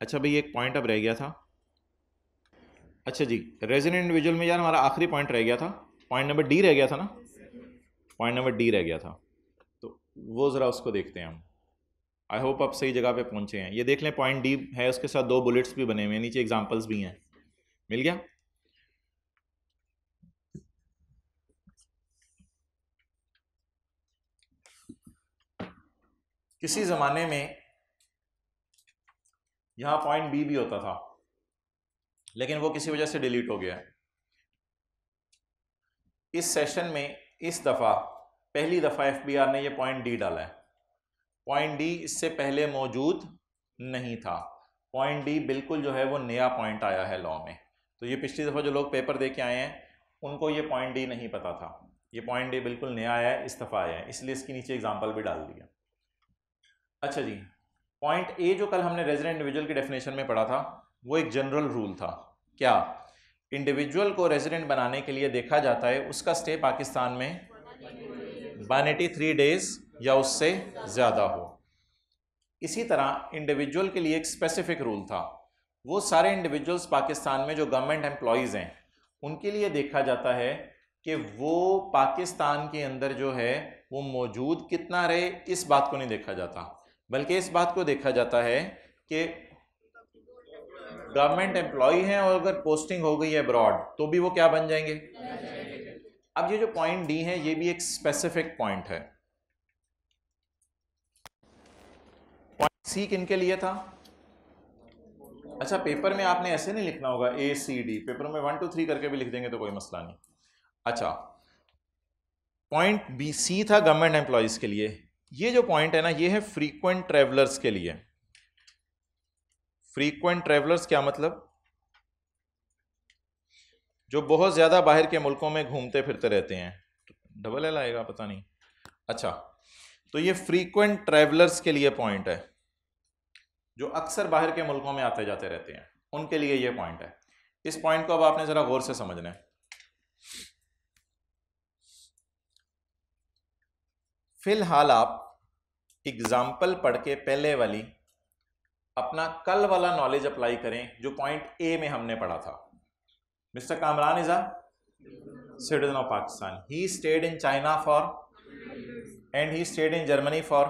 अच्छा भाई एक पॉइंट अब रह गया था अच्छा जी रेजिडेंट इंडिविजुअल में यार हमारा आखिरी पॉइंट रह गया था पॉइंट नंबर डी रह गया था ना पॉइंट नंबर डी रह गया था तो वो ज़रा उसको देखते हैं हम आई होप आप सही जगह पे पहुंचे हैं ये देख लें पॉइंट डी है उसके साथ दो बुलेट्स भी बने हुए हैं नीचे एग्जांपल्स भी हैं मिल गया किसी ज़माने में यहाँ पॉइंट बी भी होता था लेकिन वो किसी वजह से डिलीट हो गया इस सेशन में इस दफ़ा पहली दफ़ा एफबीआर ने ये पॉइंट डी डाला है पॉइंट डी इससे पहले मौजूद नहीं था पॉइंट डी बिल्कुल जो है वो नया पॉइंट आया है लॉ में तो ये पिछली दफ़ा जो लोग पेपर दे के आए हैं उनको ये पॉइंट डी नहीं पता था ये पॉइंट डी बिल्कुल नया आया है इस दफ़ा आया है इसलिए इसके नीचे एग्जाम्पल भी डाल दिया अच्छा जी पॉइंट ए जो कल हमने रेजिडेंट इंडिविजुअल की डेफिनेशन में पढ़ा था वो एक जनरल रूल था क्या इंडिविजुअल को रेजिडेंट बनाने के लिए देखा जाता है उसका स्टे पाकिस्तान में वन एटी थ्री डेज या उससे ज़्यादा हो इसी तरह इंडिविजुअल के लिए एक स्पेसिफिक रूल था वो सारे इंडिविजुअल्स पाकिस्तान में जो गवर्नमेंट एम्प्लॉयज़ हैं उनके लिए देखा जाता है कि वो पाकिस्तान के अंदर जो है वो मौजूद कितना रहे इस बात को नहीं देखा जाता बल्कि इस बात को देखा जाता है कि गवर्नमेंट एम्प्लॉई हैं और अगर पोस्टिंग हो गई है अब्रॉड तो भी वो क्या बन जाएंगे अब ये जो पॉइंट डी है ये भी एक स्पेसिफिक पॉइंट है पॉइंट सी किन के लिए था अच्छा पेपर में आपने ऐसे नहीं लिखना होगा ए सी डी पेपर में वन टू थ्री करके भी लिख देंगे तो कोई मसला नहीं अच्छा पॉइंट बी सी था गवर्नमेंट एम्प्लॉयज़ के लिए ये जो पॉइंट है ना ये है फ्रीक्वेंट ट्रेवलर्स के लिए फ्रीक्वेंट ट्रेवलर्स क्या मतलब जो बहुत ज़्यादा बाहर के मुल्कों में घूमते फिरते रहते हैं डबल एल आएगा पता नहीं अच्छा तो ये फ्रीक्वेंट ट्रेवलर्स के लिए पॉइंट है जो अक्सर बाहर के मुल्कों में आते जाते रहते हैं उनके लिए ये पॉइंट है इस पॉइंट को अब आपने ज़रा गौर से समझना है फिलहाल आप एग्ज़ाम्पल पढ़ के पहले वाली अपना कल वाला नॉलेज अप्लाई करें जो पॉइंट ए में हमने पढ़ा था mister Kamran is a citizen of Pakistan. He stayed in China for and he stayed in Germany for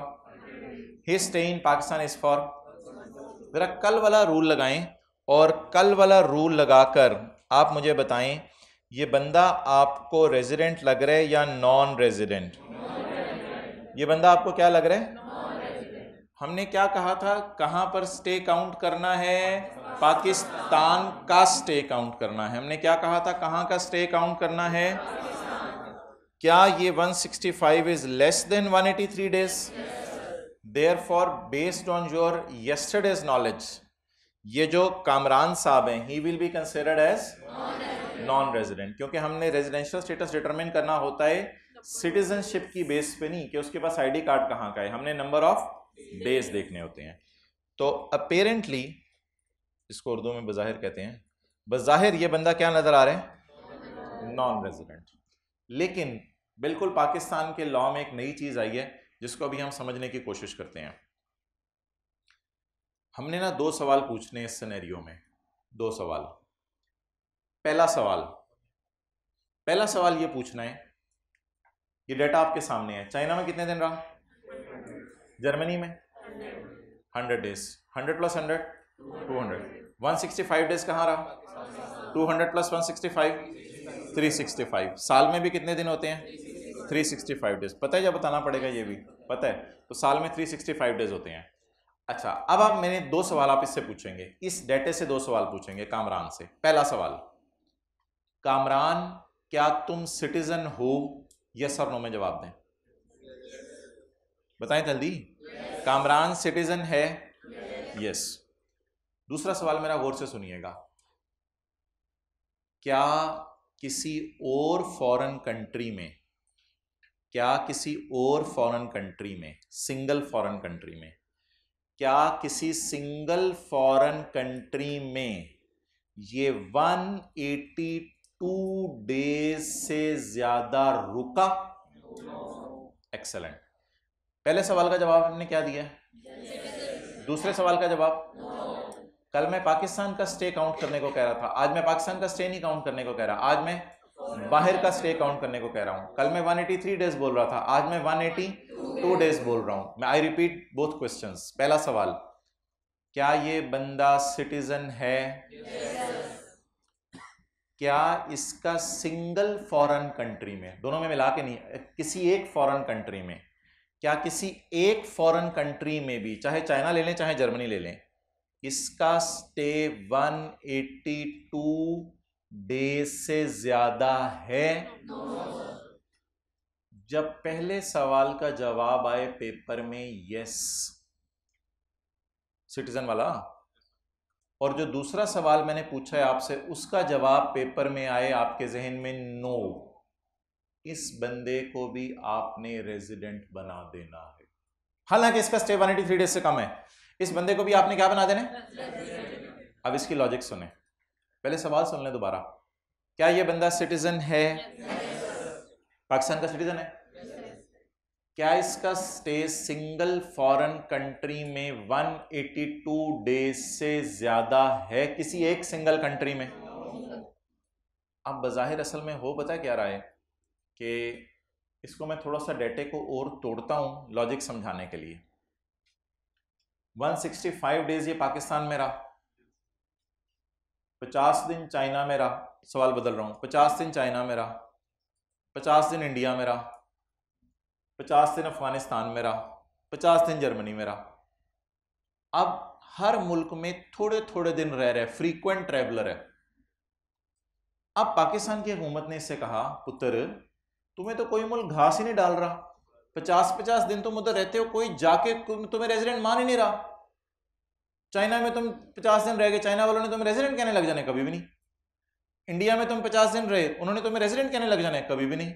his stay in Pakistan is ज़रा कल वाला रूल लगाएं और कल वाला रूल लगाकर आप मुझे बताएं ये बंदा आपको रेजिडेंट लग रहा है या नॉन रेजिडेंट ये बंदा आपको क्या लग रहा है हमने क्या कहा था कहाँ पर स्टे काउंट करना है पाकिस्तान का स्टे काउंट करना है हमने क्या कहा था कहाँ का स्टे काउंट करना है क्या ये 165 is less than 183 days therefore based on your yesterday's knowledge ये जो कामरान साहब हैं he will be considered as non resident क्योंकि हमने रेजिडेंशियल स्टेटस डिटरमिन करना होता है सिटीजनशिप की बेस पे नहीं कि उसके पास आईडी कार्ड कहाँ का है हमने नंबर ऑफ डेज देखने होते हैं तो अपेरेंटली इसको उर्दू में बज़ाहिर कहते हैं बज़ाहिर ये बंदा क्या नज़र आ रहा है नॉन रेजिडेंट लेकिन बिल्कुल पाकिस्तान के लॉ में एक नई चीज़ आई है जिसको अभी हम समझने की कोशिश करते हैं हमने ना दो सवाल पूछने इस सिनेरियो में दो सवाल पहला सवाल पहला सवाल ये पूछना है ये डाटा आपके सामने है चाइना में कितने दिन रहा जर्मनी में hundred days hundred plus hundred two hundred one sixty five days कहाँ रहा two hundred plus one sixty five three sixty five साल में भी कितने दिन होते हैं थ्री सिक्सटी फाइव डेज पता है जब बताना पड़ेगा ये भी पता है तो साल में थ्री सिक्सटी फाइव डेज होते हैं अच्छा अब आप मैंने दो सवाल आप इससे पूछेंगे इस डेटे से दो सवाल पूछेंगे कामरान से पहला सवाल कामरान क्या तुम सिटीजन हो यस और नो में जवाब दें बताएं जल्दी कामरान सिटीजन है यस दूसरा सवाल मेरा गौर से सुनिएगा क्या किसी और फॉरेन कंट्री में क्या किसी और फॉरेन कंट्री में सिंगल फॉरेन कंट्री में क्या किसी सिंगल फॉरेन कंट्री में ये टू डेज से ज्यादा रुका एक्सेलेंट पहले सवाल का जवाब हमने क्या दिया दूसरे सवाल का जवाब कल मैं पाकिस्तान का स्टे काउंट करने को कह रहा था आज मैं पाकिस्तान का स्टे नहीं काउंट करने को कह रहा आज मैं बाहर का स्टे काउंट करने को कह रहा हूँ कल मैं 183 डेज बोल रहा था आज मैं 182 डेज बोल रहा हूँ मैं आई रिपीट बोथ क्वेश्चंस पहला सवाल क्या ये बंदा सिटीजन है yes. क्या इसका सिंगल फॉरेन कंट्री में दोनों में मिला के नहीं किसी एक फॉरेन कंट्री में क्या किसी एक फॉरेन कंट्री में भी चाहे चाइना ले लें चाहे जर्मनी ले लें इसका स्टे 182 डे से ज़्यादा है जब पहले सवाल का जवाब आए पेपर में यस सिटीजन वाला और जो दूसरा सवाल मैंने पूछा है आपसे उसका जवाब पेपर में आए आपके जहन में नो इस बंदे को भी आपने रेजिडेंट बना देना है हालांकि इसका स्टे थ्री डेज से कम है इस बंदे को भी आपने क्या बना देना अब इसकी लॉजिक सुने पहले सवाल सुन लें दोबारा क्या ये बंदा सिटीजन है पाकिस्तान का सिटीजन है क्या इसका स्टे सिंगल फॉरेन कंट्री में 182 डेज से ज़्यादा है किसी एक सिंगल कंट्री में अब बज़ाहिर असल में हो पता क्या रहा है कि इसको मैं थोड़ा सा डेटे को और तोड़ता हूँ लॉजिक समझाने के लिए 165 डेज ये पाकिस्तान में रहा 50 दिन चाइना में रहा सवाल बदल रहा हूँ 50 दिन चाइना में रहा 50 दिन इंडिया में रहा पचास दिन अफगानिस्तान में रहा पचास दिन जर्मनी में रहा अब हर मुल्क में थोड़े थोड़े दिन रह रहे फ्रीक्वेंट ट्रेवलर है अब पाकिस्तान की हुकूमत ने इससे कहा पुत्र तुम्हें तो कोई मुल्क घास ही नहीं डाल रहा पचास पचास दिन तुम उधर रहते हो कोई जाके तुम्हें रेजिडेंट मान ही नहीं रहा चाइना में तुम पचास दिन रह गए चाइना वालों ने तुम्हें रेजिडेंट कहने लग जाने कभी भी नहीं इंडिया में तुम पचास दिन रहे उन्होंने तुम्हें रेजिडेंट कहने लग जाने कभी भी नहीं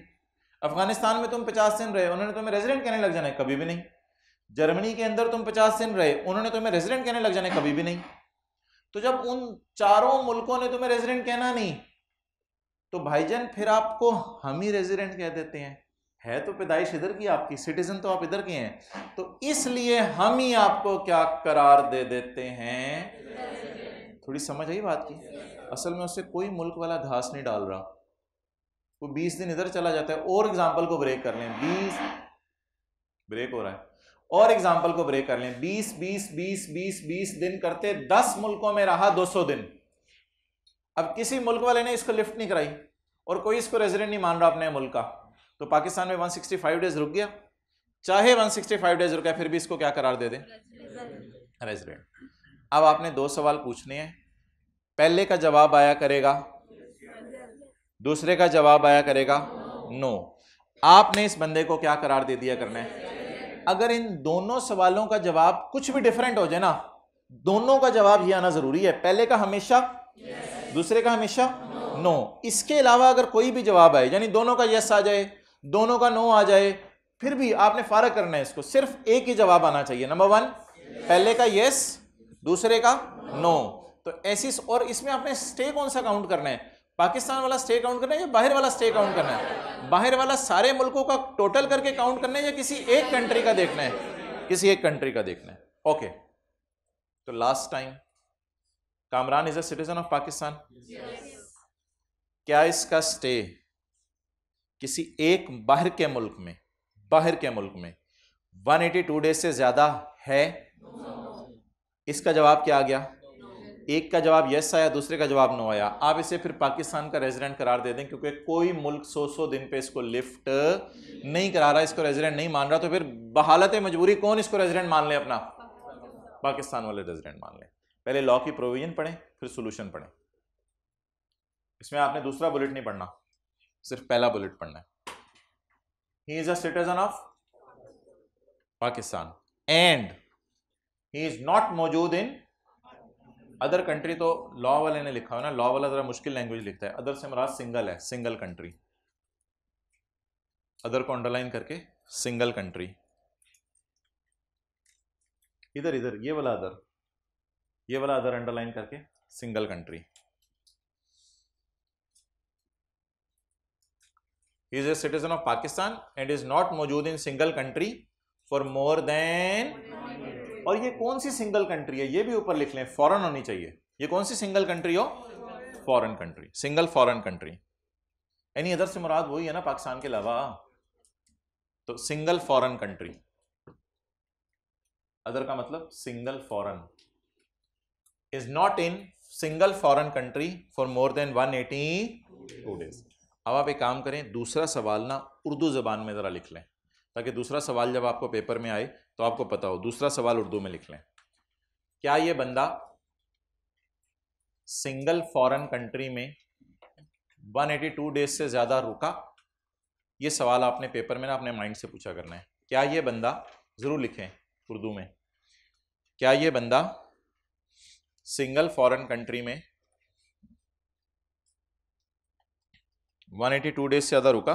अफगानिस्तान में तुम पचास दिन रहे उन्होंने तुम्हें रेजिडेंट कहने लग जाना है कभी भी नहीं जर्मनी के अंदर तुम पचास दिन रहे उन्होंने तुम्हें रेजिडेंट कहने लग जाना है कभी भी नहीं तो जब उन चारों मुल्कों ने तुम्हें रेजिडेंट कहना नहीं तो भाईजान फिर आपको हम ही रेजिडेंट कह देते हैं है तो पैदाइश इधर की आपकी सिटीजन तो आप इधर के हैं तो इसलिए हम ही आपको क्या करार दे देते हैं थोड़ी समझ आई बात की असल में उससे कोई मुल्क वाला घास नहीं डाल रहा तो 20 दिन इधर चला जाता है और एग्जाम्पल को ब्रेक कर लें 20 ब्रेक हो रहा है और एग्जाम्पल को ब्रेक कर लें 20 20 20 20 दिन करते 10 मुल्कों में रहा 200 दिन अब किसी मुल्क वाले ने इसको लिफ्ट नहीं कराई और कोई इसको रेजिडेंट नहीं मान रहा अपने मुल्क का तो पाकिस्तान में 165 डेज रुक गया चाहे 165 डेज रुका फिर भी इसको क्या करार दे दें रेजिडेंट अब आपने दो सवाल पूछने हैं पहले का जवाब आया करेगा दूसरे का जवाब आया करेगा नो आपने इस बंदे को क्या करार दे दिया करना है अगर इन दोनों सवालों का जवाब कुछ भी डिफरेंट हो जाए ना दोनों का जवाब ही आना जरूरी है पहले का हमेशा दूसरे का हमेशा नो इसके अलावा अगर कोई भी जवाब आए यानी दोनों का यस आ जाए दोनों का नो आ जाए फिर भी आपने फारक करना है इसको सिर्फ एक ही जवाब आना चाहिए नंबर वन पहले का यस दूसरे का नो तो ऐसी और इसमें आपने स्टे कौन सा काउंट करना है पाकिस्तान वाला स्टे काउंट करना है या बाहर वाला स्टे काउंट करना है बाहर वाला सारे मुल्कों का टोटल करके काउंट करना है या किसी एक कंट्री का देखना है किसी एक कंट्री का देखना है ओके तो last time Kamran is a citizen of Pakistan क्या इसका स्टे किसी एक बाहर के मुल्क में बाहर के मुल्क में 182 डेज से ज्यादा है इसका जवाब क्या आ गया एक का जवाब यस आया दूसरे का जवाब नो आया आप इसे फिर पाकिस्तान का रेजिडेंट करार दे दें क्योंकि कोई मुल्क सौ सौ दिन पे इसको लिफ्ट नहीं करा रहा इसको रेजिडेंट नहीं मान रहा तो फिर बहालत मजबूरी कौन इसको रेजिडेंट मान लें अपना पाकिस्तान वाले रेजिडेंट मान लें पहले लॉ की प्रोविजन पढ़ें फिर सोल्यूशन पढ़ें इसमें आपने दूसरा बुलेट नहीं पढ़ना सिर्फ पहला बुलेट पढ़ना है he is a citizen of Pakistan and he is not मौजूद इन अदर कंट्री तो लॉ वाले ने लिखा हो ना लॉ वाला जरा मुश्किल लैंग्वेज लिखता है अदर से मराज सिंगल है सिंगल कंट्री अदर को अंडरलाइन करके सिंगल कंट्री इधर इधर ये वाला अदर ये वाला अदर अंडरलाइन करके single country is a citizen of Pakistan and is not मौजूद in single country for more than और ये कौन सी सिंगल कंट्री है ये भी ऊपर लिख लें फॉरन होनी चाहिए ये कौन सी सिंगल कंट्री हो foreign country single foreign country any other से मुराद वही है ना पाकिस्तान के अलावा तो सिंगल फॉरन कंट्री अदर का मतलब single foreign is not in single foreign country for more than one eighty two days अब आप एक काम करें दूसरा सवाल ना उर्दू जबान में ज़रा लिख लें ताकि दूसरा सवाल जब आपको पेपर में आए तो आपको पता हो दूसरा सवाल उर्दू में लिख लें क्या ये बंदा सिंगल फॉरेन कंट्री में 182 डेज से ज़्यादा रुका ये सवाल आपने पेपर में ना अपने माइंड से पूछा करना है क्या ये बंदा ज़रूर लिखें उर्दू में क्या ये बंदा सिंगल फॉरेन कंट्री में 182 डेज से ज़्यादा रुका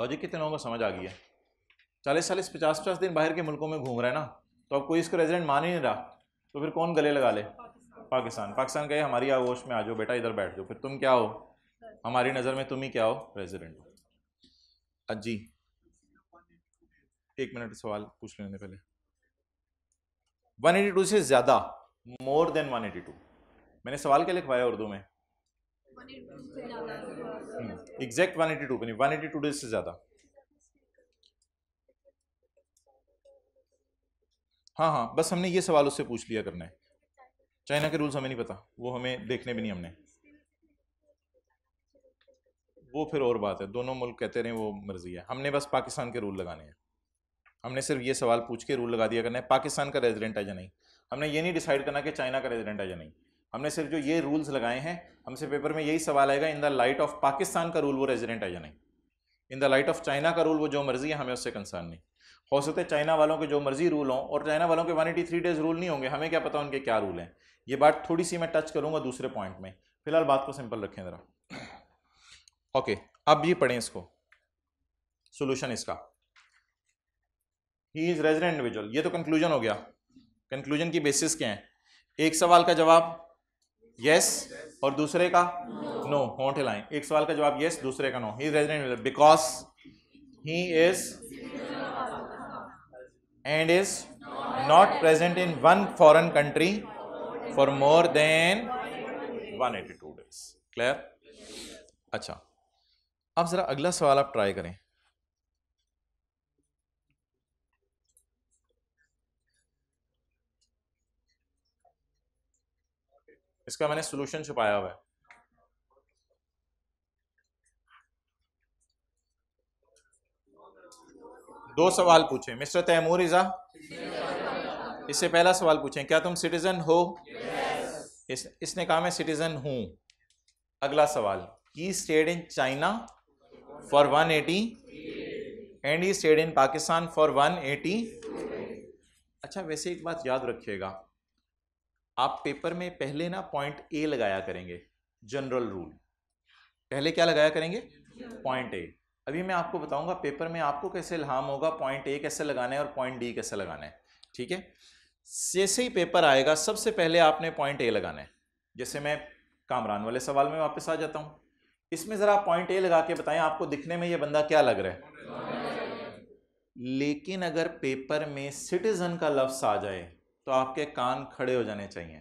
लॉजिक कितने लोगों को समझ आ गई है चालीस चालीस पचास पचास दिन बाहर के मुल्कों में घूम रहे हैं ना तो अब कोई इसको रेजिडेंट मान ही नहीं रहा तो फिर कौन गले लगा ले पाकिस्तान पाकिस्तान कहे हमारी आगोश में आ जाओ बेटा इधर बैठ जाओ फिर तुम क्या हो हमारी नज़र में तुम ही क्या हो रेजिडेंट हो अजी एक मिनट सवाल पूछ लेने पहले टू से ज़्यादा मोर देन टू मैंने सवाल क्या लिखवाया उर्दू में exact one eighty two one eighty two days से ज़्यादा हाँ हाँ बस हमने ये सवाल उससे पूछ लिया करना है चाइना के रूल्स हमें नहीं पता वो हमें देखने भी नहीं हमने वो फिर और बात है दोनों मुल्क कहते रहे वो मर्जी है हमने बस पाकिस्तान के रूल लगाने हैं हमने सिर्फ ये सवाल पूछ के रूल लगा दिया करना है पाकिस्तान का रेजिडेंट है या नहीं हमने ये नहीं डिसाइड करना कि चाइना का रेजिडेंट है या नहीं हमने सिर्फ जो ये रूल्स लगाए हैं हमसे पेपर में यही सवाल आएगा in the light of Pakistan का रूल वो रेजिडेंट है या नहीं in the light of China का रूल वो जो मर्जी है हमें उससे कंसर्न नहीं हो सकते चाइना वालों के जो मर्जी रूल हों और चाइना वालों के one eighty three days rule नहीं होंगे हमें क्या पता उनके क्या रूल हैं ये बात थोड़ी सी मैं टच करूँगा दूसरे पॉइंट में फिलहाल बात को सिंपल रखें ज़रा ओके अब ये पढ़ें इसको सोल्यूशन इसका ही इज़ रेजिडेंट इंडिविजुअल ये तो कंक्लूजन हो गया कंक्लूजन की बेसिस क्या है एक सवाल का जवाब यस और दूसरे का नो no. होंठ एक सवाल का जवाब यस दूसरे का no he resident because he is and is not present in one foreign country for more than one eighty two days clear अच्छा अब जरा अगला सवाल आप ट्राई करें इसका मैंने सोल्यूशन छुपाया हुआ है दो सवाल पूछे मिस्टर तैमूर इजा इससे पहला सवाल पूछें क्या तुम सिटीजन हो इस, इसने कहा मैं सिटीजन हूं अगला सवाल he stayed in China for 180 eighty and he stayed in Pakistan for 180 अच्छा वैसे एक बात याद रखिएगा आप पेपर में पहले ना पॉइंट ए लगाया करेंगे जनरल रूल पहले क्या लगाया करेंगे पॉइंट ए अभी मैं आपको बताऊंगा पेपर में आपको कैसे इल्हाम होगा पॉइंट ए कैसे लगाना है और पॉइंट डी कैसे लगाना है ठीक है जैसे ही पेपर आएगा सबसे पहले आपने पॉइंट ए लगाना है जैसे मैं कामरान वाले सवाल में वापस आ जाता हूँ इसमें ज़रा पॉइंट ए लगा के बताएं आपको दिखने में ये बंदा क्या लग रहा है लेकिन अगर पेपर में सिटीज़न का लफ्स आ जाए तो आपके कान खड़े हो जाने चाहिए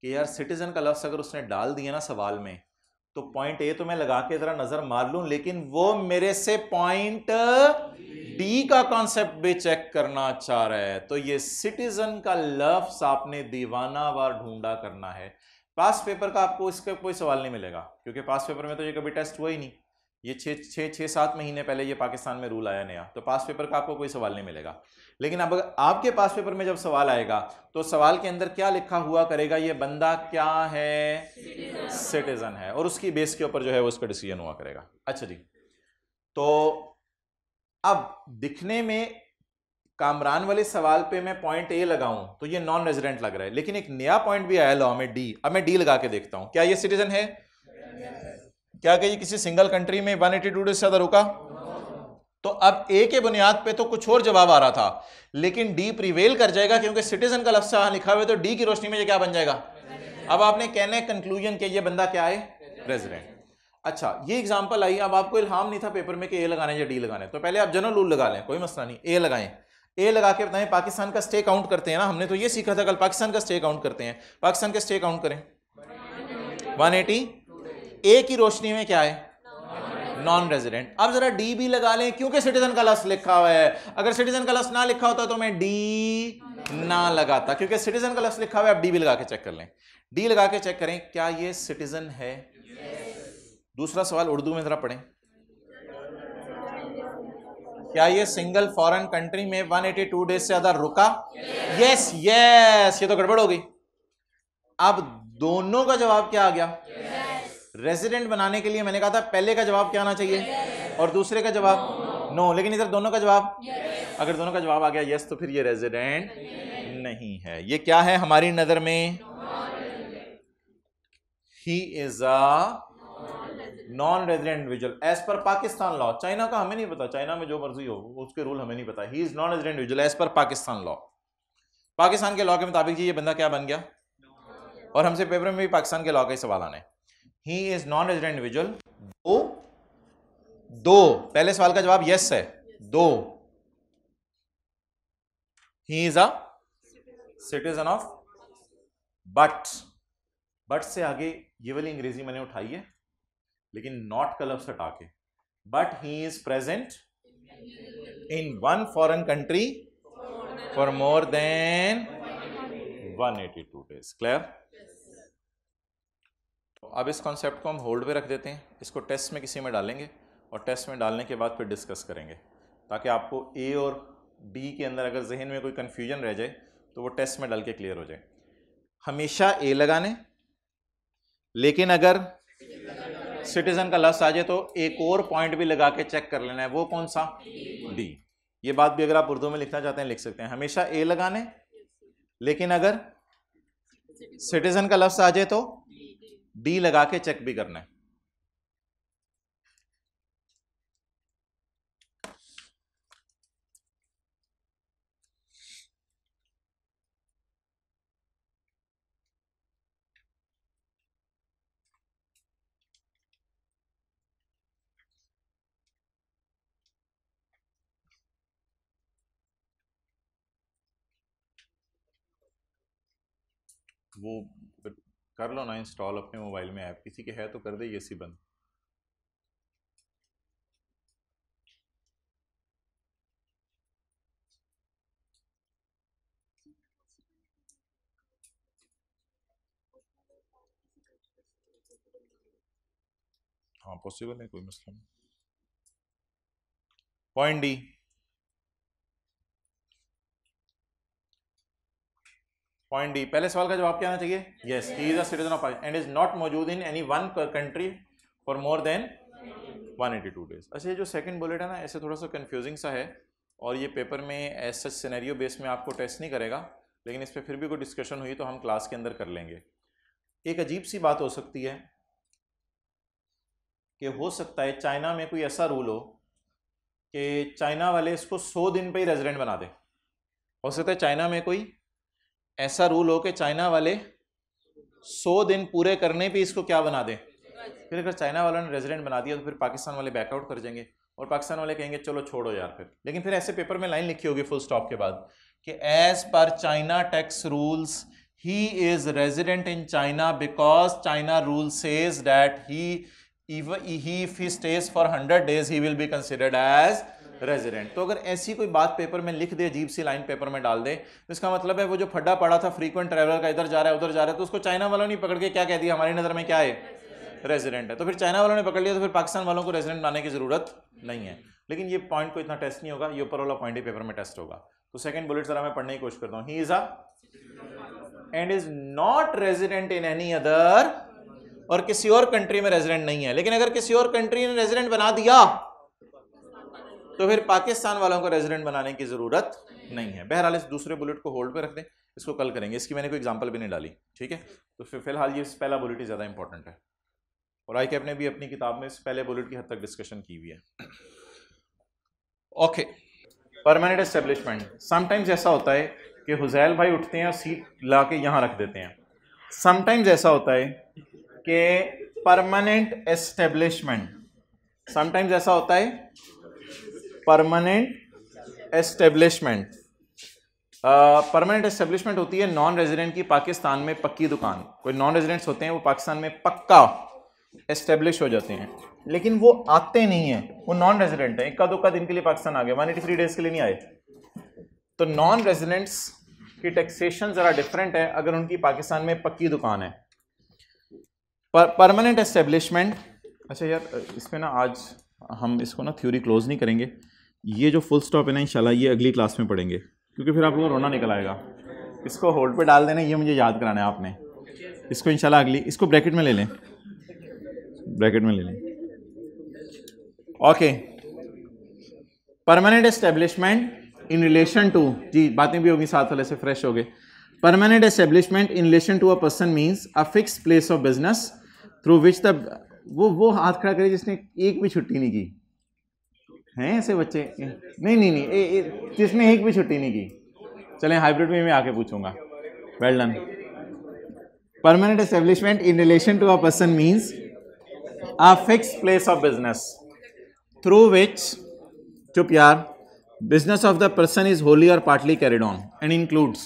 कि यार सिटीज़न का लफ्ज़ अगर उसने डाल दिया ना सवाल में तो पॉइंट ए तो मैं लगा के ज़रा नज़र मार लूँ लेकिन वो मेरे से पॉइंट डी का कॉन्सेप्ट भी चेक करना चाह रहा है तो ये सिटीज़न का लफ्ज़ आपने दीवाना वार ढूंढा करना है पास पेपर का आपको इसका कोई सवाल नहीं मिलेगा क्योंकि पास पेपर में तो ये कभी टेस्ट हुआ ही नहीं ये छः छः छः सात महीने पहले ये पाकिस्तान में रूल आया नया तो पास पेपर का आपको कोई सवाल नहीं मिलेगा लेकिन अब आपके पास पेपर में जब सवाल आएगा तो सवाल के अंदर क्या लिखा हुआ करेगा ये बंदा क्या है सिटीज़न है और उसकी बेस के ऊपर जो है वो उसका डिसीजन हुआ करेगा अच्छा जी तो अब दिखने में कामरान वाले सवाल पे मैं पॉइंट ए लगाऊं तो ये नॉन रेजिडेंट लग रहा है लेकिन एक नया पॉइंट भी आया लॉ में डी अब मैं डी लगा के देखता हूं क्या ये सिटीजन है क्या कहिए किसी सिंगल कंट्री में वन एटी डेज से ज्यादा रुका तो अब ए के बुनियाद पे तो कुछ और जवाब आ रहा था लेकिन डी प्रिवेल कर जाएगा क्योंकि सिटीजन का लफ्सा लिखा हुआ है तो डी की रोशनी में ये क्या बन जाएगा अब आपने कहना कंक्लूजन के ये बंदा क्या है प्रेजिडेंट अच्छा ये एग्जाम्पल आई अब आपको इल्हाम नहीं था पेपर में कि ए लगाने या डी लगाने तो पहले आप जनरल रूल लगा लें कोई मसला नहीं ए लगाएं ए लगा के बताएं पाकिस्तान का स्टे काउंट करते हैं ना हमने तो ये सीखा था कल पाकिस्तान का स्टे काउंट करते हैं पाकिस्तान का स्टे काउंट करें एटी ए की रोशनी में क्या है नॉन रेजिडेंट अब जरा डी भी लगा लें क्योंकि सिटीजन का लफ्स लिखा हुआ है अगर सिटीजन का लफ्स ना लिखा होता तो मैं डी ना लगाता क्योंकि सिटीजन का लफ्स लिखा हुआ है आप डी भी लगा के चेक कर लें डी लगा के चेक करें क्या ये सिटीजन है दूसरा सवाल उर्दू में जरा पढ़ें क्या ये सिंगल फॉरेन कंट्री में 182 डेज से ज्यादा रुका yes yes. Yes yes, yes. ये तो गड़बड़ हो गई अब दोनों का जवाब क्या आ गया yes. रेजिडेंट बनाने के लिए मैंने कहा था पहले का जवाब क्या आना चाहिए और दूसरे का जवाब नो लेकिन इधर दोनों का जवाब अगर दोनों का जवाब आ गया यस तो फिर ये रेजिडेंट नहीं है ये क्या है हमारी नजर में he is a non resident विजुअल as per Pakistan law China का हमें नहीं पता चाइना में जो मर्जी हो उसके रूल हमें नहीं पता he is non resident individual as per Pakistan law Pakistan के लॉ के मुताबिक जी ये बंदा क्या बन गया और हमसे पेपर में भी पाकिस्तान के लॉ का ही सवाल आने he is non resident individual दो दो पहले सवाल का जवाब यस है दो he is a citizen of but but से आगे ये वाली अंग्रेजी मैंने उठाई है लेकिन नॉट का से हटा के but he is present in one foreign country for more than 182 days clear तो अब इस कॉन्सेप्ट को हम होल्ड पे रख देते हैं इसको टेस्ट में किसी में डालेंगे और टेस्ट में डालने के बाद फिर डिस्कस करेंगे ताकि आपको ए और बी के अंदर अगर जहन में कोई कन्फ्यूजन रह जाए तो वो टेस्ट में डाल के क्लियर हो जाए हमेशा ए लगाने लेकिन अगर सिटीजन का लफ्स आ जाए तो एक और पॉइंट भी लगा के चेक कर लेना है वो कौन सा डी ये बात भी अगर आप उर्दू में लिखना चाहते हैं लिख सकते हैं हमेशा ए लगाने लेकिन अगर सिटीजन का लफ्स आ जाए तो डी लगा के चेक भी करना है वो कर लो ना इंस्टॉल अपने मोबाइल में ऐप किसी के है तो कर दे ये सी बंद हाँ पॉसिबल है कोई मसला नहीं पॉइंट डी पॉइंट डी पहले सवाल का जवाब क्या आना चाहिए yes he is a citizen of and is not मौजूद in any one country for more than 182 days अच्छा ये जो सेकंड बुलेट है ना ऐसे थोड़ा सा कंफ्यूजिंग सा है और ये पेपर में एज सच सिनेरियो बेस में आपको टेस्ट नहीं करेगा लेकिन इस पर फिर भी कोई डिस्कशन हुई तो हम क्लास के अंदर कर लेंगे एक अजीब सी बात हो सकती है कि हो सकता है चाइना में कोई ऐसा रूल हो कि चाइना वाले इसको 100 दिन पे ही रेजिडेंट बना दे हो सकता है चाइना में कोई ऐसा रूल हो कि चाइना वाले सौ दिन पूरे करने पे इसको क्या बना दें फिर अगर चाइना वालों ने रेजिडेंट बना दिया तो फिर पाकिस्तान वाले बैकआउट कर जाएंगे और पाकिस्तान वाले कहेंगे चलो छोड़ो यार फिर लेकिन फिर ऐसे पेपर में लाइन लिखी होगी फुल स्टॉप के बाद कि as per China tax rules he is resident in China because China rule says that he if stays for hundred days he will be considered as resident तो अगर ऐसी कोई बात पेपर में लिख दे अजीब सी लाइन पेपर में डाल दे तो इसका मतलब है वो जो फड्डा पड़ा था फ्रीक्वेंट ट्रैवलर का इधर जा रहा है उधर जा रहा है तो उसको चाइना वालों ने पकड़ के क्या कह दिया हमारी नज़र में क्या है रेजिडेंट है तो फिर चाइना वालों ने पकड़ लिया तो फिर पाकिस्तान वालों को रेजिडेंट बनाने की ज़रूरत नहीं है लेकिन ये पॉइंट को इतना टेस्ट नहीं होगा ये ऊपर वाला पॉइंट ही पेपर में टेस्ट होगा तो सेकंड बुलेट जरा मैं पढ़ने की कोशिश करता हूँ he is a and is not resident in any other और किसी और कंट्री में रेजिडेंट नहीं है लेकिन अगर किसी और कंट्री ने रेजिडेंट बना दिया तो फिर पाकिस्तान वालों को रेजिडेंट बनाने की ज़रूरत नहीं है बहरहाल इस दूसरे बुलेट को होल्ड पर रख दें इसको कल करेंगे इसकी मैंने कोई एग्जाम्पल भी नहीं डाली ठीक है तो फिर फिलहाल ये पहला बुलेट ही ज़्यादा इंपॉर्टेंट है और आई कैप ने भी अपनी किताब में इस पहले बुलेट की हद तक डिस्कशन की हुई है ओके परमानेंट एस्टेब्लिशमेंट समटाइम्स ऐसा होता है कि हुजैल भाई उठते हैं और सीट ला के यहाँ रख देते हैं समटाइम्स ऐसा होता है कि परमानेंट एस्टेब्लिशमेंट समटाइम्स ऐसा होता है परमानेंट एस्टेब्लिशमेंट परमानेंट एस्टेब्लिशमेंट होती है नॉन रेजिडेंट की पाकिस्तान में पक्की दुकान कोई नॉन रेजिडेंट्स होते हैं वो पाकिस्तान में पक्का एस्टेब्लिश हो जाते हैं लेकिन वो आते नहीं हैं वो नॉन रेजिडेंट हैं इक्का दुक्का दिन के लिए पाकिस्तान आ गए वन एटी थ्री डेज के लिए नहीं आए तो नॉन रेजिडेंट्स की टैक्सेशन ज़रा डिफरेंट है अगर उनकी पाकिस्तान में पक्की दुकान है पर परमानेंट एस्टेब्लिशमेंट अच्छा यार इसमें ना आज हम इसको ना थ्योरी क्लोज नहीं करेंगे ये जो फुल स्टॉप है ना इंशाल्लाह ये अगली क्लास में पढ़ेंगे क्योंकि फिर आप लोगों रोना निकल आएगा इसको होल्ड पे डाल देना ये मुझे याद कराना है आपने इसको इंशाल्लाह अगली इसको ब्रैकेट में ले लें ब्रैकेट में ले लें okay permanent establishment in relation to जी बातें भी होगी साथ वाले से फ्रेश हो गए permanent establishment in relation to a person means a fix place of business through which the वो वो हाथ खड़ा करे जिसने एक भी छुट्टी नहीं की हैं ऐसे बच्चे नहीं नहीं नहीं ए, ए, जिसने एक भी छुट्टी नहीं की चले हाइब्रिड में मैं आके पूछूंगा well done permanent establishment in relation to a person means a fix place of business through which चुप यार business of the person is wholly or partly carried on and includes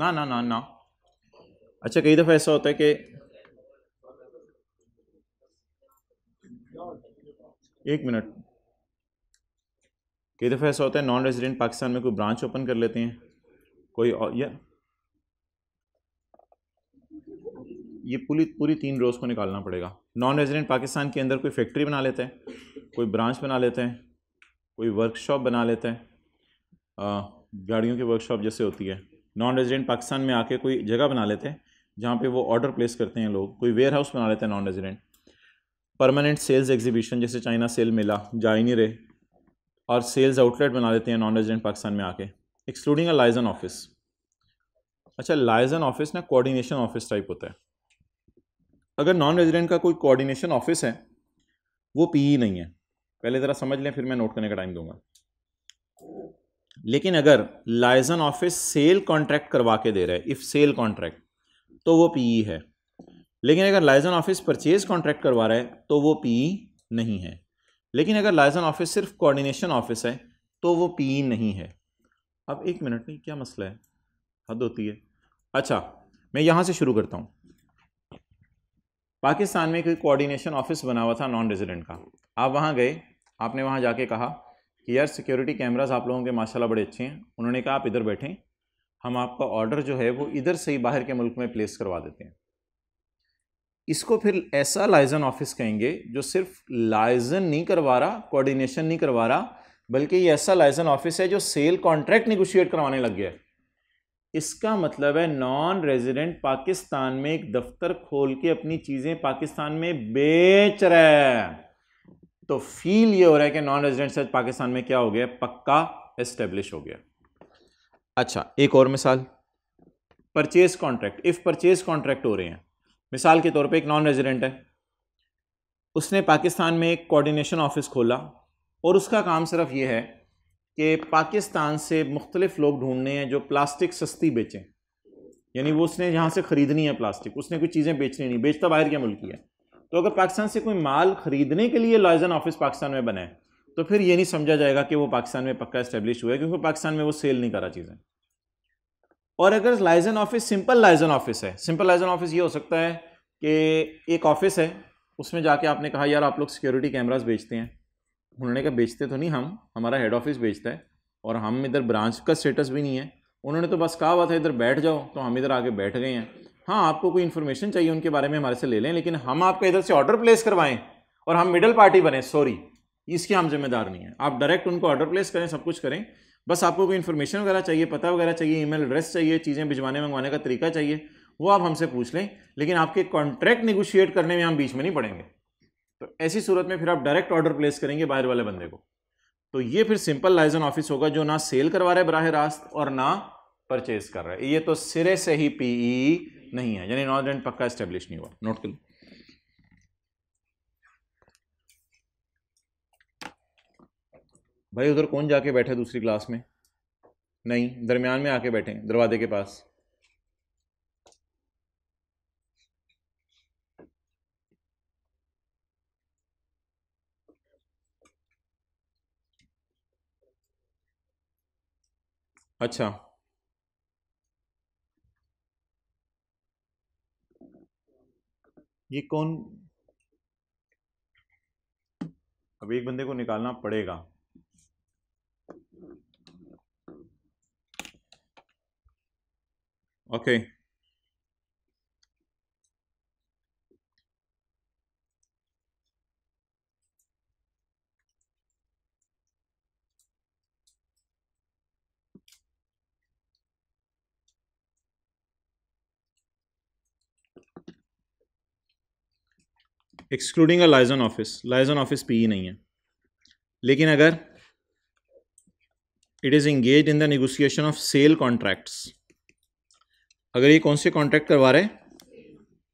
ना ना ना ना अच्छा कई दफ़ा ऐसा होता है कि एक मिनट कई दफ़ा ऐसा होता है नॉन रेजिडेंट पाकिस्तान में कोई ब्रांच ओपन कर लेते हैं कोई और या ये पूरी पूरी तीन रोज़ को निकालना पड़ेगा नॉन रेजिडेंट पाकिस्तान के अंदर कोई फैक्ट्री बना लेते हैं कोई ब्रांच बना लेते हैं कोई वर्कशॉप बना लेते हैं गाड़ियों की वर्कशॉप जैसे होती है नॉन रेजिडेंट पाकिस्तान में आके कोई जगह बना लेते हैं जहाँ पे वो ऑर्डर प्लेस करते हैं लोग कोई वेयर हाउस बना लेते हैं non resident permanent sales exhibition जैसे चाइना सेल मेला जा ही नहीं रहे और सेल्स आउटलेट बना देते हैं नॉन रेजिडेंट पाकिस्तान में आके एक्सक्लूडिंग अ लाइजन ऑफिस अच्छा लाइजन ऑफिस ना कोऑर्डिनेशन ऑफिस टाइप होता है अगर नॉन रेजिडेंट का कोई कोऑर्डिनेशन ऑफिस है वो पीई e नहीं है पहले ज़रा समझ लें फिर मैं नोट करने का टाइम दूंगा लेकिन अगर लाइजन ऑफिस सेल कॉन्ट्रैक्ट करवा के दे रहा है इफ़ सेल कॉन्ट्रैक्ट तो वो पीई e है लेकिन अगर लाइजन ऑफिस परचेज कॉन्ट्रैक्ट करवा रहा है तो वो पीई e नहीं है लेकिन अगर लाइजन ऑफिस सिर्फ कोऑर्डिनेशन ऑफिस है तो वो पी नहीं है अब एक मिनट में क्या मसला है हद होती है अच्छा मैं यहाँ से शुरू करता हूँ पाकिस्तान में कोई कोऑर्डिनेशन ऑफिस बना हुआ था नॉन रेजिडेंट का आप वहाँ गए आपने वहाँ जाके कहा कि यार सिक्योरिटी कैमराज आप लोगों के माशाल्लाह बड़े अच्छे हैं उन्होंने कहा आप इधर बैठें हम आपका ऑर्डर जो है वो इधर से ही बाहर के मुल्क में प्लेस करवा देते हैं इसको फिर ऐसा लाइजन ऑफिस कहेंगे जो सिर्फ लाइजन नहीं करवा रहा कोऑर्डिनेशन नहीं करवा रहा बल्कि ये ऐसा लाइजन ऑफिस है जो सेल कॉन्ट्रैक्ट निगोशिएट करवाने लग गया है इसका मतलब है नॉन रेजिडेंट पाकिस्तान में एक दफ्तर खोल के अपनी चीज़ें पाकिस्तान में बेच रहा है तो फील ये हो रहा है कि नॉन रेजिडेंट से पाकिस्तान में क्या हो गया पक्का एस्टेब्लिश हो गया अच्छा एक और मिसाल purchase contract if purchase contract हो रहे हैं मिसाल के तौर पे एक नॉन रेजिडेंट है उसने पाकिस्तान में एक कोऑर्डिनेशन ऑफिस खोला और उसका काम सिर्फ ये है कि पाकिस्तान से मुख्तलिफ लोग ढूंढने हैं जो प्लास्टिक सस्ती बेचें यानी वो उसने यहाँ से ख़रीदनी है प्लास्टिक उसने कुछ चीज़ें बेचनी नहीं बेचता बाहर के मुल्क है तो अगर पाकिस्तान से कोई माल ख़रीदने के लिए लॉयजन ऑफिस पाकिस्तान में बनाए तो फिर ये नहीं समझा जाएगा कि वो पाकिस्तान में पक्का इस्टेब्लिश हुआ है क्योंकि पाकिस्तान में वो सेल नहीं करा चीज़ें और अगर liaison office simple liaison office है सिंपल लाइजन ऑफिस ये हो सकता है कि एक ऑफिस है उसमें जाके आपने कहा यार आप लोग सिक्योरिटी कैमराज बेचते हैं उन्होंने कहा बेचते तो नहीं हम हमारा हेड ऑफिस बेचता है और हम इधर ब्रांच का स्टेटस भी नहीं है उन्होंने तो बस कहा हुआ था इधर बैठ जाओ तो हम इधर आके बैठ गए हैं हाँ आपको कोई इन्फॉर्मेशन चाहिए उनके बारे में हमारे से ले लें लेकिन हम आपका इधर से ऑर्डर प्लेस करवाएं और हम मिडल पार्टी बने सॉरी इसकी हम जिम्मेदार नहीं है आप डायरेक्ट उनको ऑर्डर प्लेस करें सब कुछ करें बस आपको कोई इन्फॉर्मेशन वगैरह चाहिए पता वगैरह चाहिए ईमेल एड्रेस चाहिए चीज़ें भिजवाने मंगवाने का तरीका चाहिए वो आप हमसे पूछ लें लेकिन आपके कॉन्ट्रैक्ट निगोशिएट करने में हम बीच में नहीं पड़ेंगे तो ऐसी सूरत में फिर आप डायरेक्ट ऑर्डर प्लेस करेंगे बाहर वाले बंदे को तो ये फिर सिंपल लाइजन ऑफिस होगा जो ना सेल करवा रहा है बराह रास्त और ना परचेज कर रहा है ये तो सिरे से ही पीई e नहीं है यानी नॉर्थ एंड पक्का इस्टेब्लिश नहीं हुआ नोट कर भाई उधर कौन जाके बैठे दूसरी क्लास में नहीं दरमियान में आके बैठे दरवाजे के पास अच्छा ये कौन अब एक बंदे को निकालना पड़ेगा Okay. Excluding a liaison office liaison office P ही नहीं है लेकिन अगर it is engage in the negotiation of sale contracts अगर ये कौन से कॉन्ट्रैक्ट करवा रहे हैं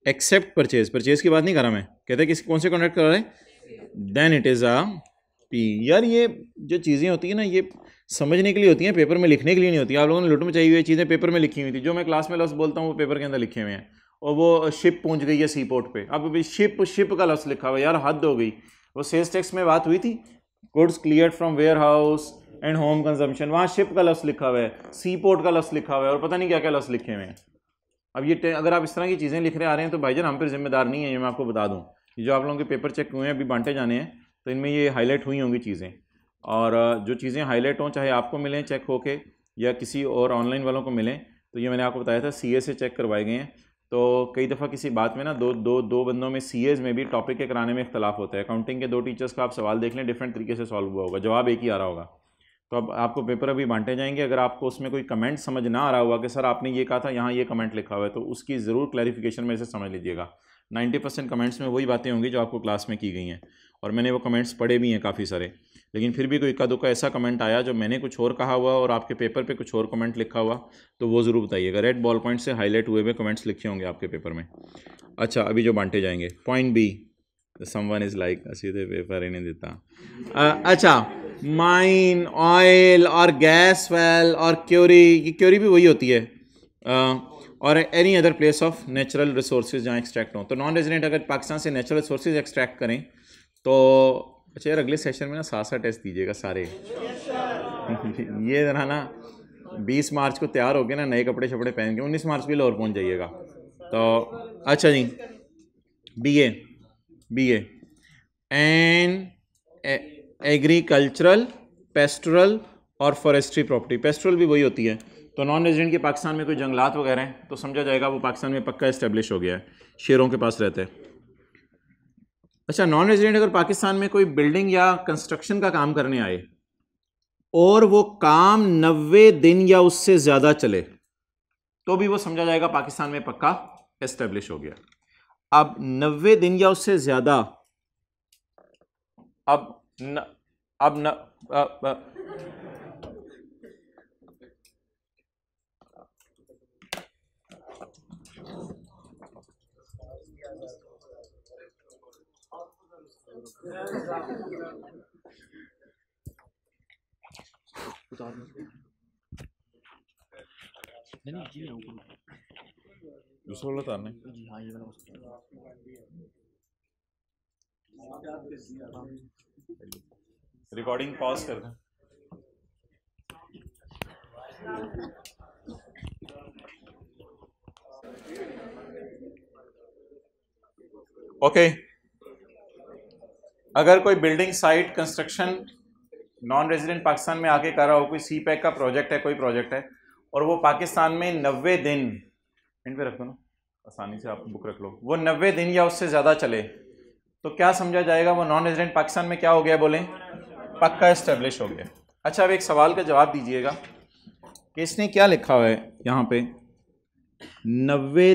एक्सेप्ट परचेज परचेज की बात नहीं कर रहा मैं कहते किस कौन से कॉन्ट्रैक्ट करवा रहे हैं then it is a P यार ये जो चीज़ें होती हैं ना ये समझने के लिए होती हैं पेपर में लिखने के लिए नहीं होती आप लोगों ने लुट में चाहिए हुई चीज़ें पेपर में लिखी हुई थी जो मैं क्लास में लफ्स बोलता हूँ वो पेपर के अंदर लिखे हुए हैं और वो शिप पहुँच गई है सी पोर्ट पर अब अभी शिप शिप का लफ्स लिखा हुआ यार हद हो गई वो सेल्स टैक्स में बात हुई थी goods clear from warehouse and home consumption वहां शिप का लफ्स लिखा हुआ है सी पोर्ट का लफ्स लिखा हुआ है और पता नहीं क्या क्या लफ्स लिखे हुए हैं अब ये अगर आप इस तरह की चीज़ें लिख रहे आ रहे हैं तो भाईजान हम फिर जिम्मेदार नहीं है ये मैं आपको बता दूँ जो आप लोगों के पेपर चेक हुए हैं अभी बांटे जाने हैं तो इनमें ये हाईलाइट हुई होंगी चीज़ें और जो चीज़ें हाईलाइट हों चाहे आपको मिलें चेक होके या किसी और ऑनलाइन वालों को मिलें तो ये मैंने आपको बताया था सी से चेक करवाए गए हैं तो कई दफ़ा किसी बात में ना दो दो दो बंदों में सी में भी टॉपिक के कराने में इख्तलाफ होता है अकाउंटिंग के दो टीचर्स का आप सवाल देख लें डिफरेंट तरीके से सॉल्व हुआ होगा जवाब एक ही आ रहा होगा तो अब आपको पेपर अभी बांटे जाएंगे अगर आपको उसमें कोई कमेंट समझ ना आ रहा हुआ कि सर आपने ये कहा था यहाँ ये कमेंट लिखा हुआ है तो उसकी ज़रूर क्लैरिफिकेशन में से समझ लीजिएगा 90 परसेंट कमेंट्स में वही बातें होंगी जो आपको क्लास में की गई हैं और मैंने वो कमेंट्स पढ़े भी हैं काफ़ी सारे लेकिन फिर भी कोई इक्का दुक्का ऐसा कमेंट आया जो मैंने कुछ और कहा हुआ और आपके पेपर पे कुछ और कमेंट लिखा हुआ तो वो ज़रूर बताइएगा रेड बॉल पॉइंट से हाईलाइट हुए हुए कमेंट्स लिखे होंगे आपके पेपर में अच्छा अभी जो बांटे जाएंगे point B someone is like सीधे पेपर ही नहीं देता अच्छा माइन ऑयल और गैस वेल और क्योरी ये क्योरी भी वही होती है और any other place of natural resource जहाँ एक्सट्रैक्ट हों तो नॉन रेजिडेंट अगर पाकिस्तान से नेचुरल रिसोर्सेज एक्सट्रैक्ट करें तो अच्छा यार अगले सेशन में ना सात सा टेस्ट दीजिएगा सारे ये जरा ना बीस मार्च को तैयार हो गए ना नए कपड़े शपड़े पहन के उन्नीस मार्च भी लाहौर पहुँच जाइएगा तो अच्छा जी B A A and agricultural pastoral or forestry property पेस्ट्रल भी वही होती है तो नॉन रेजिडेंट के पाकिस्तान में कोई जंगलात वगैरह हैं तो समझा जाएगा वो पाकिस्तान में पक्का इस्टेब्लिश हो गया है शेरों के पास रहते हैं अच्छा नॉन रेजिडेंट अगर पाकिस्तान में कोई बिल्डिंग या कंस्ट्रक्शन का काम करने आए और वो काम नबे दिन या उससे ज़्यादा चले तो भी वो समझा जाएगा पाकिस्तान में पक्का इस्टेब्लिश हो गया अब नब्बे दिन या उससे ज़्यादा अब न अब न आ, आ, नहीं वाला रिकॉर्डिंग पॉज कर दें ओके अगर कोई building site construction non resident Pakistan में आके कर रहा हो कोई सी पैक का प्रोजेक्ट है कोई प्रोजेक्ट है और वो पाकिस्तान में नब्बे दिन एंड पे रख दो ना आसानी से आप बुक रख लो वो नब्बे दिन या उससे ज़्यादा चले तो क्या समझा जाएगा वो नॉन रेजिडेंट पाकिस्तान में क्या हो गया बोले पक्का इस्टेब्लिश हो गया अच्छा अब एक सवाल का जवाब दीजिएगा कि इसने क्या लिखा हुआ है यहाँ पे नब्बे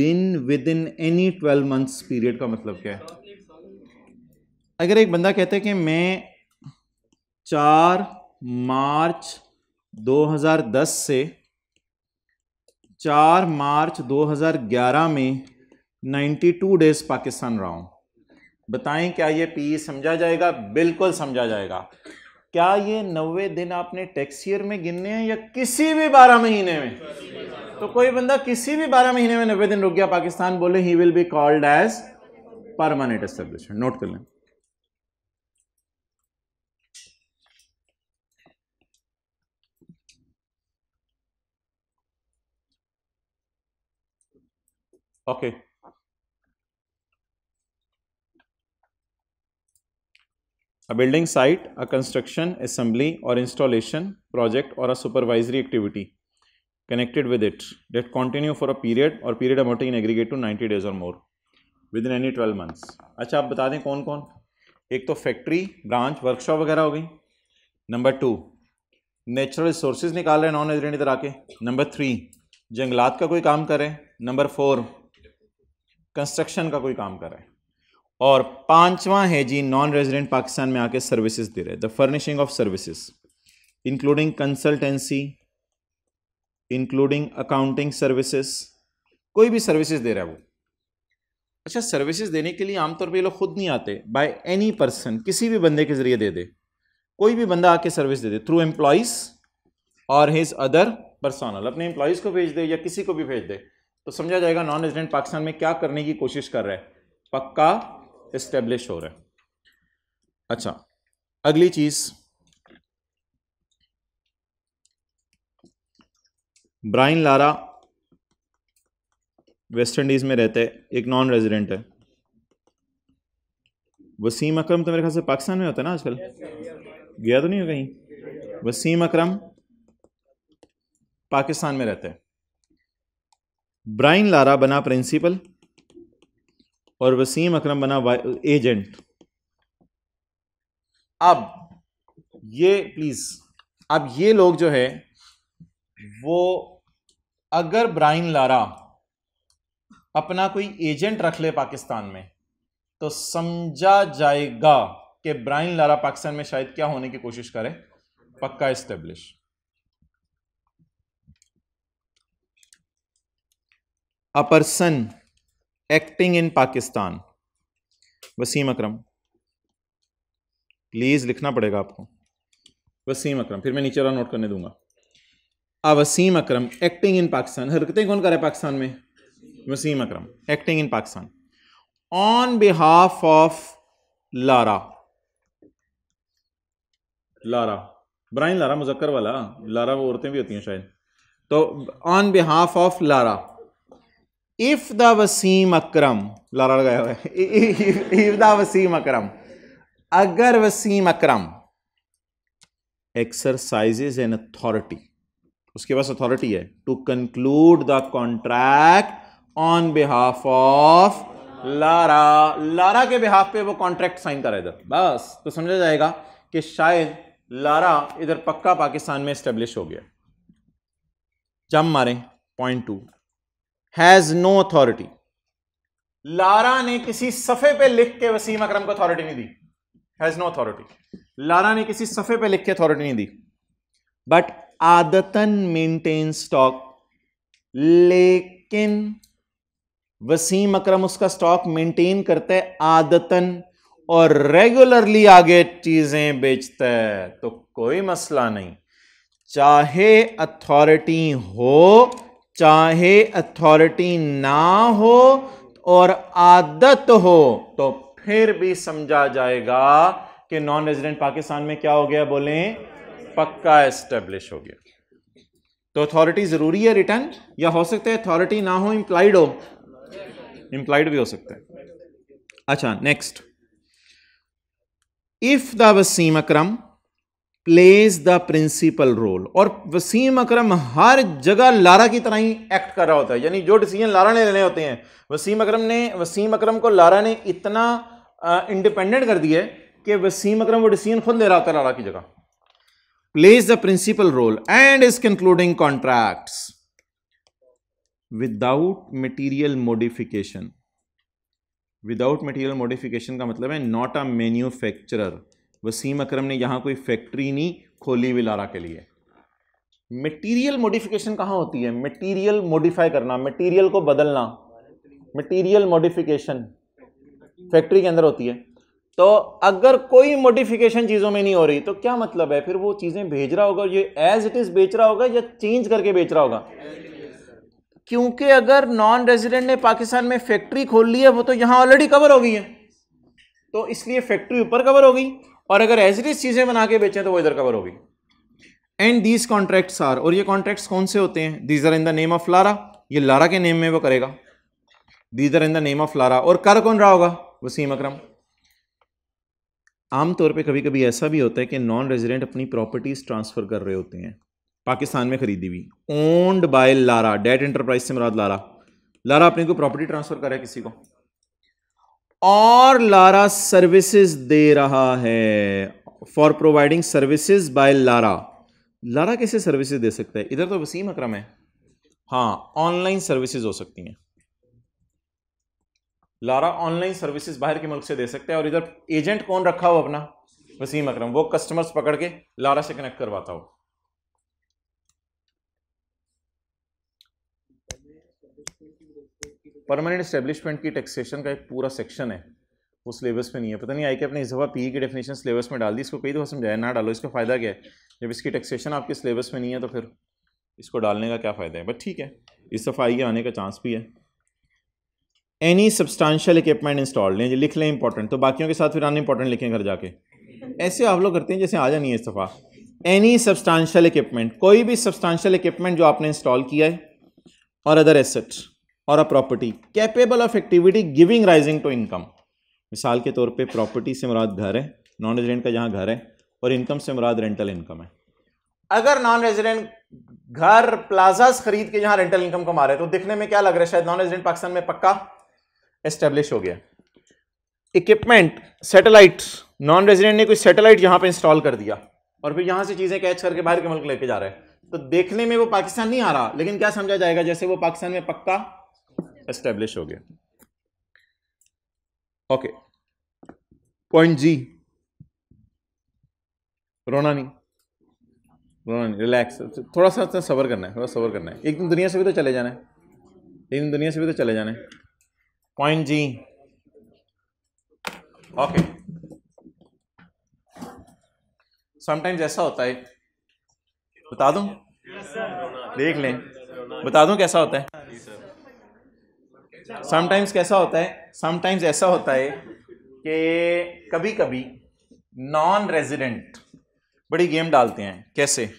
दिन within any twelve months period का मतलब क्या है अगर एक बंदा कहता है कि मैं चार मार्च 2010 से चार मार्च 2011 में 92 डेज पाकिस्तान रहा हूँ बताएं क्या ये पी समझा जाएगा बिल्कुल समझा जाएगा क्या ये नवे दिन आपने टैक्स ईयर में गिनने हैं या किसी भी बारह महीने में तो कोई बंदा किसी भी बारह महीने में नब्बे दिन रुक गया पाकिस्तान बोले he will be called as permanent establishment note कर लें Okay. A building site, a construction, assembly or installation project or a supervisory activity connected with it that continue for a period or period amounting in aggregate to 90 days or more within any 12 months. अच्छा आप बता दें कौन कौन एक तो factory branch workshop वगैरह हो गई नंबर टू नेचुरल रिसोर्सेज निकाल रहे हैं नॉन रेजिडेंट इधर आके नंबर थ्री जंगलात का कोई काम करें रहे हैं नंबर फोर कंस्ट्रक्शन का कोई काम कर है और पांचवा है जी नॉन रेजिडेंट पाकिस्तान में आके सर्विसेज दे रहे the furnishing of services including consultancy including accounting services कोई भी सर्विसेज दे रहा है वो अच्छा सर्विसेज देने के लिए आमतौर पे ये लोग खुद नहीं आते बाय एनी पर्सन किसी भी बंदे के जरिए दे दे कोई भी बंदा आके सर्विस दे दे through employees or his other personnel अपने एम्प्लॉयज़ को भेज दे या किसी को भी भेज दे तो समझा जाएगा नॉन रेजिडेंट पाकिस्तान में क्या करने की कोशिश कर रहा है पक्का इस्टेब्लिश हो रहा है अच्छा अगली चीज ब्राइन लारा वेस्ट इंडीज में रहते एक नॉन रेजिडेंट है वसीम अकरम तो मेरे ख्याल से पाकिस्तान में होता है ना आजकल गया तो नहीं हो कहीं वसीम अकरम पाकिस्तान में रहते हैं ब्राइन लारा बना प्रिंसिपल और वसीम अकरम बना एजेंट अब ये प्लीज़ अब ये लोग जो है वो अगर ब्राइन लारा अपना कोई एजेंट रख ले पाकिस्तान में तो समझा जाएगा कि ब्राइन लारा पाकिस्तान में शायद क्या होने की कोशिश करे पक्का establish a person acting in Pakistan Wasim Akram please लिखना पड़ेगा आपको वसीम अकरम फिर मैं नीचे वाला नोट करने दूंगा uh Wasim Akram acting in Pakistan हरकतें कौन कर रहा है पाकिस्तान में Wasim Akram acting in Pakistan on behalf of Lara Lara Brian Lara मुजक्कर वाला लारा वो औरतें भी होती हैं शायद तो on behalf of Lara if the Wasim Akram Lara लगाया हुआ है इफ द वसीम अकरम अगर Wasim Akram exercises an authority उसके पास अथॉरिटी है to conclude the contract on behalf of Lara Lara के बिहाफ पे वो कॉन्ट्रैक्ट साइन करा इधर बस तो समझा जाएगा कि शायद लारा इधर पक्का पाकिस्तान में स्टेब्लिश हो गया जम मारें point two has no authority Lara ने किसी सफे पे लिख के वसीम अकरम को अथॉरिटी नहीं दी हैज नो अथॉरिटी लारा ने किसी सफे पे लिख के अथॉरिटी नहीं दी बट आदतन मेंटेन स्टॉक लेकिन वसीम अकरम उसका स्टॉक मेंटेन करता है आदतन और रेगुलरली आगे चीजें बेचता है तो कोई मसला नहीं चाहे अथॉरिटी हो चाहे अथॉरिटी ना हो और आदत हो तो फिर भी समझा जाएगा कि नॉन रेजिडेंट पाकिस्तान में क्या हो गया बोले पक्का एस्टेब्लिश हो गया तो अथॉरिटी जरूरी है रिटर्न या हो सकता है अथॉरिटी ना हो इंप्लाइड हो इंप्लाइड भी हो सकता है अच्छा next if the Wasim Akram plays the principal role और वसीम अकरम हर जगह लारा की तरह ही एक्ट कर रहा होता है यानी जो डिसीजन लारा ने लेने होते हैं वसीम अकरम ने वसीम अकरम को लारा ने इतना इंडिपेंडेंट कर दिया है कि वसीम अकरम वो डिसीजन खुद ले रहा होता है लारा की जगह plays the principal role and is concluding contract without material modification without material modification का मतलब है not a manufacturer Wasim Akram ने यहाँ कोई फैक्ट्री नहीं खोली विलारा के लिए मटेरियल मॉडिफिकेशन कहाँ होती है मटेरियल मॉडिफाई करना मटेरियल को बदलना मटेरियल मॉडिफिकेशन फैक्ट्री के अंदर होती है तो अगर कोई मॉडिफिकेशन चीज़ों में नहीं हो रही तो क्या मतलब है फिर वो चीज़ें भेज रहा होगा ये एज इट इज़ बेच रहा होगा या चेंज करके बेच रहा होगा क्योंकि अगर नॉन रेजिडेंट ने पाकिस्तान में फैक्ट्री खोल ली है वो तो यहाँ ऑलरेडी कवर हो गई है तो इसलिए फैक्ट्री ऊपर कवर हो गई और अगर एज इज चीज़ें बना के बेचें तो वो इधर कवर होगी एंड दीज कॉन्ट्रैक्ट्स आर और ये कॉन्ट्रैक्ट्स कौन से होते हैं these are in the name of Lara ये लारा के नेम में वो करेगा these are in the name of Lara और कर कौन रहा होगा वसीम अकरम आमतौर पे कभी कभी ऐसा भी होता है कि नॉन रेजिडेंट अपनी प्रॉपर्टीज ट्रांसफ़र कर रहे होते हैं पाकिस्तान में खरीदी हुई owned by Lara that enterprise से मराद लारा लारा अपनी को प्रॉपर्टी ट्रांसफ़र करे किसी को और लारा सर्विसेज दे रहा है for providing services by Lara Lara कैसे सर्विसेज दे सकता है इधर तो वसीम अक्रम है हाँ ऑनलाइन सर्विसेज हो सकती हैं लारा ऑनलाइन सर्विसेज बाहर के मुल्क से दे सकता है और इधर एजेंट कौन रखा हो अपना वसीम अक्रम वो कस्टमर्स पकड़ के लारा से कनेक्ट करवाता हो परमानेंट स्टेब्लिशमेंट की टैक्सेशन का एक पूरा सेक्शन है वो सिलेबस में नहीं है पता नहीं आई के अपने इस दफ़ा पी e की डेफिनेशन सिलेबस में डाल दी इसको कई दफ़ा तो समझाया ना डालो इसका फ़ायदा क्या है जब इसकी टैक्सेशन आपके सिलेबस में नहीं है तो फिर इसको डालने का क्या फ़ायदा है बट ठीक है इस दफ़ा आई आने का चांस भी है एनी सब्सटांशियल इक्विपमेंट इंस्टॉल लें लिख लें इंपॉर्टेंट तो बाकियों के साथ फिर आने इंपॉर्टेंट लिखें घर जाके ऐसे आप लोग करते हैं जैसे आ जानी है इस दफ़ा एनी सब्सटांशियल इक्विपमेंट कोई भी सब्सटांशियल इक्विपमेंट जो आपने इंस्टॉल किया है और अदर एसेट्स और a property capable of activity giving rising to income मिसाल के तौर पे प्रॉपर्टी से मुराद घर है नॉन रेजिडेंट का जहाँ घर है और इनकम से मुराद रेंटल इनकम है अगर नॉन रेजिडेंट घर प्लाजास खरीद के जहाँ रेंटल इनकम कमा रहे हैं तो दिखने में क्या लग रहा है शायद नॉन रेजिडेंट पाकिस्तान में पक्का एस्टेब्लिश हो गया इक्विपमेंट सेटेलाइट नॉन रेजिडेंट ने कोई सेटेलाइट यहाँ पर इंस्टॉल कर दिया और फिर यहाँ से चीज़ें कैच करके बाहर के मुल्क लेके जा रहे हैं तो देखने में वो पाकिस्तान नहीं आ रहा लेकिन क्या समझा जाएगा जैसे वो पाकिस्तान में पक्का एस्टेब्लिश हो गया ओके पॉइंट जी रोना नहीं रोना नहीं रिलैक्स थोड़ा सा इतना सबर करना है थोड़ा सबर करना है एक दिन दुनिया से भी तो चले जाना है एक दिन दुनिया से भी तो चले जाना है पॉइंट जी ओके समटाइम्स ऐसा होता है बता दूं yes, देख लें बता दूं कैसा होता है समटाइम्स कैसा होता है समटाइम्स ऐसा होता है कि कभी कभी नॉन रेजिडेंट बड़ी गेम डालते हैं कैसे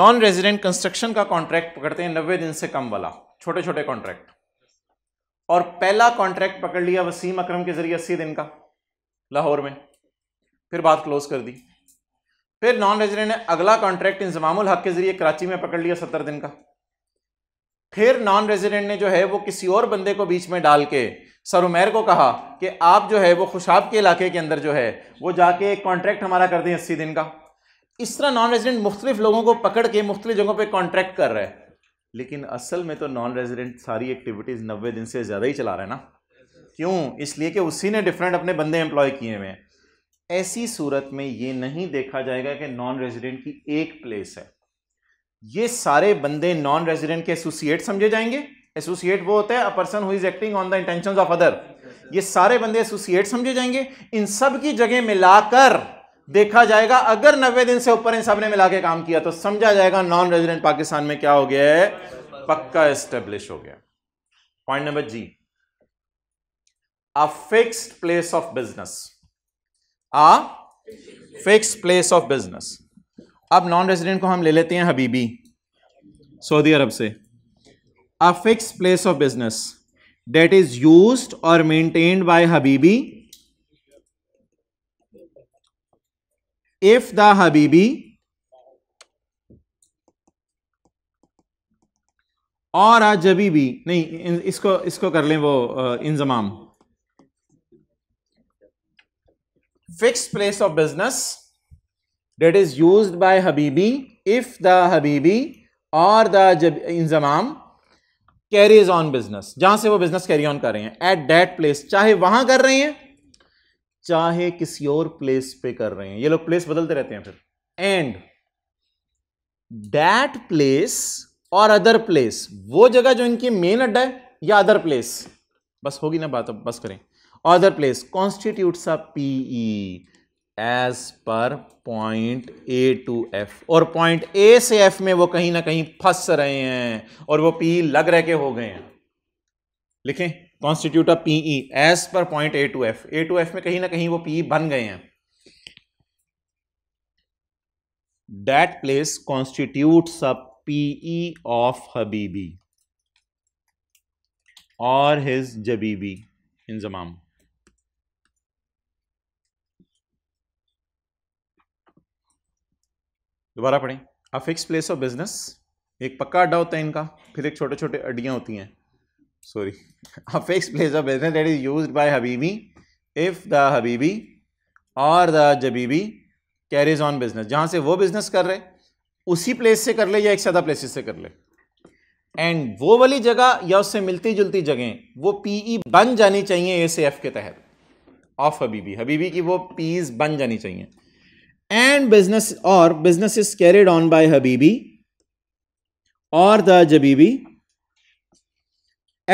नॉन रेजिडेंट कंस्ट्रक्शन का कॉन्ट्रैक्ट पकड़ते हैं नब्बे दिन से कम वाला छोटे छोटे कॉन्ट्रैक्ट और पहला कॉन्ट्रैक्ट पकड़ लिया वसीम अकरम के जरिए अस्सी दिन का लाहौर में फिर बात क्लोज कर दी फिर नॉन रेजिडेंट ने अगला कॉन्ट्रैक्ट इंजमामुल हक के जरिए कराची में पकड़ लिया सत्तर दिन का फिर नॉन रेजिडेंट ने जो है वो किसी और बंदे को बीच में डाल के सर उमेर को कहा कि आप जो है वो खुशाब के इलाके के अंदर जो है वो जाके एक कॉन्ट्रैक्ट हमारा कर दें अस्सी दिन का इस तरह नॉन रेजिडेंट मुख्तलिफ लोगों को पकड़ के मुख्तलिफ जगहों पर कॉन्ट्रैक्ट कर रहे हैं लेकिन असल में तो नॉन रेजिडेंट सारी एक्टिविटीज़ नब्बे दिन से ज़्यादा ही चला रहे हैं ना क्यों इसलिए कि उसी ने डिफरेंट अपने बंदे एम्प्लॉय किए हुए हैं ऐसी सूरत में ये नहीं देखा जाएगा कि नॉन रेजिडेंट की एक प्लेस है ये सारे बंदे नॉन रेजिडेंट के एसोसिएट समझे जाएंगे एसोसिएट वो होता है a person who is acting on the intention of other ये सारे बंदे एसोसिएट समझे जाएंगे इन सब की जगह मिलाकर देखा जाएगा अगर नब्बे दिन से ऊपर इन सब ने मिला के काम किया तो समझा जाएगा नॉन रेजिडेंट पाकिस्तान में क्या हो गया है पक्का एस्टेब्लिश हो गया point number G a fixed place of business ah fixed place of business अब नॉन रेजिडेंट को हम ले लेते हैं हबीबी सऊदी अरब से a fix place of business that is use or maintained by Habibi if the Habibi or आज जबी भी नहीं इसको इसको कर लें वो Inzamam fix place of business that is used by Habibi if the Habibi or the Inzamam carries on business जहां से वो business carry on कर रहे हैं at that place चाहे वहां कर रहे हैं चाहे किसी और place पे कर रहे हैं ये लोग place बदलते रहते हैं फिर and that place और other place वो जगह जो इनकी main अड्डा है या other place बस होगी ना बात अब बस करें other place constitutes a PE as per point A to F और पॉइंट ए से एफ में वो कहीं ना कहीं फंस रहे हैं और वो पी लग रह के हो गए हैं लिखें constitute of PE as per point A to F A to F में कहीं ना कहीं वो पी बन गए हैं डैट प्लेस कॉन्स्टिट्यूट सब PE of Habibi or his जबीबी इंजमाम दोबारा पढ़ें a fix place of business एक पक्का अड्डा होता है इनका फिर एक छोटे छोटे अड्डियाँ होती हैं sorry a fix place of business that is use by Habibi if the Habibi or the जबीबी कैरीज ऑन बिजनेस जहाँ से वो बिजनेस कर रहे उसी प्लेस से कर ले या एक सदा प्लेसेस से कर ले एंड वो वाली जगह या उससे मिलती जुलती जगह वो पीई e बन जानी चाहिए ए से एफ के तहत ऑफ हबीबी हबीबी की वो पीज बन जानी चाहिए and business or business is carried on by Habibi or the जबीबी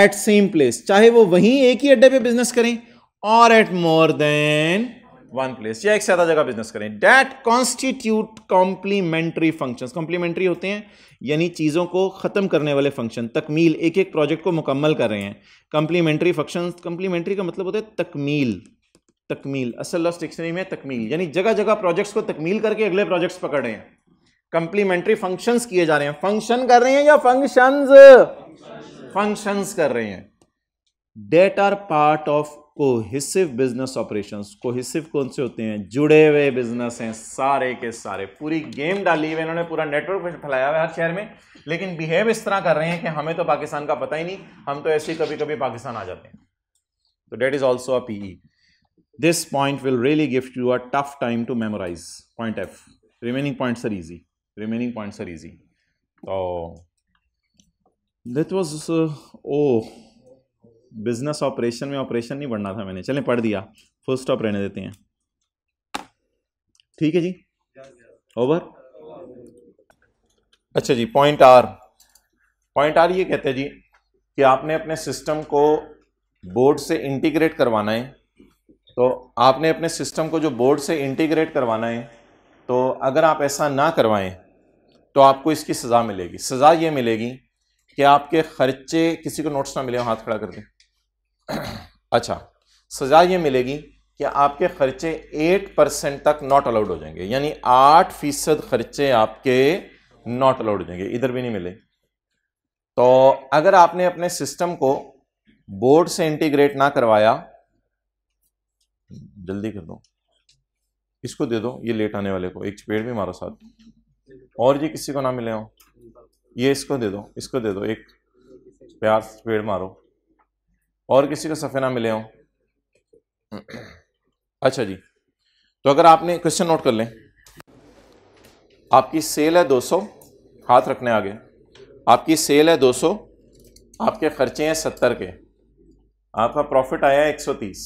एट सेम प्लेस चाहे वो वहीं एक ही अड्डे पे बिजनेस करें और at more than one place या एक से ज्यादा जगह बिजनेस करें that constitute complementary functions complementary होते हैं यानी चीज़ों को ख़त्म करने वाले फंक्शन तकमील एक एक प्रोजेक्ट को मुकम्मल कर रहे हैं कॉम्प्लीमेंट्री फंक्शन कॉम्प्लीमेंट्री का मतलब होता है तकमील तकमील असल लॉस डिक्शनरी में तकमील यानी जगह जगह प्रोजेक्ट्स को तकमील करके अगले प्रोजेक्ट्स पकड़ रहे हैं कंप्लीमेंट्री फंक्शंस किए जा रहे हैं फंक्शन कर रहे हैं या फंक्शंस फंक्शंस कर रहे हैं that are part of cohesive business operation cohesive कौन से होते हैं जुड़े हुए बिजनेस हैं सारे के सारे पूरी गेम डाली हुई इन्होंने पूरा नेटवर्क फैलाया हुआ है हर शहर में लेकिन बिहेव इस तरह कर रहे हैं कि हमें तो पाकिस्तान का पता ही नहीं हम तो ऐसे ही कभी कभी पाकिस्तान आ जाते हैं तो that is also a PE this point will really give you a tough time to memorize point f remaining points are easy remaining points are easy so that was uh, oh business operation में operation नहीं पढ़ना था मैंने चलें पढ़ दिया full stop रहने देते हैं ठीक है जी ओवर अच्छा जी पॉइंट आर पॉइंट आर ये कहते हैं जी कि आपने अपने सिस्टम को बोर्ड से इंटीग्रेट करवाना है तो आपने अपने सिस्टम को जो बोर्ड से इंटीग्रेट करवाना है तो अगर आप ऐसा ना करवाएं तो आपको इसकी सज़ा मिलेगी सज़ा ये मिलेगी कि आपके खर्चे किसी को नोट्स ना मिले हाथ खड़ा कर दें अच्छा सज़ा ये मिलेगी कि आपके खर्चे एट परसेंट तक नॉट अलाउड हो जाएंगे यानी आठ फीसद खर्चे आपके नॉट अलाउड हो जाएंगे इधर भी नहीं मिले तो अगर आपने अपने सिस्टम को बोर्ड से इंटीग्रेट ना करवाया जल्दी कर दो इसको दे दो ये लेट आने वाले को एक चपेट भी मारो साथ और ये किसी को ना मिले हो ये इसको दे दो इसको दे दो एक प्यार पेड़ मारो और किसी को सफ़े ना मिले हो अच्छा जी तो अगर आपने क्वेश्चन नोट कर लें आपकी सेल है 200 हाथ रखने आगे आपकी सेल है 200 आपके खर्चे हैं 70 के आपका प्रॉफिट आया है 130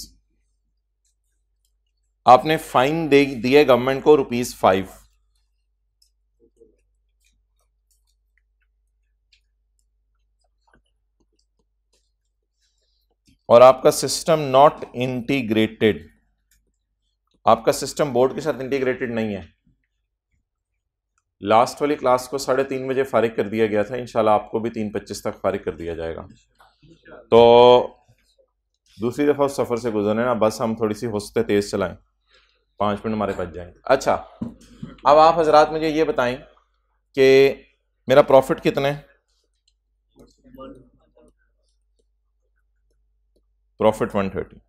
आपने फाइन दे दिए गवर्नमेंट को रुपीज फाइव और आपका सिस्टम नॉट इंटीग्रेटेड आपका सिस्टम बोर्ड के साथ इंटीग्रेटेड नहीं है लास्ट वाली क्लास को साढ़े तीन बजे फारिग कर दिया गया था इंशाल्लाह आपको भी तीन पच्चीस तक फारिग कर दिया जाएगा तो दूसरी दफ़ा उस सफ़र से गुजरने ना बस हम थोड़ी सी हौसले तेज़ चलाएं पाँच मिनट हमारे बच जाएंगे अच्छा अब आप हजरात मुझे ये बताएं कि मेरा प्रॉफिट कितना है प्रॉफिट वन थर्टी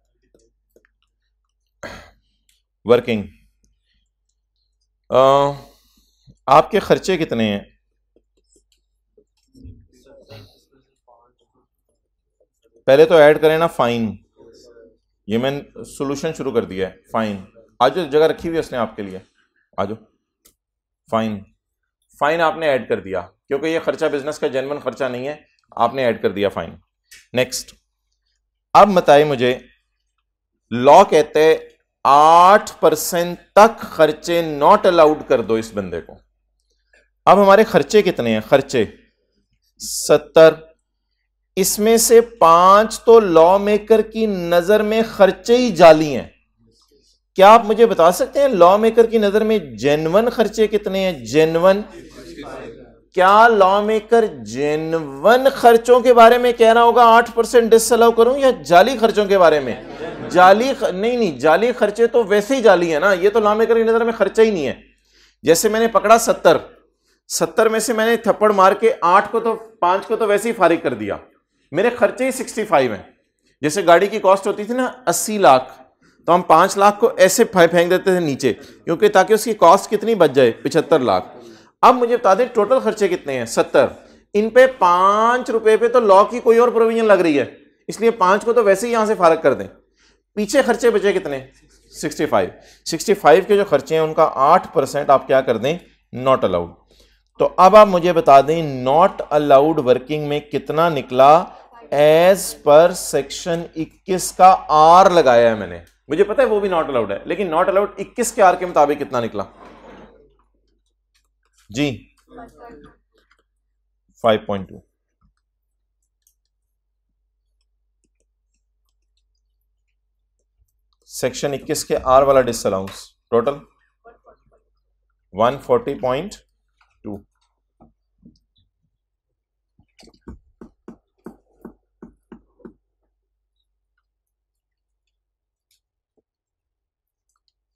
वर्किंग आपके खर्चे कितने हैं पहले तो ऐड करें ना फाइन ये मैंने सोल्यूशन शुरू कर दिया है फाइन आज जगह रखी हुई है उसने आपके लिए आज फाइन फाइन आपने ऐड कर दिया क्योंकि ये खर्चा बिजनेस का जेनवन खर्चा नहीं है आपने ऐड कर दिया फाइन नेक्स्ट अब बताए मुझे लॉ कहते आठ परसेंट तक खर्चे नॉट अलाउड कर दो इस बंदे को अब हमारे खर्चे कितने हैं खर्चे सत्तर इसमें से पांच तो लॉ मेकर की नजर में खर्चे ही जाली हैं क्या आप मुझे बता सकते हैं लॉ मेकर की नजर में जेनवन खर्चे कितने हैं जेनवन क्या लॉ मेकर जेनवन खर्चों के बारे में कह रहा होगा आठ परसेंट डिसअलाउ करूं या जाली खर्चों के बारे में जाली ख... नहीं नहीं जाली खर्चे तो वैसे ही जाली है ना ये तो लॉ मेकर की नजर में खर्चा ही नहीं है जैसे मैंने पकड़ा सत्तर सत्तर में से मैंने थप्पड़ मार के आठ को तो पांच को तो वैसे ही फारिग कर दिया मेरे खर्चे ही सिक्सटी फाइव है जैसे गाड़ी की कॉस्ट होती थी ना अस्सी लाख तो हम पाँच लाख को ऐसे फेंक देते थे नीचे क्योंकि ताकि उसकी कॉस्ट कितनी बच जाए पिछहत्तर लाख अब मुझे बता दें टोटल खर्चे कितने हैं सत्तर इन पे पाँच रुपये पे तो लॉ की कोई और प्रोविजन लग रही है इसलिए पाँच को तो वैसे ही यहाँ से फारक कर दें पीछे खर्चे बचे कितने 65 65 के जो खर्चे हैं उनका आठ परसेंट आप क्या कर दें नॉट अलाउड तो अब आप मुझे बता दें नॉट अलाउड वर्किंग में कितना निकला एज पर सेक्शन 21 का आर लगाया है मैंने मुझे पता है वो भी नॉट अलाउड है लेकिन नॉट अलाउड 21 के आर के मुताबिक कितना निकला जी 5.2 सेक्शन 21 के आर वाला डिसअलाउंस टोटल 140.2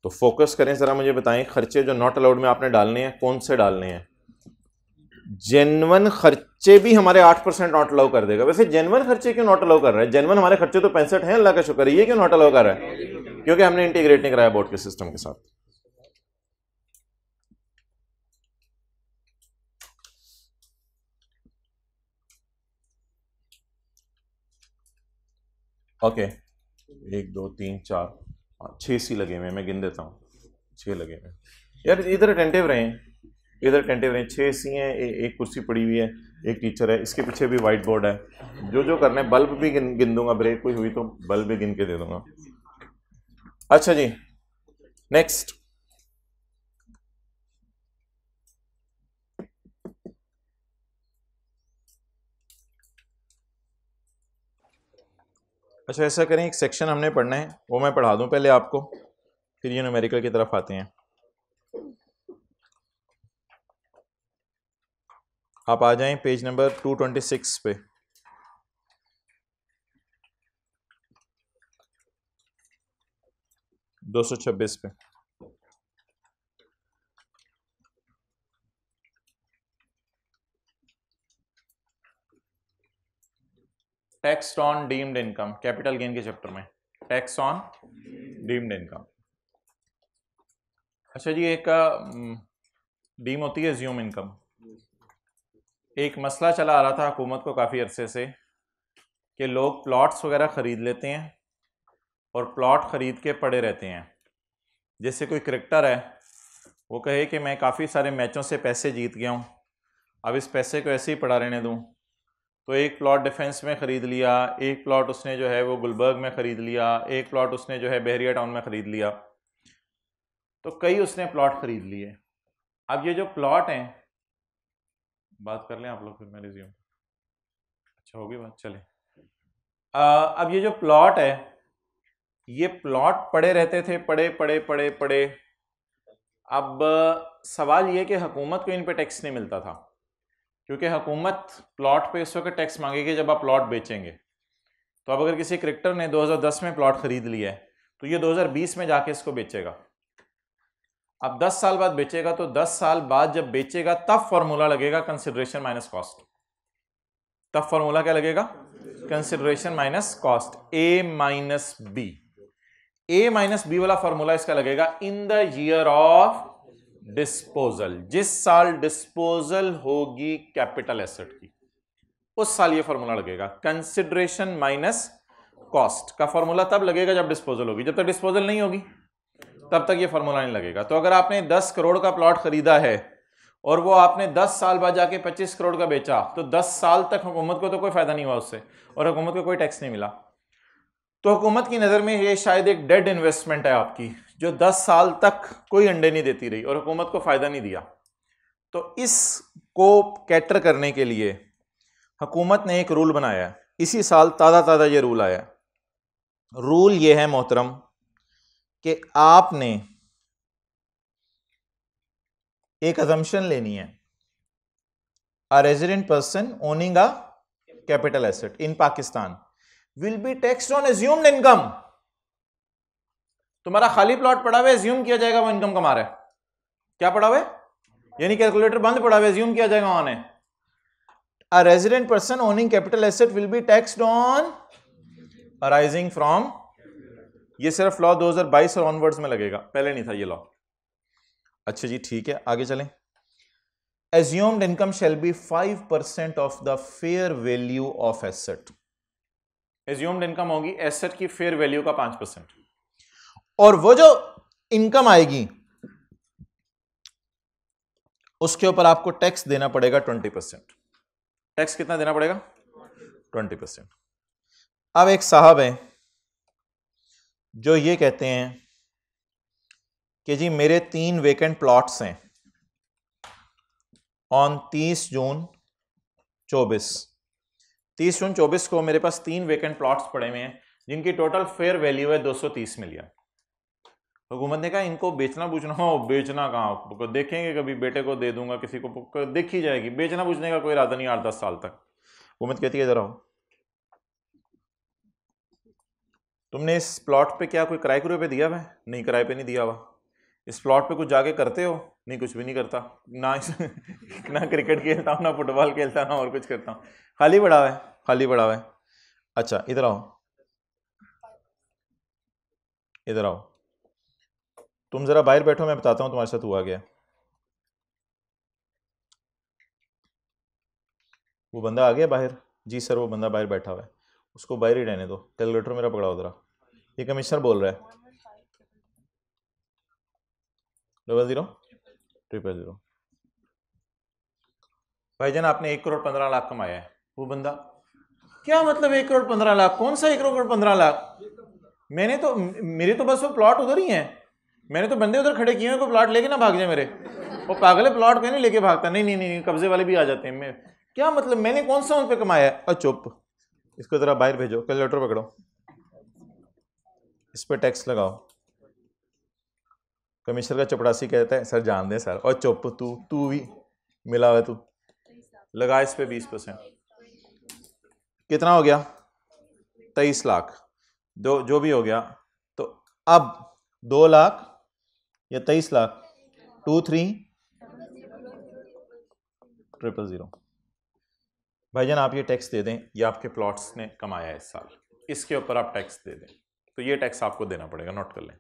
तो फोकस करें ज़रा मुझे बताएं खर्चे जो नॉट अलाउड में आपने डालने हैं कौन से डालने हैं जेनवन खर्चे भी हमारे आठ परसेंट नॉट अलाउ कर देगा वैसे जेनवन खर्चे क्यों नॉट अलाउ कर रहा है जेनवन हमारे खर्चे तो पैंसठ हैं अल्लाह का शुक्र ये क्यों नॉट अलाउ कर रहा है क्योंकि हमने इंटीग्रेट नहीं कराया बोर्ड के सिस्टम के साथ ओके एक दो तीन चार छः सी लगे हुए मैं गिन देता हूँ छः लगे हुए यार इधर अटेंटिव रहें इधर अटेंटिव रहें छः सी हैं एक कुर्सी पड़ी हुई है एक टीचर है इसके पीछे भी वाइट बोर्ड है जो जो करना है बल्ब भी गिन गिन दूंगा ब्रेक कोई हुई तो बल्ब भी गिन के दे दूंगा अच्छा जी नेक्स्ट अच्छा ऐसा करें एक सेक्शन हमने पढ़ना है वो मैं पढ़ा दूं पहले आपको फिर ये न्यूमेरिकल की तरफ आते हैं आप आ जाएं पेज नंबर 226 पे दो सौ छब्बीस पे tax on deemed income capital gain के चैप्टर में टैक्स ऑन डीम्ड इनकम अच्छा जी एक डीम होती है ज्यूम इनकम एक मसला चला आ रहा था हुकूमत को काफ़ी अरसे से कि लोग प्लॉट्स वगैरह ख़रीद लेते हैं और प्लॉट ख़रीद के पड़े रहते हैं जैसे कोई क्रिकेटर है वो कहे कि मैं काफ़ी सारे मैचों से पैसे जीत गया हूँ अब इस पैसे को ऐसे ही पड़ा रहने दूँ तो एक प्लॉट डिफेंस में ख़रीद लिया एक प्लॉट उसने जो है वो गुलबर्ग में ख़रीद लिया एक प्लॉट उसने जो है बहरिया टाउन में ख़रीद लिया तो कई उसने प्लॉट ख़रीद लिए अब ये जो प्लॉट हैं बात कर लें आप लोग फिर मैं रिज्यूम अच्छा होगी बात चले आ, अब ये जो प्लॉट है ये प्लॉट पड़े रहते थे पड़े पड़े पड़े पड़े अब सवाल ये कि हुकूमत को इन पे टैक्स नहीं मिलता था क्योंकि हुकूमत प्लॉट पे इस वक्त टैक्स मांगेगी जब आप प्लॉट बेचेंगे तो अब अगर किसी क्रिकेटर ने 2010 में प्लॉट खरीद लिया है तो ये 2020 में जाके इसको बेचेगा अब 10 साल बाद बेचेगा तो 10 साल बाद जब बेचेगा तब फार्मूला लगेगा कंसिडरेशन माइनस कॉस्ट तब फार्मूला क्या लगेगा consideration minus cost A minus B A minus B वाला फार्मूला इसका लगेगा in the year of disposal जिस साल डिस्पोजल होगी कैपिटल एसेट की उस साल ये फॉर्मूला लगेगा कंसिडरेशन माइनस कॉस्ट का फॉर्मूला तब लगेगा जब डिस्पोजल होगी जब तक डिस्पोजल नहीं होगी तब तक ये फॉर्मूला नहीं लगेगा तो अगर आपने 10 करोड़ का प्लॉट खरीदा है और वो आपने 10 साल बाद जाके 25 करोड़ का बेचा तो 10 साल तक हुकूमत को तो कोई फ़ायदा नहीं हुआ उससे और हुकूमत को कोई टैक्स नहीं मिला तो हुकूमत की नज़र में ये शायद एक डेड इन्वेस्टमेंट है आपकी जो 10 साल तक कोई अंडे नहीं देती रही और हुकूमत को फ़ायदा नहीं दिया तो इसको कैटर करने के लिए हुकूमत ने एक रूल बनाया इसी साल ताज़ा ताज़ा ये रूल आया रूल ये है मोहतरम कि आपने एक अजम्पन लेनी है a resident person owning a capital asset in Pakistan will be tax on assumed income तुम्हारा खाली प्लॉट पड़ा हुआ ज्यूम किया जाएगा वो इनकम कमा रहे है क्या पड़ा हुआ यानी कैलकुलेटर बंद पड़ा हुआ ज्यूम किया जाएगा ऑन है a resident person owning capital asset will be taxed on arising from ये सिर्फ लॉ 2022 और ऑनवर्ड्स में लगेगा पहले नहीं था ये लॉ अच्छा जी ठीक है आगे चलें assumed income shall be 5 percent of the fair value of asset assumed income होगी एसेट की फेयर वैल्यू का 5 परसेंट और वो जो इनकम आएगी उसके ऊपर आपको टैक्स देना पड़ेगा ट्वेंटी परसेंट टैक्स कितना देना पड़ेगा ट्वेंटी परसेंट अब एक साहब हैं जो ये कहते हैं कि जी मेरे तीन वेकेंट प्लॉट्स हैं ऑन तीस जून चौबीस तीस जून चौबीस को मेरे पास तीन वेकेंट प्लॉट्स पड़े हुए हैं जिनकी टोटल फेयर वैल्यू है दो सौ तीस मिलियन हुकूमत ने कहा इनको बेचना पूछना हो बेचना कहाँ तो देखेंगे कभी बेटे को दे दूंगा किसी को देखी जाएगी बेचना पूछने का कोई इरादा नहीं आठ दस साल तक हुकूमत कहती है जरा तुमने इस प्लॉट पे क्या कोई किराए के पे दिया हुआ नहीं किराए पे नहीं दिया हुआ इस प्लॉट पे कुछ जाके करते हो नहीं कुछ भी नहीं करता ना ना क्रिकेट खेलता हूँ ना फुटबॉल खेलता ना और कुछ करता हूँ खाली पड़ा हुआ है खाली पड़ा हुआ है अच्छा इधर आओ इधर आओ तुम ज़रा बाहर बैठो मैं बताता हूं तुम्हारे साथ हुआ गया वो बंदा आ गया बाहर जी सर वो बंदा बाहर बैठा हुआ है उसको बाहर ही रहने दो कैलकुलेटर मेरा पकड़ाओ ज़रा ये कमिश्नर बोल रहा है डबल ज़ीरो ट्रिपल ज़ीरो भाई जान आपने एक करोड़ पंद्रह लाख कमाया है वो बंदा क्या मतलब एक करोड़ पंद्रह लाख कौन सा एक करोड़ पंद्रह लाख मैंने तो मेरे तो बस वो प्लॉट उधर ही है मैंने तो बंदे उधर खड़े किए हैं कोई प्लाट लेके ना भाग जाए मेरे वो पागले प्लाट कहीं नहीं लेके भागता नहीं नहीं नहीं, कब्जे वाले भी आ जाते हैं मैं क्या मतलब मैंने कौन सा उन पर कमाया है और चुप इसको ज़रा बाहर भेजो लेटर पकड़ो इस पर टैक्स लगाओ कमिश्नर का चपड़ासी कहता है सर जान दे सर और चुप तू तू भी मिला हुआ तू लगा इस पे बीस परसेंट कितना हो गया तेईस लाख दो जो भी हो गया तो अब दो लाख या तेईस lakh two three triple zero भाईजान आप ये टैक्स दे दें ये आपके प्लॉट्स ने कमाया है इस साल इसके ऊपर आप टैक्स दे दें तो ये टैक्स आपको देना पड़ेगा नोट कर लें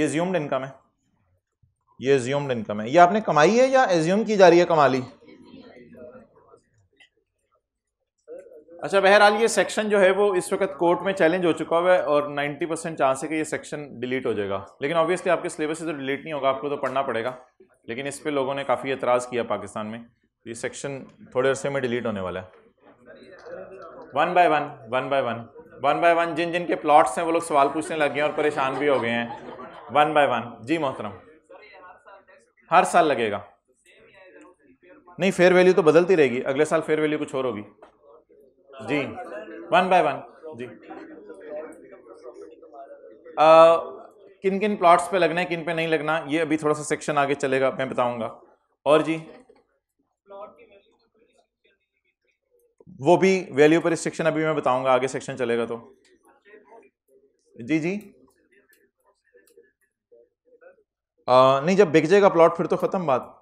ये ज्यूम्ड इनकम है ये ज्यूम्ड इनकम है ये आपने कमाई है या एज्यूम की जा रही है कमा ली अच्छा बहरहाल ये सेक्शन जो है वो इस वक्त कोर्ट में चैलेंज हो चुका हुआ है और 90 परसेंट चांस है कि ये सेक्शन डिलीट हो जाएगा लेकिन ऑब्वियसली आपके सिलेबस से तो डिलीट नहीं होगा आपको तो पढ़ना पड़ेगा लेकिन इस पर लोगों ने काफ़ी एतराज़ किया पाकिस्तान में ये सेक्शन थोड़े अरसे में डिलीट होने वाला है one by one one by one one by one जिन जिन के प्लाट्स हैं वो लोग सवाल पूछने लग गए हैं और परेशान भी हो गए हैं वन बाय वन जी मोहतरम हर साल लगेगा नहीं फेयर वैल्यू तो बदलती रहेगी अगले साल फेयर वैल्यू कुछ और होगी जी वन बाय वन जी आ, uh, किन किन प्लॉट्स पे लगना है किन पे नहीं लगना ये अभी थोड़ा सा सेक्शन आगे चलेगा मैं बताऊंगा और जी वो भी वैल्यू पर रिस्ट्रिक्शन अभी मैं बताऊंगा आगे सेक्शन चलेगा तो जी जी आ, uh, नहीं जब बिक जाएगा प्लॉट फिर तो ख़त्म बात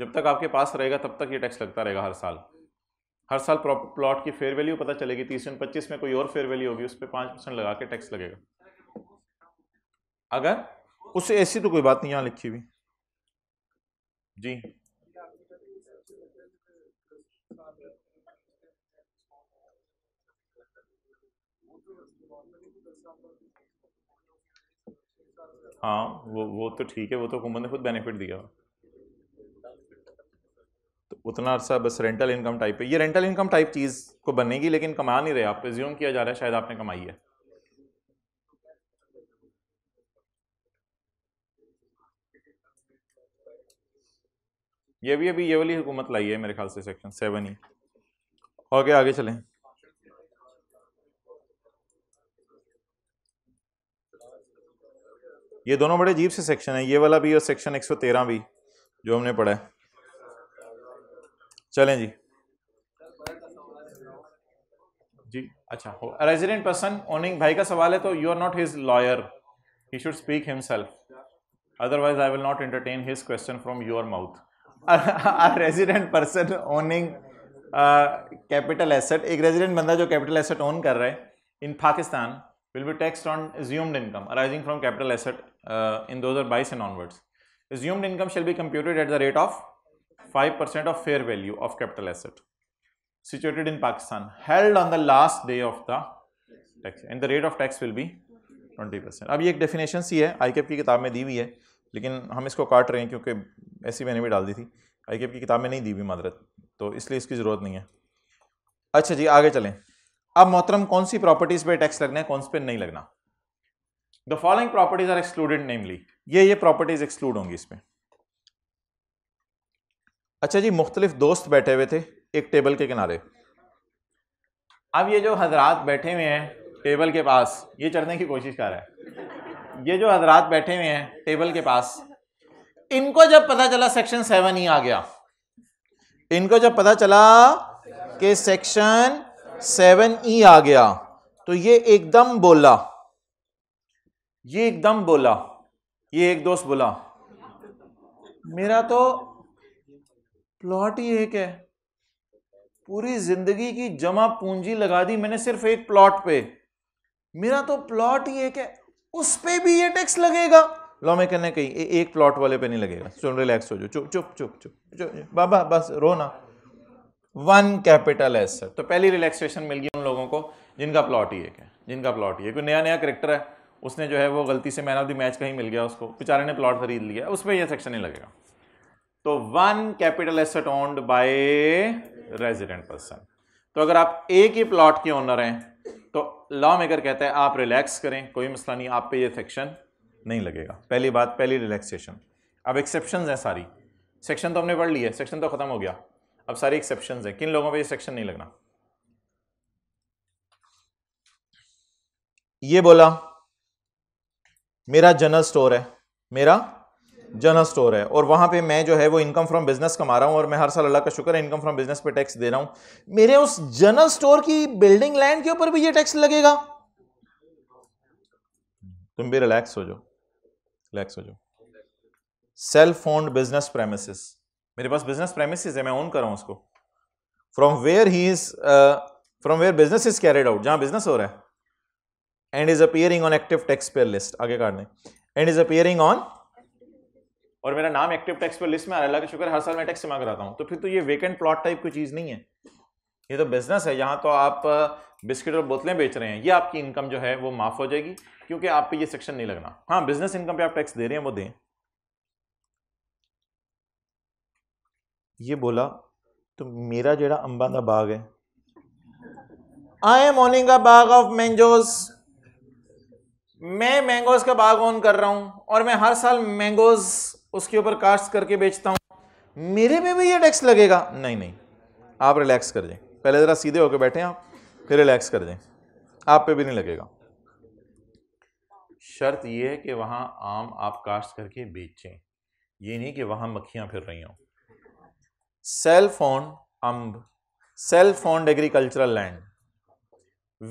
जब तक आपके पास रहेगा तब तक ये टैक्स लगता रहेगा हर साल हर साल प्लॉट की फेयर वैल्यू पता चलेगी तीस जून पच्चीस में कोई और फेयर वैल्यू होगी उस पर पाँच परसेंट लगा के टैक्स लगेगा अगर उससे ऐसी तो कोई बात नहीं यहाँ लिखी हुई जी हाँ वो वो तो ठीक है वो तो हुकूमत ने खुद बेनिफिट दिया उतना अर्सा बस रेंटल इनकम टाइप है ये रेंटल इनकम टाइप चीज़ को बनेगी लेकिन कमा नहीं रहे आप रिज्यूम किया जा रहा है शायद आपने कमाई है ये भी अभी ये वाली हुकूमत लाई है मेरे ख्याल से सेक्शन सेवन ही ओके आगे चलें ये दोनों बड़े अजीब से सेक्शन है ये वाला भी और सेक्शन 113 भी जो हमने पढ़ा है चलें जी जी अच्छा हो रेजिडेंट पर्सन ओनिंग भाई का सवाल है तो you are not his lawyer he should speak himself otherwise I will not entertain his question from your mouth are resident person owning capital asset एक रेजिडेंट बंदा जो कैपिटल एसेट ओन कर रहा है in Pakistan will be tax on assumed income arising from capital asset in दो हज़ार बाईस and onwards assumed income shall be computed at the rate of of fair value of capital asset situated in Pakistan held on the last day of the tax and the rate of tax will be twenty percent अब ये एक definition सी है आई की किताब में दी हुई है लेकिन हम इसको काट रहे हैं क्योंकि ऐसी मैंने भी डाल दी थी आई की किताब में नहीं दी हुई मदरत तो इसलिए इसकी ज़रूरत नहीं है अच्छा जी आगे चलें अब मोहतरम कौन सी प्रॉपर्टीज़ पे टैक्स लगना है कौन से पे नहीं लगना the following properties are excluded namely ये ये प्रॉपर्टीज़ एक्सक्लूड होंगी इसमें अच्छा जी मुख्तलिफ दोस्त बैठे हुए थे एक टेबल के किनारे अब ये जो हजरात बैठे हुए हैं टेबल के पास ये चढ़ने की कोशिश कर रहा है ये जो हजरात बैठे हुए हैं टेबल के पास इनको जब पता चला सेक्शन सेवन ही आ गया इनको जब पता चला कि सेक्शन सेवन ई आ गया तो ये एकदम बोला ये एकदम बोला ये एक दोस्त बोला मेरा तो प्लॉट ही एक है पूरी जिंदगी की जमा पूंजी लगा दी मैंने सिर्फ एक प्लॉट पे मेरा तो प्लॉट ही एक है उस पर भी ये टैक्स लगेगा लॉ मेकर ने कही एक प्लॉट वाले पे नहीं लगेगा सुन रिलैक्स हो जाओ चुप चुप चुप चुप बाबा बस रो ना वन कैपिटल सर तो पहली रिलैक्सेशन मिल गई उन लोगों को जिनका प्लॉट ही एक है जिनका प्लॉट ही है कोई नया नया करेक्टर है उसने जो है वो गलती से मैन ऑफ द मैच कहीं मिल गया उसको बेचारे ने प्लॉट खरीद लिया उस पर यह सेक्शन नहीं लगेगा तो one capital asset owned by resident person तो अगर आप एक ही प्लॉट के ओनर हैं तो लॉ मेकर कहते हैं आप रिलैक्स करें कोई मसला नहीं आप पे ये सेक्शन नहीं लगेगा पहली बात पहली रिलैक्सेशन अब एक्सेप्शन हैं सारी सेक्शन तो हमने पढ़ लिया है सेक्शन तो खत्म हो गया अब सारी एक्सेप्शन हैं किन लोगों पे ये सेक्शन नहीं लगना ये बोला मेरा जनरल स्टोर है मेरा जनरल स्टोर है और वहाँ पे मैं जो है वो इनकम फ्रॉम बिजनेस कमा रहा हूँ और मैं हर साल अल्लाह का शुक्र है इनकम फ्रॉम बिजनेस पे टैक्स दे रहा हूँ मेरे उस जनरल स्टोर की बिल्डिंग लैंड के ऊपर भी ये टैक्स लगेगा तुम भी रिलैक्स हो जाओ रिलैक्स हो जाओ सेल्फ ओन्ड बिजनेस प्रेमिसेस मेरे पास बिजनेस प्रेमिसेस है मैं ओन कर रहा हूँ उसको from where he is from where business is carried out जहाँ बिजनेस हो रहा है and is appearing on active tax payer list आगे काटने एंड इज अपियरिंग ऑन और मेरा नाम एक्टिव टैक्स पर लिस्ट में आ रहा है अल्लाह का शुक्र हर साल मैं टैक्स जमा कराता हूँ तो फिर तो ये वेकेंट प्लॉट टाइप कोई चीज़ नहीं है ये तो बिजनेस है यहाँ तो आप बिस्किट और बोतलें बेच रहे हैं ये आपकी इनकम जो है वो माफ़ हो जाएगी क्योंकि आप पे ये सेक्शन नहीं लगना हाँ बिजनेस इनकम पे आप टैक्स दे रहे हैं वो दें ये बोला तो मेरा जेड़ा अंबा का बाग है आई एम ऑनिंग बाग ऑफ मैंगोज मैं मैंगोज का बाग ऑन कर रहा हूं और मैं हर साल मैंगोज उसके ऊपर कास्ट करके बेचता हूँ मेरे में भी ये टैक्स लगेगा नहीं नहीं आप रिलैक्स कर दें पहले ज़रा सीधे होकर बैठे आप फिर रिलैक्स कर दें आप पे भी नहीं लगेगा शर्त यह है कि वहाँ आम आप कास्ट करके बेचें ये नहीं कि वहाँ मक्खियाँ फिर रही हों सेल फोन अम्ब cell phone agricultural land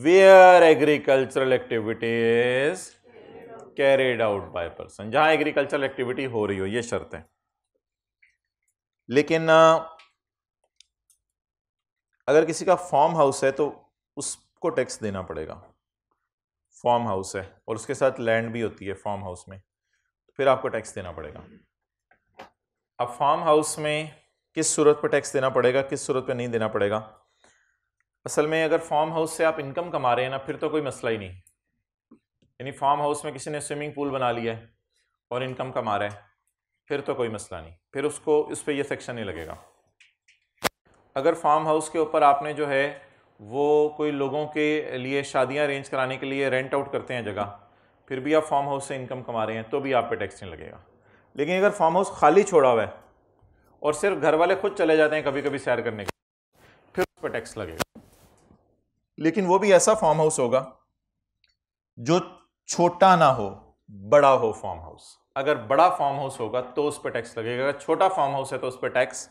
where agricultural activities carried out by person जहां एग्रीकल्चरल एक्टिविटी हो रही हो ये शर्त है लेकिन अगर किसी का फॉर्म हाउस है तो उसको टैक्स देना पड़ेगा फॉर्म हाउस है और उसके साथ लैंड भी होती है फॉर्म हाउस में तो फिर आपको टैक्स देना पड़ेगा अब फार्म हाउस में किस सूरत पर टैक्स देना पड़ेगा किस सूरत पर नहीं देना पड़ेगा असल में अगर फार्म हाउस से आप इनकम कमा रहे हैं ना फिर तो कोई मसला ही नहीं यानी फार्म हाउस में किसी ने स्विमिंग पूल बना लिया है और इनकम कमा रहा है फिर तो कोई मसला नहीं फिर उसको इस पर यह सेक्शन नहीं लगेगा अगर फार्म हाउस के ऊपर आपने जो है वो कोई लोगों के लिए शादियां अरेंज कराने के लिए रेंट आउट करते हैं जगह फिर भी आप फार्म हाउस से इनकम कमा रहे हैं तो भी आप पे टैक्स नहीं लगेगा लेकिन अगर फार्म हाउस खाली छोड़ा हुआ है और सिर्फ घर वाले खुद चले जाते हैं कभी कभी सैर करने के फिर उस पर टैक्स लगेगा लेकिन वो भी ऐसा फार्म हाउस होगा जो छोटा ना हो बड़ा हो फार्म हाउस अगर बड़ा फार्म हाउस होगा तो उस पर टैक्स लगेगा अगर छोटा फार्म हाउस है तो उस पर टैक्स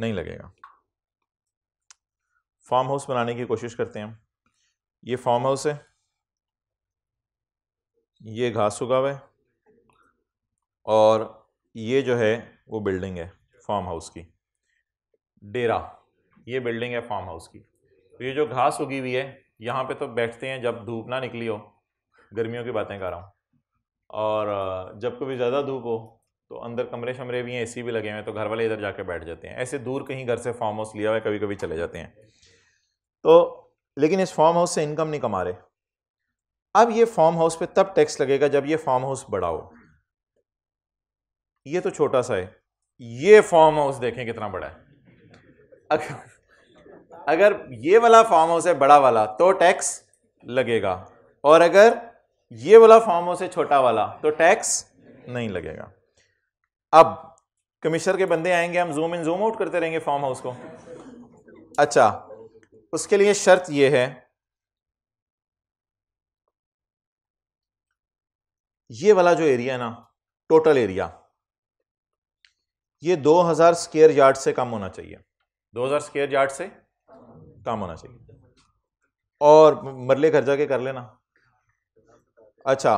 नहीं लगेगा फार्म हाउस बनाने की कोशिश करते हैं हम ये फार्म हाउस है ये घास उगा हुआ है और ये जो है वो बिल्डिंग है फार्म हाउस की डेरा ये बिल्डिंग है फार्म हाउस की तो ये जो घास उगी हुई है यहाँ पे तो बैठते हैं जब धूप ना निकली हो गर्मियों की बातें कर रहा हूँ और जब कभी ज़्यादा धूप हो तो अंदर कमरे शमरे भी हैं एसी भी लगे हुए हैं तो घर वाले इधर जाके बैठ जाते हैं ऐसे दूर कहीं घर से फार्म हाउस लिया हुआ है कभी कभी चले जाते हैं तो लेकिन इस फार्म हाउस से इनकम नहीं कमा रहे अब ये फार्म हाउस पे तब टैक्स लगेगा जब ये फार्म हाउस बड़ा हो ये तो छोटा सा है ये फार्म हाउस देखें कितना बड़ा है अगर, अगर ये वाला फार्म हाउस है बड़ा वाला तो टैक्स लगेगा और अगर ये वाला फॉर्म हो से छोटा वाला तो टैक्स नहीं लगेगा अब कमिश्नर के बंदे आएंगे हम जूम इन जूम आउट करते रहेंगे फॉर्म हाउस को अच्छा उसके लिए शर्त यह है ये वाला जो एरिया है ना टोटल एरिया ये 2000 स्केयर यार्ड से कम होना चाहिए 2000 स्केयर यार्ड से कम होना चाहिए और मरले घर जाके कर लेना अच्छा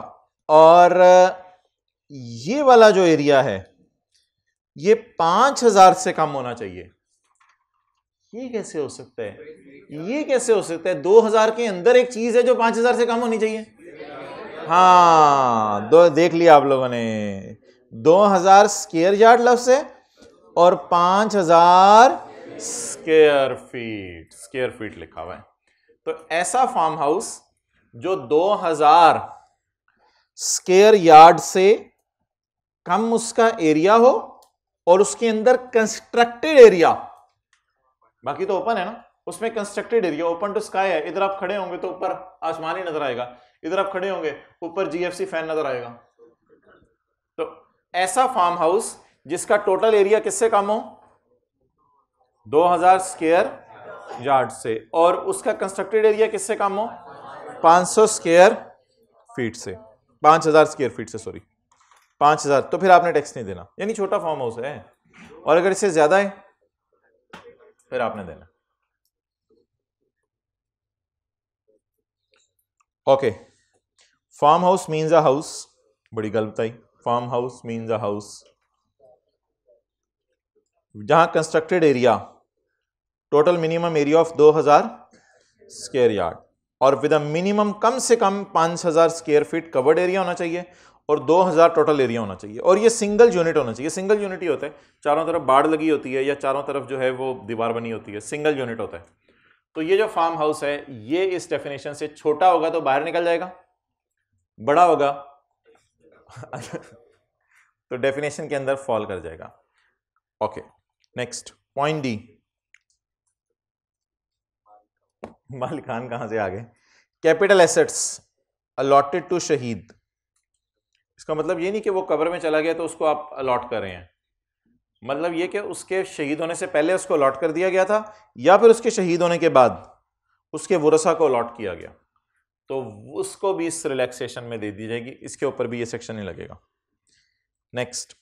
और ये वाला जो एरिया है ये पांच हजार से कम होना चाहिए ये कैसे हो सकता है ये कैसे हो सकता है दो हजार के अंदर एक चीज है जो पांच हजार से कम होनी चाहिए हाँ दो देख लिया आप लोगों ने दो हजार स्केयर यार्ड लफ्स है और पांच हजार स्केयर फीट स्केयर फीट लिखा हुआ है तो ऐसा फार्म हाउस जो दो हजार स्केयर यार्ड से कम उसका एरिया हो और उसके अंदर कंस्ट्रक्टेड एरिया बाकी तो ओपन है ना उसमें constructed area open to sky है इधर आप खड़े होंगे तो ऊपर आसमान ही नजर आएगा इधर आप खड़े होंगे ऊपर जीएफसी फैन नजर आएगा तो ऐसा फार्म हाउस जिसका टोटल एरिया किससे कम हो 2000 स्केयर यार्ड से और उसका कंस्ट्रक्टेड एरिया किससे कम हो 500 स्क्वायर फीट से पांच हज़ार स्क्वेयर फीट से सॉरी पांच हज़ार तो फिर आपने टैक्स नहीं देना यानी छोटा फार्म हाउस है और अगर इससे ज़्यादा है फिर आपने देना okay farm house means a house बड़ी गलत आई farm house means a house जहां constructed area total minimum area of 2000 square yard और विद अ मिनिमम कम से कम 5000 स्क्वायर फीट कवर्ड एरिया होना चाहिए और 2000 टोटल एरिया होना चाहिए और ये सिंगल यूनिट होना चाहिए सिंगल यूनिट ही होता है चारों तरफ बाढ़ लगी होती है या चारों तरफ जो है वो दीवार बनी होती है सिंगल यूनिट होता है तो ये जो फार्म हाउस है ये इस डेफिनेशन से छोटा होगा तो बाहर निकल जाएगा बड़ा होगा तो डेफिनेशन के अंदर फॉल कर जाएगा ओके नेक्स्ट पॉइंट डी माल खान कहां से आ गए कैपिटल एसेट्स अलॉटेड टू शहीद इसका मतलब ये नहीं कि वो कब्र में चला गया तो उसको आप अलॉट कर रहे हैं मतलब ये कि उसके शहीद होने से पहले उसको अलॉट कर दिया गया था या फिर उसके शहीद होने के बाद उसके वरसा को अलॉट किया गया तो उसको भी इस रिलैक्सेशन में दे दी जाएगी इसके ऊपर भी ये सेक्शन नहीं लगेगा नेक्स्ट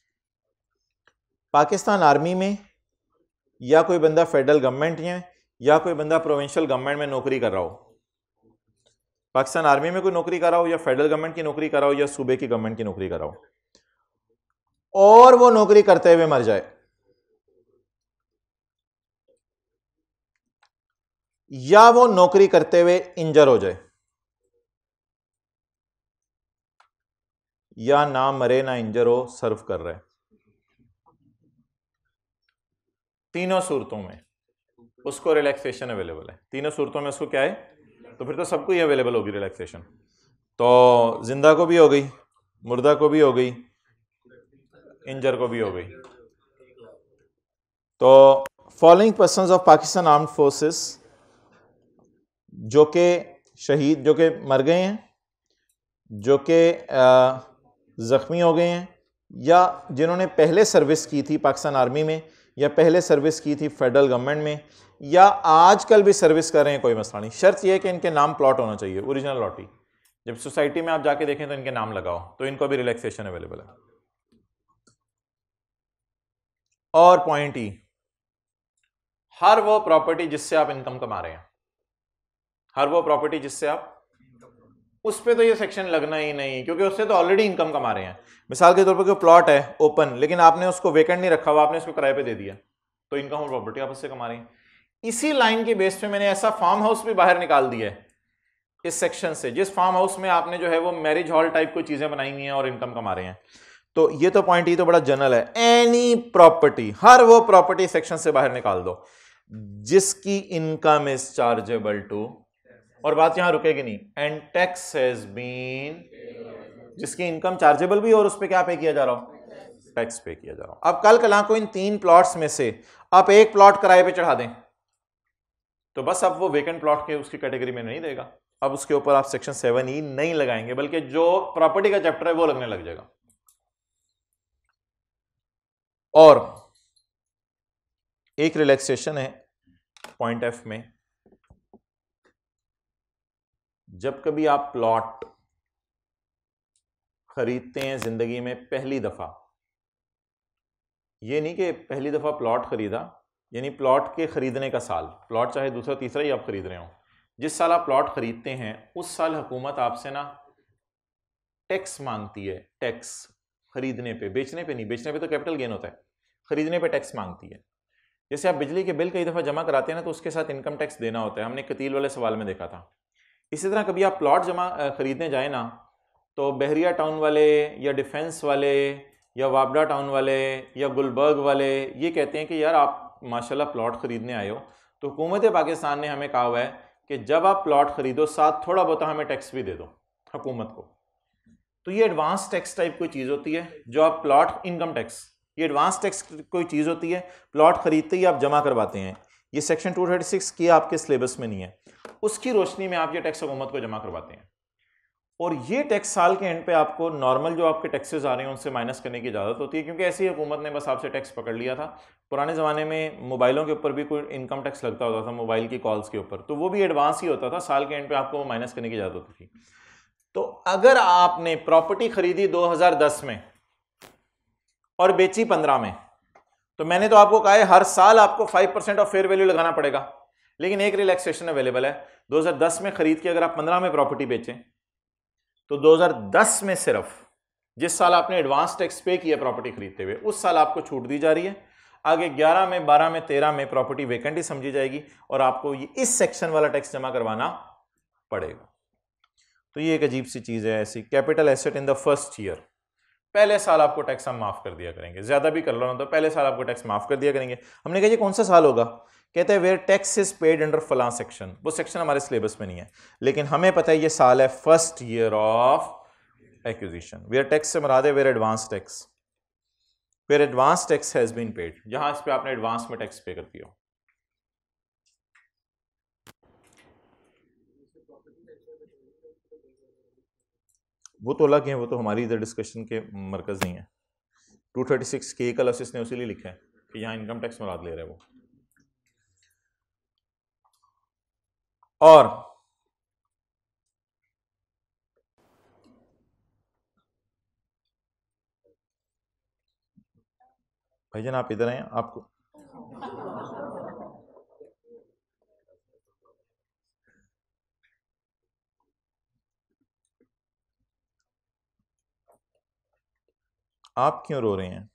पाकिस्तान आर्मी में या कोई बंदा फेडरल गवर्नमेंट में या कोई बंदा प्रोविंशियल गवर्नमेंट में नौकरी कर रहा हो पाकिस्तान आर्मी में कोई नौकरी कर रहा हो या फेडरल गवर्नमेंट की नौकरी कर रहा हो या सूबे की गवर्नमेंट की नौकरी कर रहा हो और वो नौकरी करते हुए मर जाए या वो नौकरी करते हुए इंजर हो जाए या ना मरे ना इंजर हो सर्व कर रहे तीनों सूरतों में उसको रिलैक्सेशन अवेलेबल है तीनों सूरतों में उसको क्या है तो फिर तो सबको ही अवेलेबल होगी रिलैक्सेशन तो जिंदा को भी हो गई मुर्दा को भी हो गई इंजर को भी हो गई तो following person of Pakistan armed forces जो के शहीद जो के मर गए हैं जो के ज़ख्मी हो गए हैं या जिन्होंने पहले सर्विस की थी पाकिस्तान आर्मी में या पहले सर्विस की थी फेडरल गवर्नमेंट में या आजकल भी सर्विस कर रहे हैं कोई मसला नहीं शर्त यह है कि इनके नाम प्लॉट होना चाहिए ओरिजिनल लॉटी जब सोसाइटी में आप जाके देखें तो इनके नाम लगाओ तो इनको भी रिलैक्सेशन अवेलेबल है और पॉइंट ई हर वो प्रॉपर्टी जिससे आप इनकम कमा रहे हैं हर वो प्रॉपर्टी जिससे आप उस पर तो ये सेक्शन लगना ही नहीं क्योंकि उससे तो ऑलरेडी इनकम कमा रहे हैं मिसाल के तौर पर कोई प्लॉट है ओपन लेकिन आपने उसको वेकेंट नहीं रखा हुआ आपने उसको किराए पे दे दिया तो इनकम और प्रॉपर्टी आप उससे कमा रहे हैं इसी लाइन के बेस पे मैंने ऐसा फार्म हाउस भी बाहर निकाल दिया है इस सेक्शन से जिस फार्म हाउस में आपने जो है वो मैरिज हॉल टाइप की चीजें बनाई हुई हैं और इनकम कमा रहे हैं तो ये तो पॉइंट ये तो बड़ा जनरल है एनी प्रॉपर्टी हर वो प्रॉपर्टी सेक्शन से बाहर निकाल दो जिसकी इनकम इज चार्जेबल टू और बात यहां रुकेगी नहीं एंड टैक्स हैज बीन जिसकी इनकम चार्जेबल भी और उस पर क्या पे किया जा रहा हो टैक्स पे किया जा रहा हूं अब कल कला को इन तीन प्लॉट्स में से आप एक प्लॉट किराए पे चढ़ा दें तो बस अब वो वेकेंट प्लॉट के उसकी कैटेगरी में नहीं देगा अब उसके ऊपर आप सेक्शन सेवन ई नहीं लगाएंगे बल्कि जो प्रॉपर्टी का चैप्टर है वो लगने लग जाएगा और एक रिलैक्सेशन है पॉइंट एफ में जब कभी आप प्लॉट खरीदते हैं जिंदगी में पहली दफा ये नहीं कि पहली दफा प्लॉट खरीदा यानी प्लॉट के ख़रीदने का साल प्लॉट चाहे दूसरा तीसरा ही आप ख़रीद रहे हो जिस साल आप प्लॉट ख़रीदते हैं उस साल हुकूमत आपसे ना टैक्स मांगती है टैक्स ख़रीदने पे बेचने पे नहीं बेचने पे तो कैपिटल गेन होता है ख़रीदने पे टैक्स मांगती है जैसे आप बिजली के बिल कई दफ़ा जमा कराते हैं ना तो उसके साथ इनकम टैक्स देना होता है हमने कतील वाले सवाल में देखा था इसी तरह कभी आप प्लॉट जमा ख़रीदने जाए ना तो बहरिया टाउन वाले या डिफेंस वाले या वाबडा टाउन वाले या गुलबर्ग वाले ये कहते हैं कि यार आप माशाल्लाह प्लॉट ख़रीदने आए हो तो हुकूमत पाकिस्तान ने हमें कहा हुआ है कि जब आप प्लॉट ख़रीदो साथ थोड़ा बहुत हमें टैक्स भी दे दो हुकूमत को तो ये एडवांस टैक्स टाइप कोई चीज़ होती है जो आप प्लॉट इनकम टैक्स ये एडवांस टैक्स कोई चीज़ होती है प्लॉट ख़रीदते ही आप जमा करवाते हैं ये सेक्शन टू थर्टी सिक्स की आपके सिलेबस में नहीं है उसकी रोशनी में आप ये टैक्स हुकूमत को जमा करवाते हैं और ये टैक्स साल के एंड पे आपको नॉर्मल जो आपके टैक्सेस आ रहे हैं उनसे माइनस करने की इजाज़त होती है क्योंकि ऐसी हुकूमत ने बस आपसे टैक्स पकड़ लिया था पुराने ज़माने में मोबाइलों के ऊपर भी कोई इनकम टैक्स लगता होता था मोबाइल की कॉल्स के ऊपर तो वो भी एडवांस ही होता था साल के एंड पे आपको माइनस करने की इजाज़त होती थी तो अगर आपने प्रॉपर्टी खरीदी दस में और बेची पंद्रह में तो मैंने तो आपको कहा है हर साल आपको five percent of fair value लगाना पड़ेगा लेकिन एक रिलैक्सेशन अवेलेबल है 2010 में खरीद के अगर आप 15 में प्रॉपर्टी बेचें तो 2010 में सिर्फ जिस साल आपने एडवांस टैक्स पे किया प्रॉपर्टी खरीदते हुए उस साल आपको छूट दी जा रही है आगे 11 में 12 में 13 में प्रॉपर्टी वेकेंट ही समझी जाएगी और आपको ये इस सेक्शन वाला टैक्स जमा करवाना पड़ेगा तो ये एक अजीब सी चीज़ है ऐसी capital asset in the first year पहले साल आपको टैक्स हम माफ़ कर दिया करेंगे ज़्यादा भी कर लो ना तो पहले साल आपको टैक्स माफ़ कर दिया करेंगे हमने कहा ये कौन सा साल होगा कहते हैं where tax is paid under फला सेक्शन वो सेक्शन हमारे सिलेबस में नहीं है लेकिन हमें पता है ये साल है first year of acquisition where tax से मरा दे where advance tax where advance tax has been paid यहां इस पर आपने एडवांस में टैक्स पे कर दिया वो तो अलग है वो तो हमारी इधर डिस्कशन के मरकज नहीं है टू थर्टी सिक्स के कल लफ्स ने उसी लिखा है कि यहाँ इनकम टैक्स मुराद ले रहे हैं वो और भैया आप इधर हैं आपको आप क्यों रो रहे हैं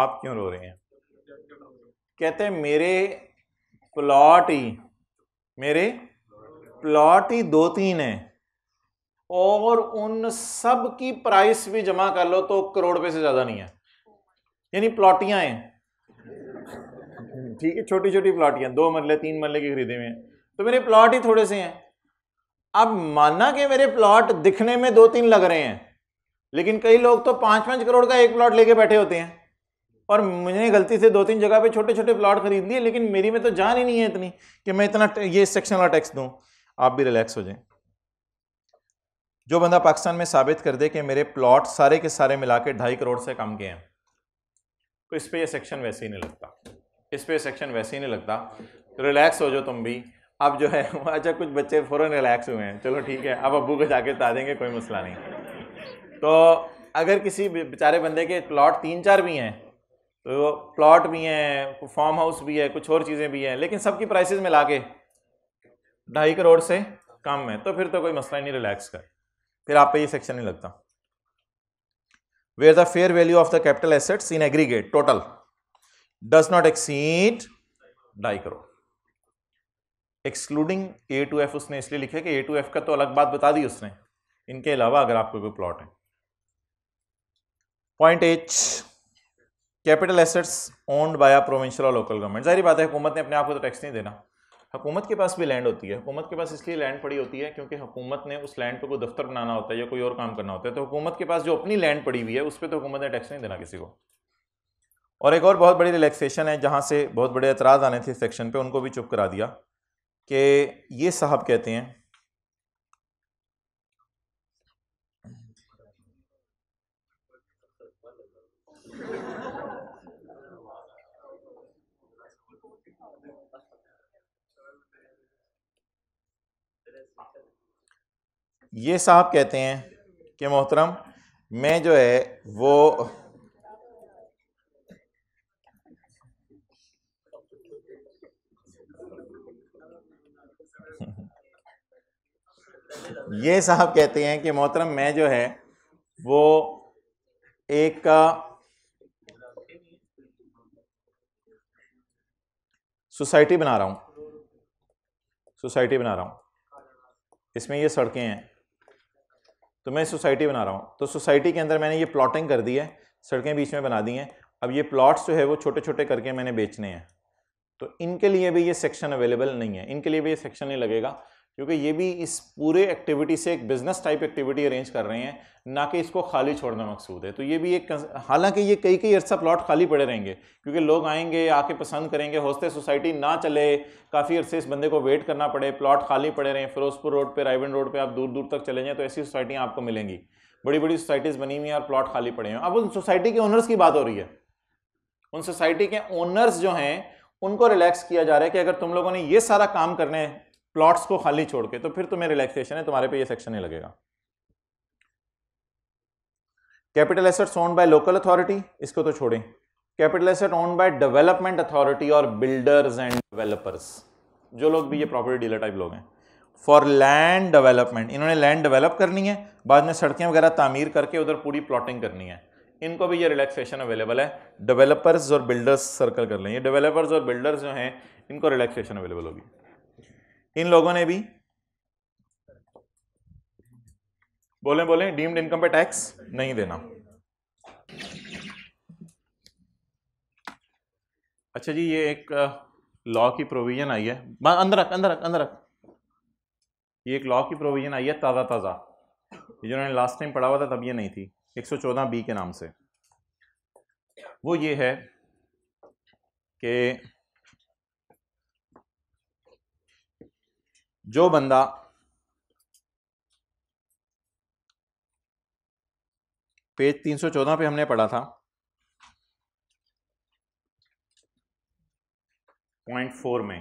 आप क्यों रो रहे हैं कहते हैं मेरे प्लॉट ही मेरे प्लॉट ही दो तीन है और उन सब की प्राइस भी जमा कर लो तो करोड़ पे से ज्यादा नहीं है यानी प्लॉटियां हैं ठीक है छोटी छोटी प्लॉटियां दो मरले तीन मरले की खरीदे हुए हैं तो मेरे प्लॉट ही थोड़े से हैं अब माना कि मेरे प्लॉट दिखने में दो तीन लग रहे हैं लेकिन कई लोग तो पांच पांच करोड़ का एक प्लॉट लेके बैठे होते हैं और मैंने गलती से दो तीन जगह पे छोटे छोटे प्लॉट खरीद लिए लेकिन मेरी में तो जान ही नहीं है इतनी कि मैं इतना ये सेक्शन वाला टैक्स दूँ आप भी रिलैक्स हो जाएं जो बंदा पाकिस्तान में साबित कर दे कि मेरे प्लॉट सारे के सारे मिला के ढाई करोड़ से कम के हैं तो इस पर यह सेक्शन वैसे ही नहीं लगता इस पर सेक्शन वैसे ही नहीं लगता तो रिलैक्स हो जाओ तुम भी अब जो है अच्छा कुछ बच्चे फ़ौरन रिलैक्स हुए हैं चलो ठीक है अब अबू को जाके बता देंगे कोई मसला नहीं तो अगर किसी बेचारे बंदे के प्लॉट तीन चार भी हैं तो प्लॉट भी हैं फार्म हाउस भी है कुछ और चीज़ें भी हैं लेकिन सबकी प्राइसेस में के ढाई करोड़ से कम है तो फिर तो कोई मसला नहीं रिलैक्स का फिर आप पे ये सेक्शन नहीं लगता where the fair value of the capital assets in aggregate total does not exceed ढाई crore excluding A to F उसने इसलिए लिखा कि ए टू एफ का तो अलग बात बता दी उसने इनके अलावा अगर आपको कोई प्लॉट है point H capital assets owned by a provincial or local government जारी बात है हुकूमत ने अपने आप को तो टैक्स नहीं देना हुकूमत के पास भी लैंड होती है हुकूमत के पास इसलिए लैंड पड़ी होती है क्योंकि हुकूमत ने उस लैंड पर कोई दफ्तर बनाना होता है या कोई और काम करना होता है तो हुकूमत के पास जो अपनी लैंड पड़ी हुई है उस पर तो हुकूमत ने टैक्स नहीं देना किसी को और एक और बहुत बड़ी रिलैक्सेशन है जहाँ से बहुत बड़े एतराज़ आने थे सेक्शन पर उनको भी चुप करा दिया कि ये साहब कहते हैं ये साहब कहते हैं कि मोहतरम मैं जो है वो ये साहब कहते हैं कि मोहतरम मैं जो है वो एक सोसाइटी बना रहा हूँ सोसाइटी बना रहा हूँ इसमें ये सड़कें हैं तो मैं सोसाइटी बना रहा हूँ तो सोसाइटी के अंदर मैंने ये प्लॉटिंग कर दी है सड़कें बीच में बना दी हैं अब ये प्लॉट्स जो है वो छोटे छोटे करके मैंने बेचने हैं तो इनके लिए भी ये सेक्शन अवेलेबल नहीं है इनके लिए भी ये सेक्शन नहीं लगेगा क्योंकि ये भी इस पूरे एक्टिविटी से एक बिजनेस टाइप एक्टिविटी अरेंज कर रहे हैं ना कि इसको खाली छोड़ना मकसूद है तो ये भी एक हालांकि ये कई कई अर्सा प्लॉट खाली पड़े रहेंगे क्योंकि लोग आएंगे आके पसंद करेंगे होस्ते सोसाइटी ना चले काफ़ी अर्से इस बंदे को वेट करना पड़े प्लॉट खाली पड़े रहें फिरोजपुर रोड पर रायबन रोड पर आप दूर दूर तक चले जाएँ तो ऐसी सोसाइटियाँ आपको मिलेंगी बड़ी बड़ी सोसाइटीज़ बनी हुई हैं और प्लॉट खाली पड़े हैं अब उन सोसाइटी के ओनर्स की बात हो रही है उन सोसाइटी के ओनर्स जो हैं उनको रिलैक्स किया जा रहा है कि अगर तुम लोगों ने ये सारा काम करने प्लॉट्स को खाली छोड़ के तो फिर तुम्हें रिलैक्सेशन है तुम्हारे पे ये सेक्शन नहीं लगेगा capital assets own by local authority इसको तो छोड़ें capital asset own by development authority और बिल्डर्स एंड डेवलपर्स जो लोग भी ये प्रॉपर्टी डीलर टाइप लोग हैं फॉर लैंड डेवलपमेंट इन्होंने लैंड डेवलप करनी है बाद में सड़कें वगैरह तामीर करके उधर पूरी प्लॉटिंग करनी है इनको भी ये रिलैक्सेशन अवेलेबल है डेवलपर्स और बिल्डर्स सर्कल कर लें ये डेवलपर्स और बिल्डर्स जो हैं इनको रिलैक्सेशन अवेलेबल होगी इन लोगों ने भी बोले बोले डीम्ड इनकम पे टैक्स नहीं देना अच्छा जी ये एक लॉ की प्रोविजन आई है अंदर रख अंदर रख अंदर रख ये एक लॉ की प्रोविजन आई है ताज़ा ताज़ा जिन्होंने लास्ट टाइम पढ़ा हुआ था तब ये नहीं थी 114 बी के नाम से वो ये है कि जो बंदा पेज 314 पे हमने पढ़ा था पॉइंट फोर में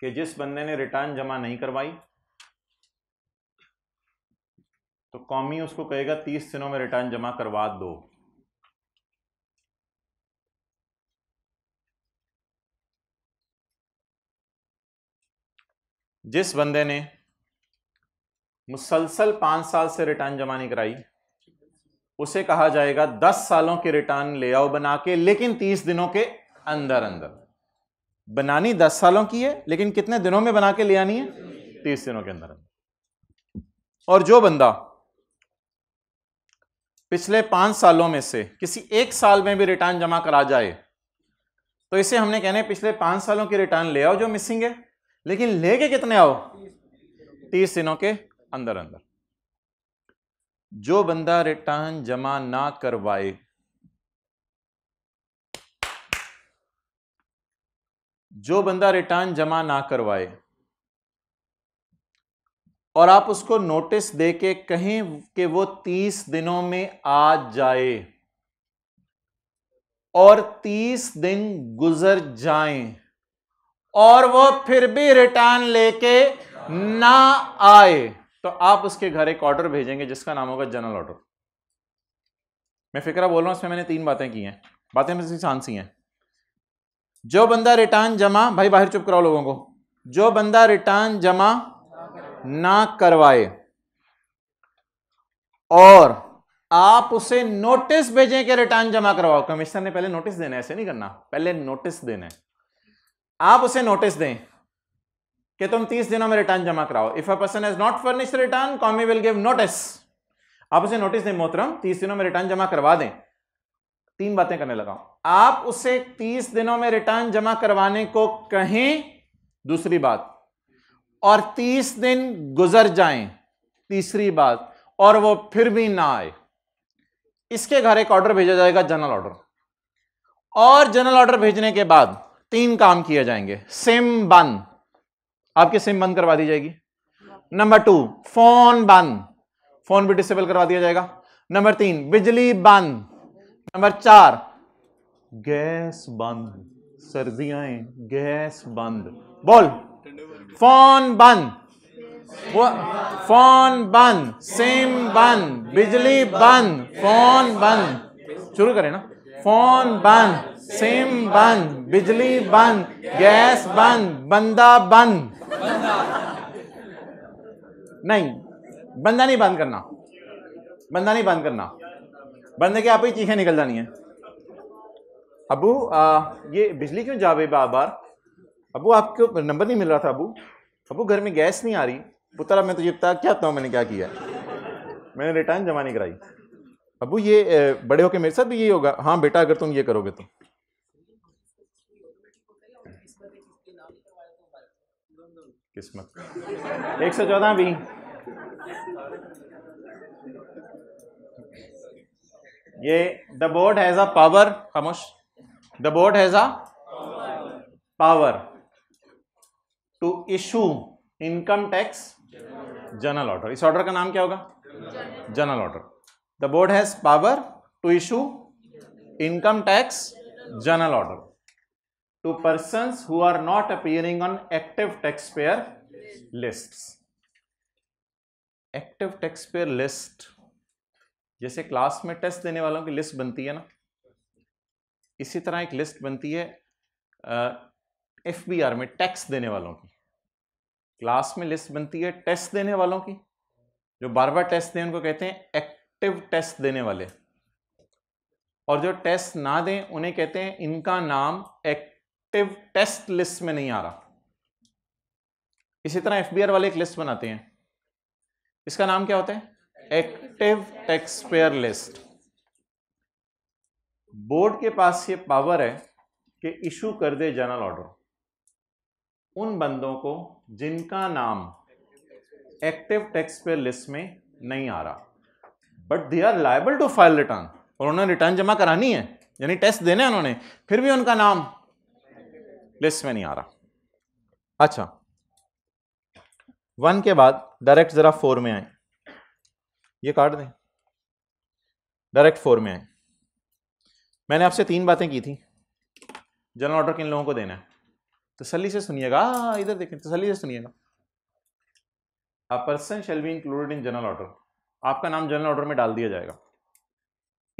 कि जिस बंदे ने रिटर्न जमा नहीं करवाई तो कौमी उसको कहेगा तीस दिनों में रिटर्न जमा करवा दो जिस बंदे ने मुसलसल पाँच साल से रिटर्न जमा नहीं कराई उसे कहा जाएगा दस सालों के रिटर्न ले आओ बना के लेकिन तीस दिनों के अंदर अंदर बनानी दस सालों की है लेकिन कितने दिनों में बना के ले आनी है तीस दिनों के अंदर अंदर और जो बंदा पिछले पांच सालों में से किसी एक साल में भी रिटर्न जमा करा जाए तो इसे हमने कहने पिछले पांच सालों की रिटर्न ले आओ जो मिसिंग है लेकिन लेके कितने आओ तीस दिनों के अंदर अंदर जो बंदा रिटर्न जमा ना करवाए जो बंदा रिटर्न जमा ना करवाए और आप उसको नोटिस दे के कहें कि वो तीस दिनों में आ जाए और तीस दिन गुजर जाएं और वो फिर भी रिटर्न लेके ना आए तो आप उसके घर एक ऑर्डर भेजेंगे जिसका नाम होगा जनरल ऑर्डर मैं फिक्रा बोल रहा हूं इसमें मैंने तीन बातें की हैं बातें मेरे आसान हैं जो बंदा रिटर्न जमा भाई बाहर चुप कराओ लोगों को जो बंदा रिटर्न जमा ना करवाए और आप उसे नोटिस भेजें कि रिटर्न जमा करवाओ कमिश्नर ने पहले नोटिस देना ऐसे नहीं करना पहले नोटिस देना है आप उसे नोटिस दें कि तुम 30 दिनों में रिटर्न जमा कराओ if a person has not furnish return कॉमी विल गिव नोटिस आप उसे नोटिस दें मोहतरम 30 दिनों में रिटर्न जमा करवा दें तीन बातें करने लगा आप उसे 30 दिनों में रिटर्न जमा करवाने को कहें दूसरी बात और 30 दिन गुजर जाएं तीसरी बात और वो फिर भी ना आए इसके घर एक ऑर्डर भेजा जाएगा जनरल ऑर्डर और जनरल ऑर्डर भेजने के बाद तीन काम किए जाएंगे सिम बंद आपकी सिम बंद करवा दी जाएगी नंबर टू फोन बंद फोन भी डिसेबल करवा दिया जाएगा नंबर तीन बिजली बंद नंबर चार गैस बंद सर्दियां गैस बंद बोल फोन बंद फोन बंद सिम बंद बिजली बंद फोन बंद शुरू करें ना फोन बंद सिम बंद बिजली बंद गैस बंद बंदा बंद नहीं बंदा नहीं बंद करना बंदा नहीं बंद करना बंदे के आप ही चीखें निकल जानी है अबू आ, ये बिजली क्यों जा रही बार बार अबू आपको नंबर नहीं मिल रहा था अबू अबू घर में गैस नहीं आ रही पुत्र मैं तुझे बता क्या बताऊँ मैंने क्या किया मैंने रिटर्न जमा नहीं कराई अबू ये बड़े होके मेरे साथ भी यही होगा हाँ बेटा अगर तुम ये करोगे तो किस्मत एक सौ चौदह भी ये the board has a power खामोश the board has a power to issue income tax general order इस ऑर्डर का नाम क्या होगा general order the board has power to issue income tax general order to persons who are not appearing on active taxpayer lists. Active taxpayer list जैसे class में test देने वालों की लिस्ट बनती है ना इसी तरह एक लिस्ट बनती है एफ बी आर में टैक्स देने वालों की क्लास में लिस्ट बनती है टेस्ट देने वालों की जो बार बार टेस्ट दें उनको कहते हैं एक्टिव टेस्ट देने वाले और जो टेस्ट ना दें उन्हें कहते हैं इनका नाम एक्ट एक्टिव टेस्ट लिस्ट में नहीं आ रहा इसी तरह एफबीआर वाले एक लिस्ट बनाते हैं इसका नाम क्या होता है एक्टिव पेयर लिस्ट बोर्ड के पास ये पावर है कि इशू कर दे जनरल ऑर्डर उन बंदों को जिनका नाम एक्टिव पेयर लिस्ट में नहीं आ रहा but they are liable to file return और उन्होंने रिटर्न जमा करानी है यानी टेस्ट देने उन्होंने फिर भी उनका नाम लिस्ट में नहीं आ रहा अच्छा वन के बाद डायरेक्ट ज़रा फोर में आए ये काट दें डायरेक्ट फोर में आए मैंने आपसे तीन बातें की थी जनरल ऑर्डर किन लोगों को देना है तसली से सुनिएगा इधर देखें तसली से सुनिएगा a person shall be included in general order आपका नाम जनरल ऑर्डर में डाल दिया जाएगा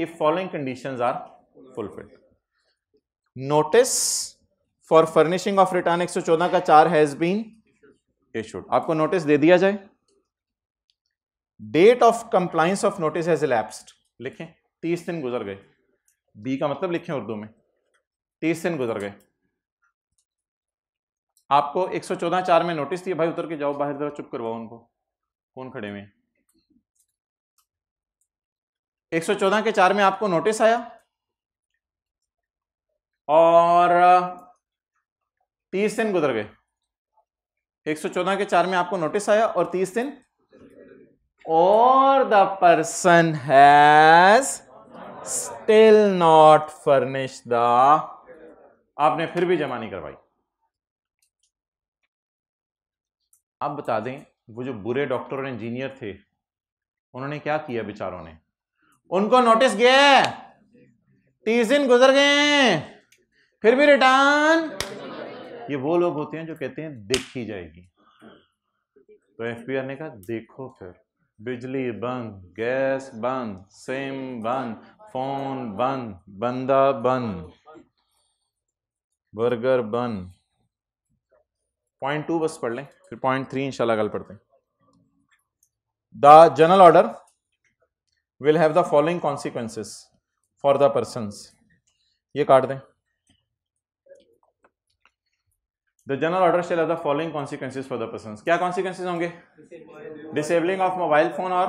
if following conditions are fulfilled notice for furnishing of return 114 का चार हैज बीन इशूड आपको नोटिस दे दिया जाए date of compliance of notice has elapsed लिखें तीस दिन गुजर गए बी का मतलब लिखें उर्दू में तीस दिन गुजर गए आपको 114 चार में नोटिस दिया भाई उतर के जाओ बाहर जरा चुप करवाओ उनको कौन खड़े हुए 114 के चार में आपको नोटिस आया और तीस दिन गुजर गए एक सौ चौदह के चार में आपको नोटिस आया और तीस दिन और the person has still not furnish the आपने फिर भी जमा नहीं करवाई आप बता दें वो जो बुरे डॉक्टर और इंजीनियर थे उन्होंने क्या किया बेचारों ने उनको नोटिस गया तीस दिन गुजर गए फिर भी रिटर्न ये वो लोग होते हैं जो कहते हैं देखी जाएगी तो एफ ने कहा देखो फिर बिजली बंद गैस बंद सिम बंद फोन बंद बंदा बंद बर्गर बंद पॉइंट टू बस पढ़ लें फिर पॉइंट थ्री इंशाल्लाह कल पढ़ते हैं general order will have the following consequences for the person ये काट दें the general order shall are the following consequences for the person क्या कॉन्सिक्वेंसिस होंगे डिसेबलिंग ऑफ मोबाइल फोन और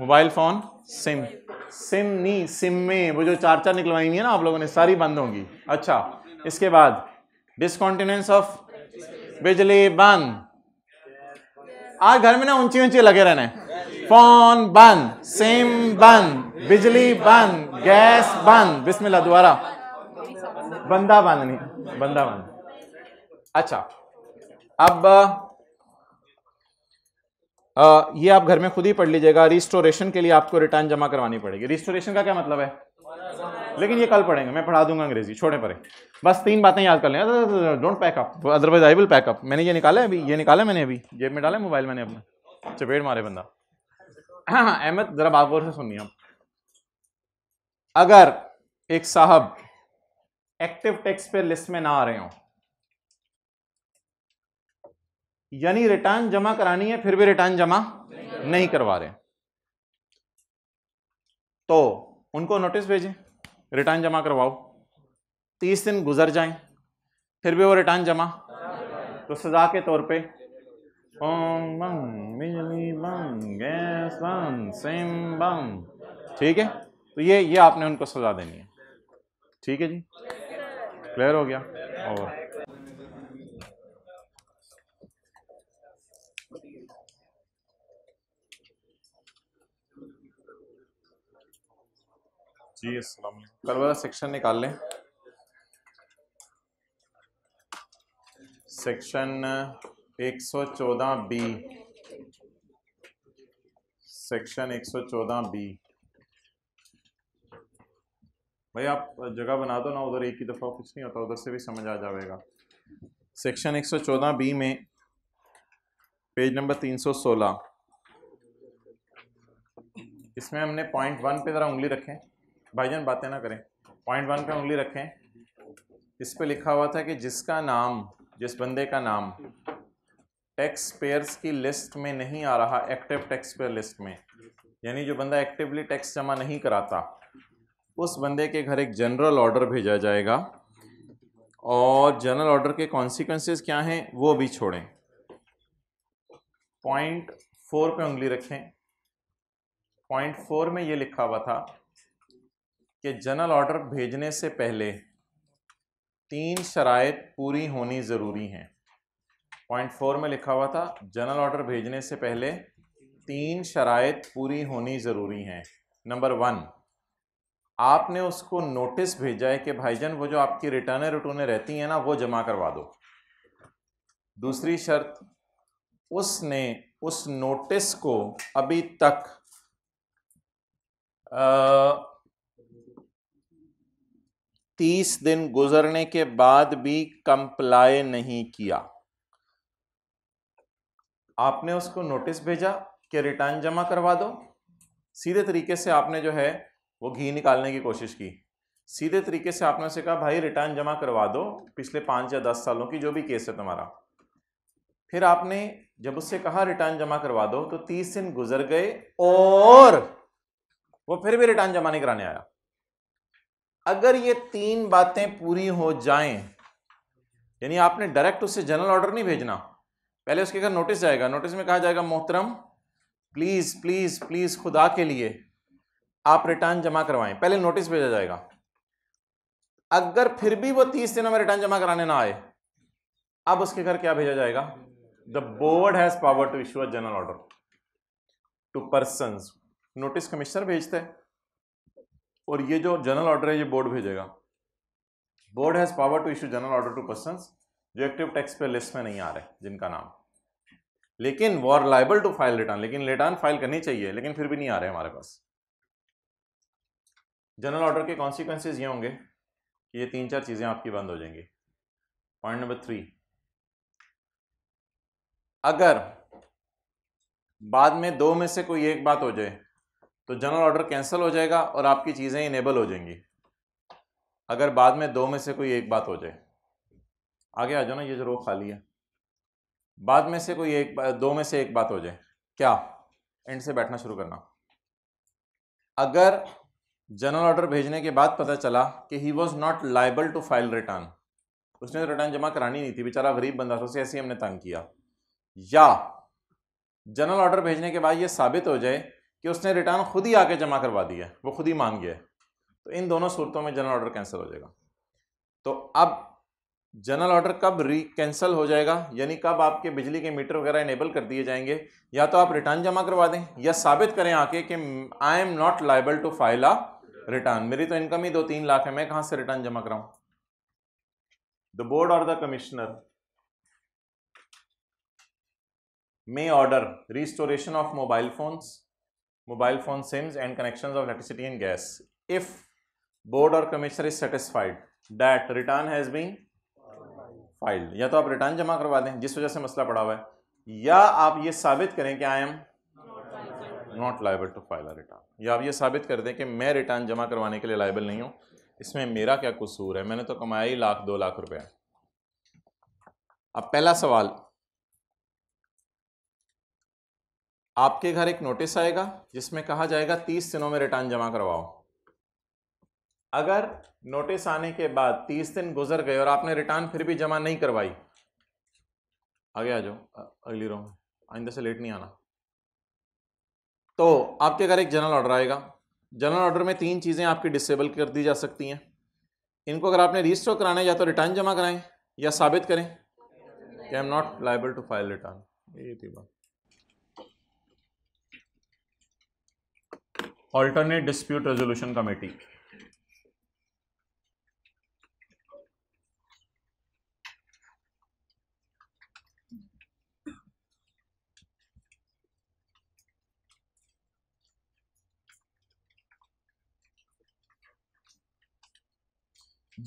मोबाइल फोन सिम सिम नी सिम में वो जो चार चार निकलवाई हुई है ना आप लोगों ने सारी बंद होंगी अच्छा इसके बाद डिसकॉन्टिनेंस ऑफ बिजली बंद आज घर में ना ऊंची ऊंची लगे रहने फोन बंद सिम बंद बिजली बंद गैस बंद बिस्मिल्लाह दोबारा बंदा बंद नहीं बंदा बंद अच्छा अब आ, ये आप घर में खुद ही पढ़ लीजिएगा रिस्टोरेशन के लिए आपको रिटर्न जमा करवानी पड़ेगी रिस्टोरेशन का क्या मतलब है लेकिन ये कल पढ़ेंगे मैं पढ़ा दूंगा अंग्रेजी छोड़े परे बस तीन बातें याद कर लें don't pack up otherwise I will pack up मैंने ये निकाला है अभी ये निकाला मैंने अभी जेब में डाला मोबाइल मैंने अपना चपेट मारे बंदा हाँ हाँ अहमद जरा बागोर से सुनिए आप अगर एक साहब एक्टिव टैक्स पे लिस्ट में ना आ रहे हो यानी रिटर्न जमा करानी है फिर भी रिटर्न जमा नहीं, नहीं करवा रहे तो उनको नोटिस भेजें रिटर्न जमा करवाओ तीस दिन गुजर जाएं फिर भी वो रिटर्न जमा तो सजा के तौर पे ओम बम बिजली बम गैस बम सेम बम ठीक है तो ये ये आपने उनको सजा देनी है ठीक है जी क्लियर हो गया और जी अस्सलाम कल वाला सेक्शन निकाल लें सेक्शन 114 बी सेक्शन 114 बी भाई आप जगह बना दो ना उधर एक ही दफ़ा कुछ नहीं होता उधर से भी समझ आ जाएगा सेक्शन 114 बी में पेज नंबर 316 इसमें हमने पॉइंट वन पे ज़रा उंगली रखें भाईजान बातें ना करें पॉइंट वन पे उंगली रखें इस पे लिखा हुआ था कि जिसका नाम जिस बंदे का नाम टैक्स पेयर्स की लिस्ट में नहीं आ रहा एक्टिव टैक्स पेयर लिस्ट में यानी जो बंदा एक्टिवली टैक्स जमा नहीं कराता उस बंदे के घर एक जनरल ऑर्डर भेजा जाएगा और जनरल ऑर्डर के कॉन्सिक्वेंसेस क्या हैं वो भी छोड़ें पॉइंट फोर पे उंगली रखें पॉइंट फोर में ये लिखा हुआ था कि जनरल ऑर्डर भेजने से पहले तीन शराय पूरी होनी ज़रूरी हैं पॉइंट फोर में लिखा हुआ था जनरल ऑर्डर भेजने से पहले तीन शराय पूरी होनी ज़रूरी हैं नंबर वन आपने उसको नोटिस भेजा है कि भाईजन वो जो आपकी रिटर्नें रिटूने रहती हैं ना वो जमा करवा दो दूसरी शर्त उसने उस नोटिस को अभी तक आ, तीस दिन गुजरने के बाद भी कंप्लाई नहीं किया आपने उसको नोटिस भेजा कि रिटर्न जमा करवा दो सीधे तरीके से आपने जो है वो घी निकालने की कोशिश की सीधे तरीके से आपने उसे कहा भाई रिटर्न जमा करवा दो पिछले पाँच या दस सालों की जो भी केस है तुम्हारा फिर आपने जब उससे कहा रिटर्न जमा करवा दो तो तीस दिन गुजर गए और वो फिर भी रिटर्न जमा नहीं कराने आया अगर ये तीन बातें पूरी हो जाएं यानी आपने डायरेक्ट उससे जनरल ऑर्डर नहीं भेजना पहले उसके घर नोटिस जाएगा नोटिस में कहा जाएगा मोहतरम प्लीज़ प्लीज़ प्लीज़ खुदा के लिए आप रिटर्न जमा करवाएं पहले नोटिस भेजा जाएगा अगर फिर भी वो तीस दिनों में रिटर्न जमा कराने ना आए अब उसके घर क्या भेजा जाएगा the board has power to issue a general order to person notice commissioner भेजते हैं और ये जो जनरल ऑर्डर है ये बोर्ड भेजेगा board has power to issue general order to person जो एक्टिव टैक्स पे लिस्ट में नहीं आ रहे जिनका नाम लेकिन वो are liable to file return लेकिन रिटर्न फाइल करनी चाहिए लेकिन फिर भी नहीं आ रहे हमारे पास जनरल ऑर्डर के कॉन्सिक्वेंसेज ये होंगे कि ये तीन चार चीज़ें आपकी बंद हो जाएंगी पॉइंट नंबर थ्री अगर बाद में दो में से कोई एक बात हो जाए तो जनरल ऑर्डर कैंसिल हो जाएगा और आपकी चीज़ें इनेबल हो जाएंगी अगर बाद में दो में से कोई एक बात हो जाए आगे आ जाओ ना ये जो रोक खाली है बाद में से कोई एक दो में से एक बात हो जाए क्या एंड से बैठना शुरू करना अगर जनरल ऑर्डर भेजने के बाद पता चला कि he was not liable to file return उसने तो रिटर्न जमा करानी नहीं थी बेचारा गरीब बंदा था उसे ऐसे ही हमने तंग किया या जनरल ऑर्डर भेजने के बाद ये साबित हो जाए कि उसने रिटर्न खुद ही आके जमा करवा दिया है वो खुद ही मांग गया है तो इन दोनों सूरतों में जनरल ऑर्डर कैंसिल हो जाएगा तो अब जनरल ऑर्डर कब री कैंसिल हो जाएगा यानी कब आपके बिजली के मीटर वगैरह इनेबल कर दिए जाएंगे या तो आप रिटर्न जमा करवा दें या साबित करें आके कि I am not liable to file a return मेरी तो इनकम ही दो तीन लाख है मैं कहाँ से रिटर्न जमा कराऊँ द बोर्ड और the commissioner may order restoration of mobile phones mobile phone sims and connections of electricity and gas if board or commissioner is satisfied that return has been filed या तो आप return जमा करवा दें जिस वजह से मसला पड़ा हुआ है या आप ये साबित करें कि I am not liable to file a return या आप ये साबित कर दें कि मैं रिटर्न जमा करवाने के लिए लाइबल नहीं हूँ इसमें मेरा क्या कसूर है मैंने तो कमाया ही लाख दो लाख रुपया अब पहला सवाल आपके घर एक नोटिस आएगा जिसमें कहा जाएगा तीस दिनों में रिटर्न जमा करवाओ अगर नोटिस आने के बाद तीस दिन गुजर गए और आपने रिटर्न फिर भी जमा नहीं करवाई आगे आ जाओ अगली रो में आइंदा से लेट नहीं आना तो आपके घर एक जनरल ऑर्डर आएगा जनरल ऑर्डर में तीन चीज़ें आपकी डिसेबल कर दी जा सकती हैं इनको अगर आपने रजिस्टर कराना है या तो रिटर्न जमा कराएं या साबित करें कि I am not liable to file return ये थी बात ऑल्टरनेट डिस्प्यूट रेजोल्यूशन कमेटी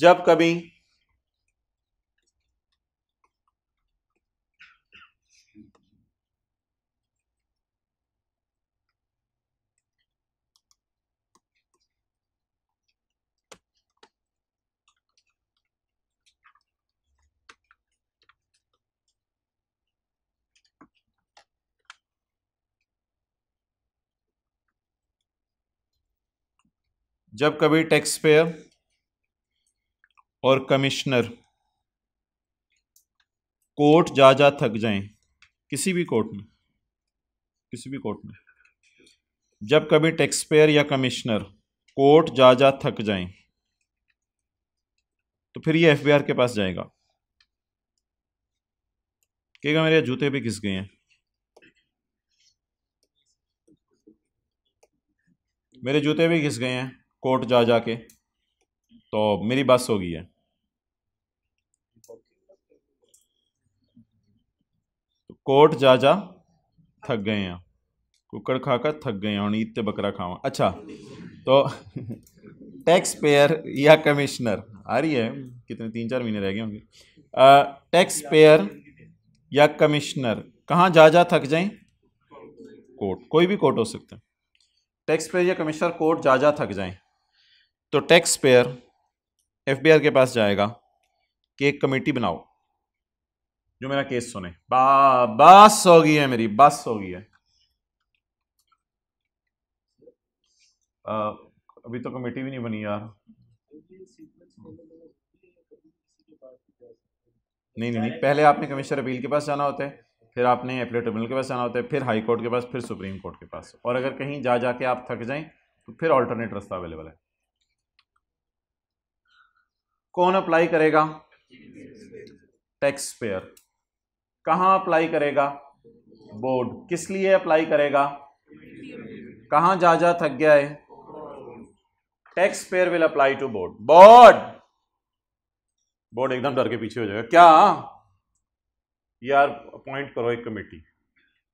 जब कभी जब कभी टैक्स पेयर और कमिश्नर कोर्ट जा जा थक जाएं किसी भी कोर्ट में किसी भी कोर्ट में जब कभी टैक्स पेयर या कमिश्नर कोर्ट जा जा थक जाएं तो फिर ये एफबीआर के पास जाएगा कहेगा मेरे जूते भी घिस गए हैं मेरे जूते भी घिस गए हैं कोर्ट जा के तो मेरी बस हो गई है तो कोर्ट जा जा थक गए हैं कुकड़ खाकर थक गए हैं ईद ते बकरा खावा अच्छा तो टैक्स पेयर या कमिश्नर आ रही है कितने तीन चार महीने रह गए होंगे टैक्स पेयर या कमिश्नर कहाँ जा जा थक जाएं कोर्ट कोई भी कोर्ट हो सकता है टैक्स पेयर या कमिश्नर कोर्ट जा जा थक जाएं तो टैक्स पेयर एफ के पास जाएगा कि एक कमेटी बनाओ जो मेरा केस सुने बस हो गई है मेरी बस हो गई है आ, अभी तो कमेटी भी नहीं बनी यार नहीं नहीं नहीं पहले आपने कमिश्नर अपील के पास जाना होता है फिर आपने अपीलेट ट्रिब्यूनल के पास जाना होता है फिर हाई कोर्ट के पास फिर सुप्रीम कोर्ट के पास और अगर कहीं जा जाके आप थक जाएं तो फिर ऑल्टरनेट रास्ता अवेलेबल है कौन अप्लाई करेगा टैक्स पेयर कहाँ अप्लाई करेगा बोर्ड किस लिए अप्लाई करेगा कहाँ जा जा थक गया है tax pair will apply to board board board एकदम डर के पीछे हो जाएगा क्या यार अपॉइंट करो एक committee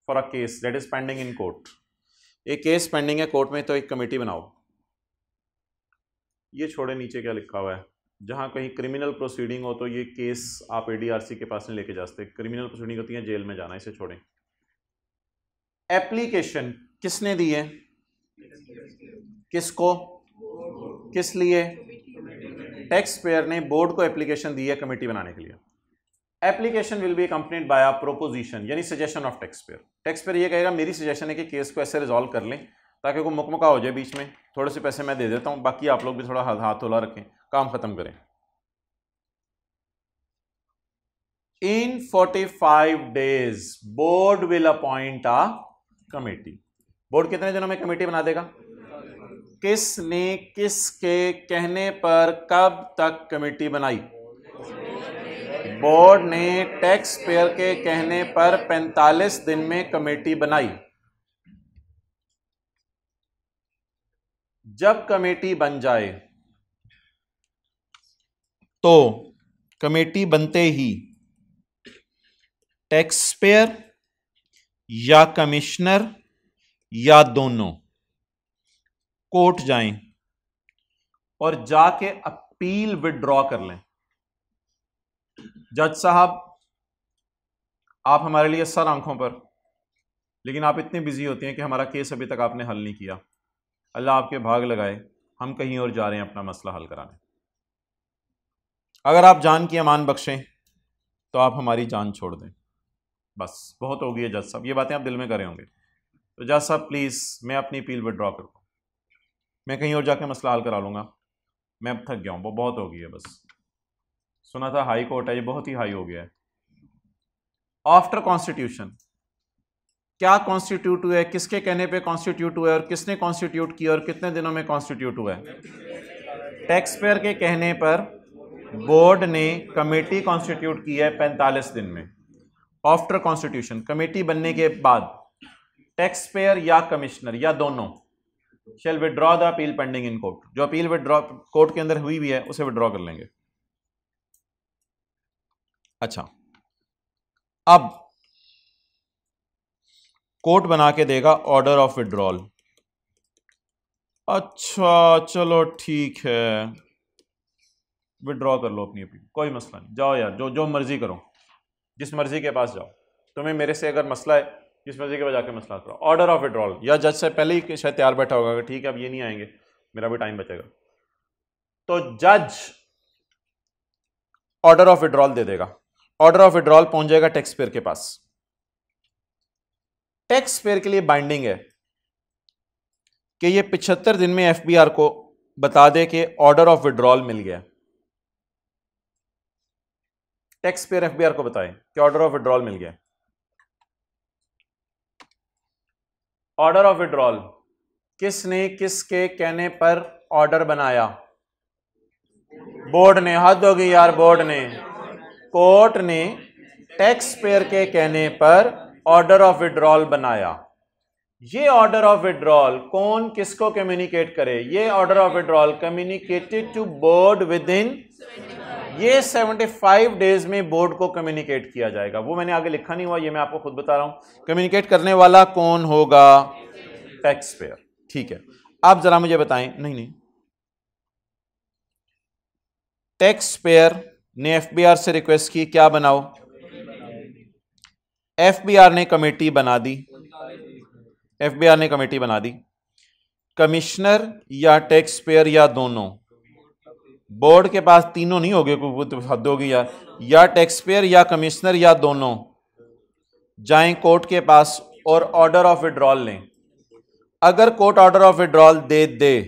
for a case that is pending in court एक केस पेंडिंग है कोर्ट में तो एक कमेटी बनाओ ये छोड़े नीचे क्या लिखा हुआ है जहाँ कहीं क्रिमिनल प्रोसीडिंग हो तो ये केस आप एडीआरसी के पास नहीं लेके जा सकते क्रिमिनल प्रोसीडिंग होती है जेल में जाना इसे छोड़ें एप्लीकेशन किसने दी है किसको किस लिए टैक्स पेयर ने बोर्ड को एप्लीकेशन दी है कमेटी बनाने के लिए application will be complete by a proposition यानी suggestion of tax payer tax payer ये कहेगा मेरी सजेशन है कि केस को ऐसे रिजॉल्व कर लें ताकि वो मुकमका हो जाए बीच में थोड़े से पैसे मैं दे देता हूँ बाकी आप लोग भी थोड़ा हाथ धोला रखें काम खत्म करें in 45 days board will appoint a committee board कितने दिनों में कमेटी बना देगा किसने किसके कहने पर कब तक कमेटी बनाई बोर्ड ने टैक्स पेयर के कहने पर 45 दिन में कमेटी बनाई जब कमेटी बन जाए तो कमेटी बनते ही टैक्स पेयर या कमिश्नर या दोनों कोर्ट जाएं और जाके अपील विड्रॉ कर लें जज साहब आप हमारे लिए सर आंखों पर लेकिन आप इतने बिजी होते हैं कि हमारा केस अभी तक आपने हल नहीं किया अल्लाह आपके भाग लगाए हम कहीं और जा रहे हैं अपना मसला हल कराने अगर आप जान की अमान बख्शें तो आप हमारी जान छोड़ दें बस बहुत होगी है जज साहब ये बातें आप दिल में करें होंगे तो जज साहब प्लीज़ मैं अपनी अपील विड्रॉ कर मैं कहीं और जाके मसला हल करा लूँगा मैं अब थक गया हूँ वो बहुत हो गई है बस सुना था हाई कोर्ट है ये बहुत ही हाई हो गया है आफ्टर कॉन्स्टिट्यूशन क्या कॉन्स्टिट्यूट हुआ है किसके कहने पे कॉन्स्टिट्यूट हुआ है और किसने कॉन्स्टिट्यूट किया और कितने दिनों में कॉन्स्टिट्यूट हुआ है टैक्स पेयर के कहने पर बोर्ड ने कमेटी कॉन्स्टिट्यूट की है पैंतालीस दिन में आफ्टर कॉन्स्टिट्यूशन कमेटी बनने के बाद टैक्स पेयर या कमिश्नर या दोनों shall withdraw the appeal pending in court जो अपील विड्रॉ कोर्ट के अंदर हुई भी है उसे विड्रॉ कर लेंगे अच्छा अब कोर्ट बना के देगा ऑर्डर ऑफ विड्रॉल अच्छा चलो ठीक है विड्रॉ कर लो अपनी अपील कोई मसला नहीं जाओ यार जो जो मर्ज़ी करो जिस मर्ज़ी के पास जाओ तुम्हें मेरे से अगर मसला है जिस मर्ज़ी के पास जाकर मसला करो ऑर्डर ऑफ विड्रॉल या जज से पहले ही शायद तैयार बैठा होगा ठीक है अब ये नहीं आएंगे मेरा भी टाइम बचेगा तो जज ऑर्डर ऑफ विड्रॉल दे देगा ऑर्डर ऑफ विड्रॉल पहुंच जाएगा टैक्स पेयर के पास टैक्स पेयर के लिए बाइंडिंग है कि ये पिछहत्तर दिन में एफबीआर को बता दे कि ऑर्डर ऑफ विड्रॉल मिल गया टैक्स पेयर एफबीआर को बताएं कि ऑर्डर ऑफ विड्रॉल मिल गया ऑर्डर ऑफ विड्रॉल किसने किसके कहने पर ऑर्डर बनाया बोर्ड ने हद होगी यार बोर्ड ने कोर्ट ने टैक्स पेयर के कहने पर ऑर्डर ऑफ विड्रॉल बनाया ये ऑर्डर ऑफ विड्रॉल कौन किसको कम्युनिकेट करे ये order of withdrawal communicated to board within ये 75 डेज में बोर्ड को कम्युनिकेट किया जाएगा वो मैंने आगे लिखा नहीं हुआ ये मैं आपको खुद बता रहा हूं कम्युनिकेट करने वाला कौन होगा टैक्स पेयर ठीक है आप जरा मुझे बताएं नहीं नहीं टैक्स पेयर ने एफबीआर से रिक्वेस्ट की क्या बनाओ एफबीआर ने कमेटी बना दी एफबीआर ने कमेटी बना दी कमिश्नर या टैक्स पेयर या दोनों बोर्ड के पास तीनों नहीं हो गए हद होगी यार या टैक्स पेयर या कमिश्नर या दोनों जाएं कोर्ट के पास और ऑर्डर ऑफ विड्रॉल लें अगर कोर्ट ऑर्डर ऑफ विड्रॉल दे दे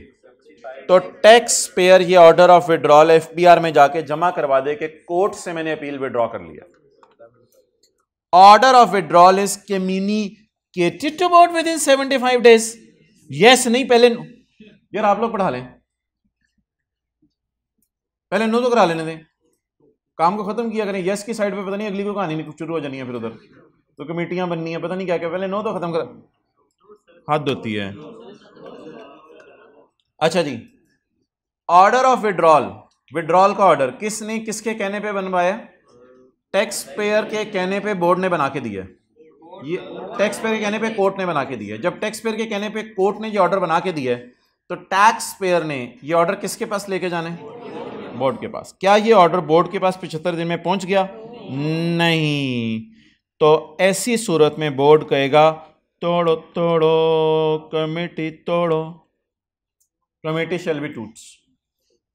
तो टैक्स पेयर ये ऑर्डर ऑफ विड्रॉल एफबीआर में जाके जमा करवा दे कि कोर्ट से मैंने अपील विड्रॉ कर लिया order of withdrawal is communicated to board within seventy five days yes नहीं पहले यार आप लोग पढ़ा लें पहले नो तो करा लेने दें काम को ख़त्म किया करें यस की साइड पे पता नहीं अगली कोई कहानी शुरू हो जानी है फिर उधर तो कमेटियां बननी है पता नहीं क्या क्या पहले नो तो ख़त्म कर हद होती है अच्छा जी ऑर्डर ऑफ विड्रॉल विड्रॉल का ऑर्डर किसने किसके कहने पे बनवाया टैक्स पेयर के कहने पे बोर्ड ने बना के दिया ये टैक्स पेयर के कहने पे कोर्ट ने बना के दिया जब टैक्स पेयर के कहने पे कोर्ट ने ये ऑर्डर बना के दिया तो टैक्स पेयर ने ये ऑर्डर किसके पास लेके जाने बोर्ड के पास क्या ये ऑर्डर बोर्ड के पास पिछहत्तर दिन में पहुंच गया नहीं तो ऐसी सूरत में बोर्ड कहेगा तोड़ो तोड़ो कमेटी तोड़ो कमेटी शेल बी टूट्स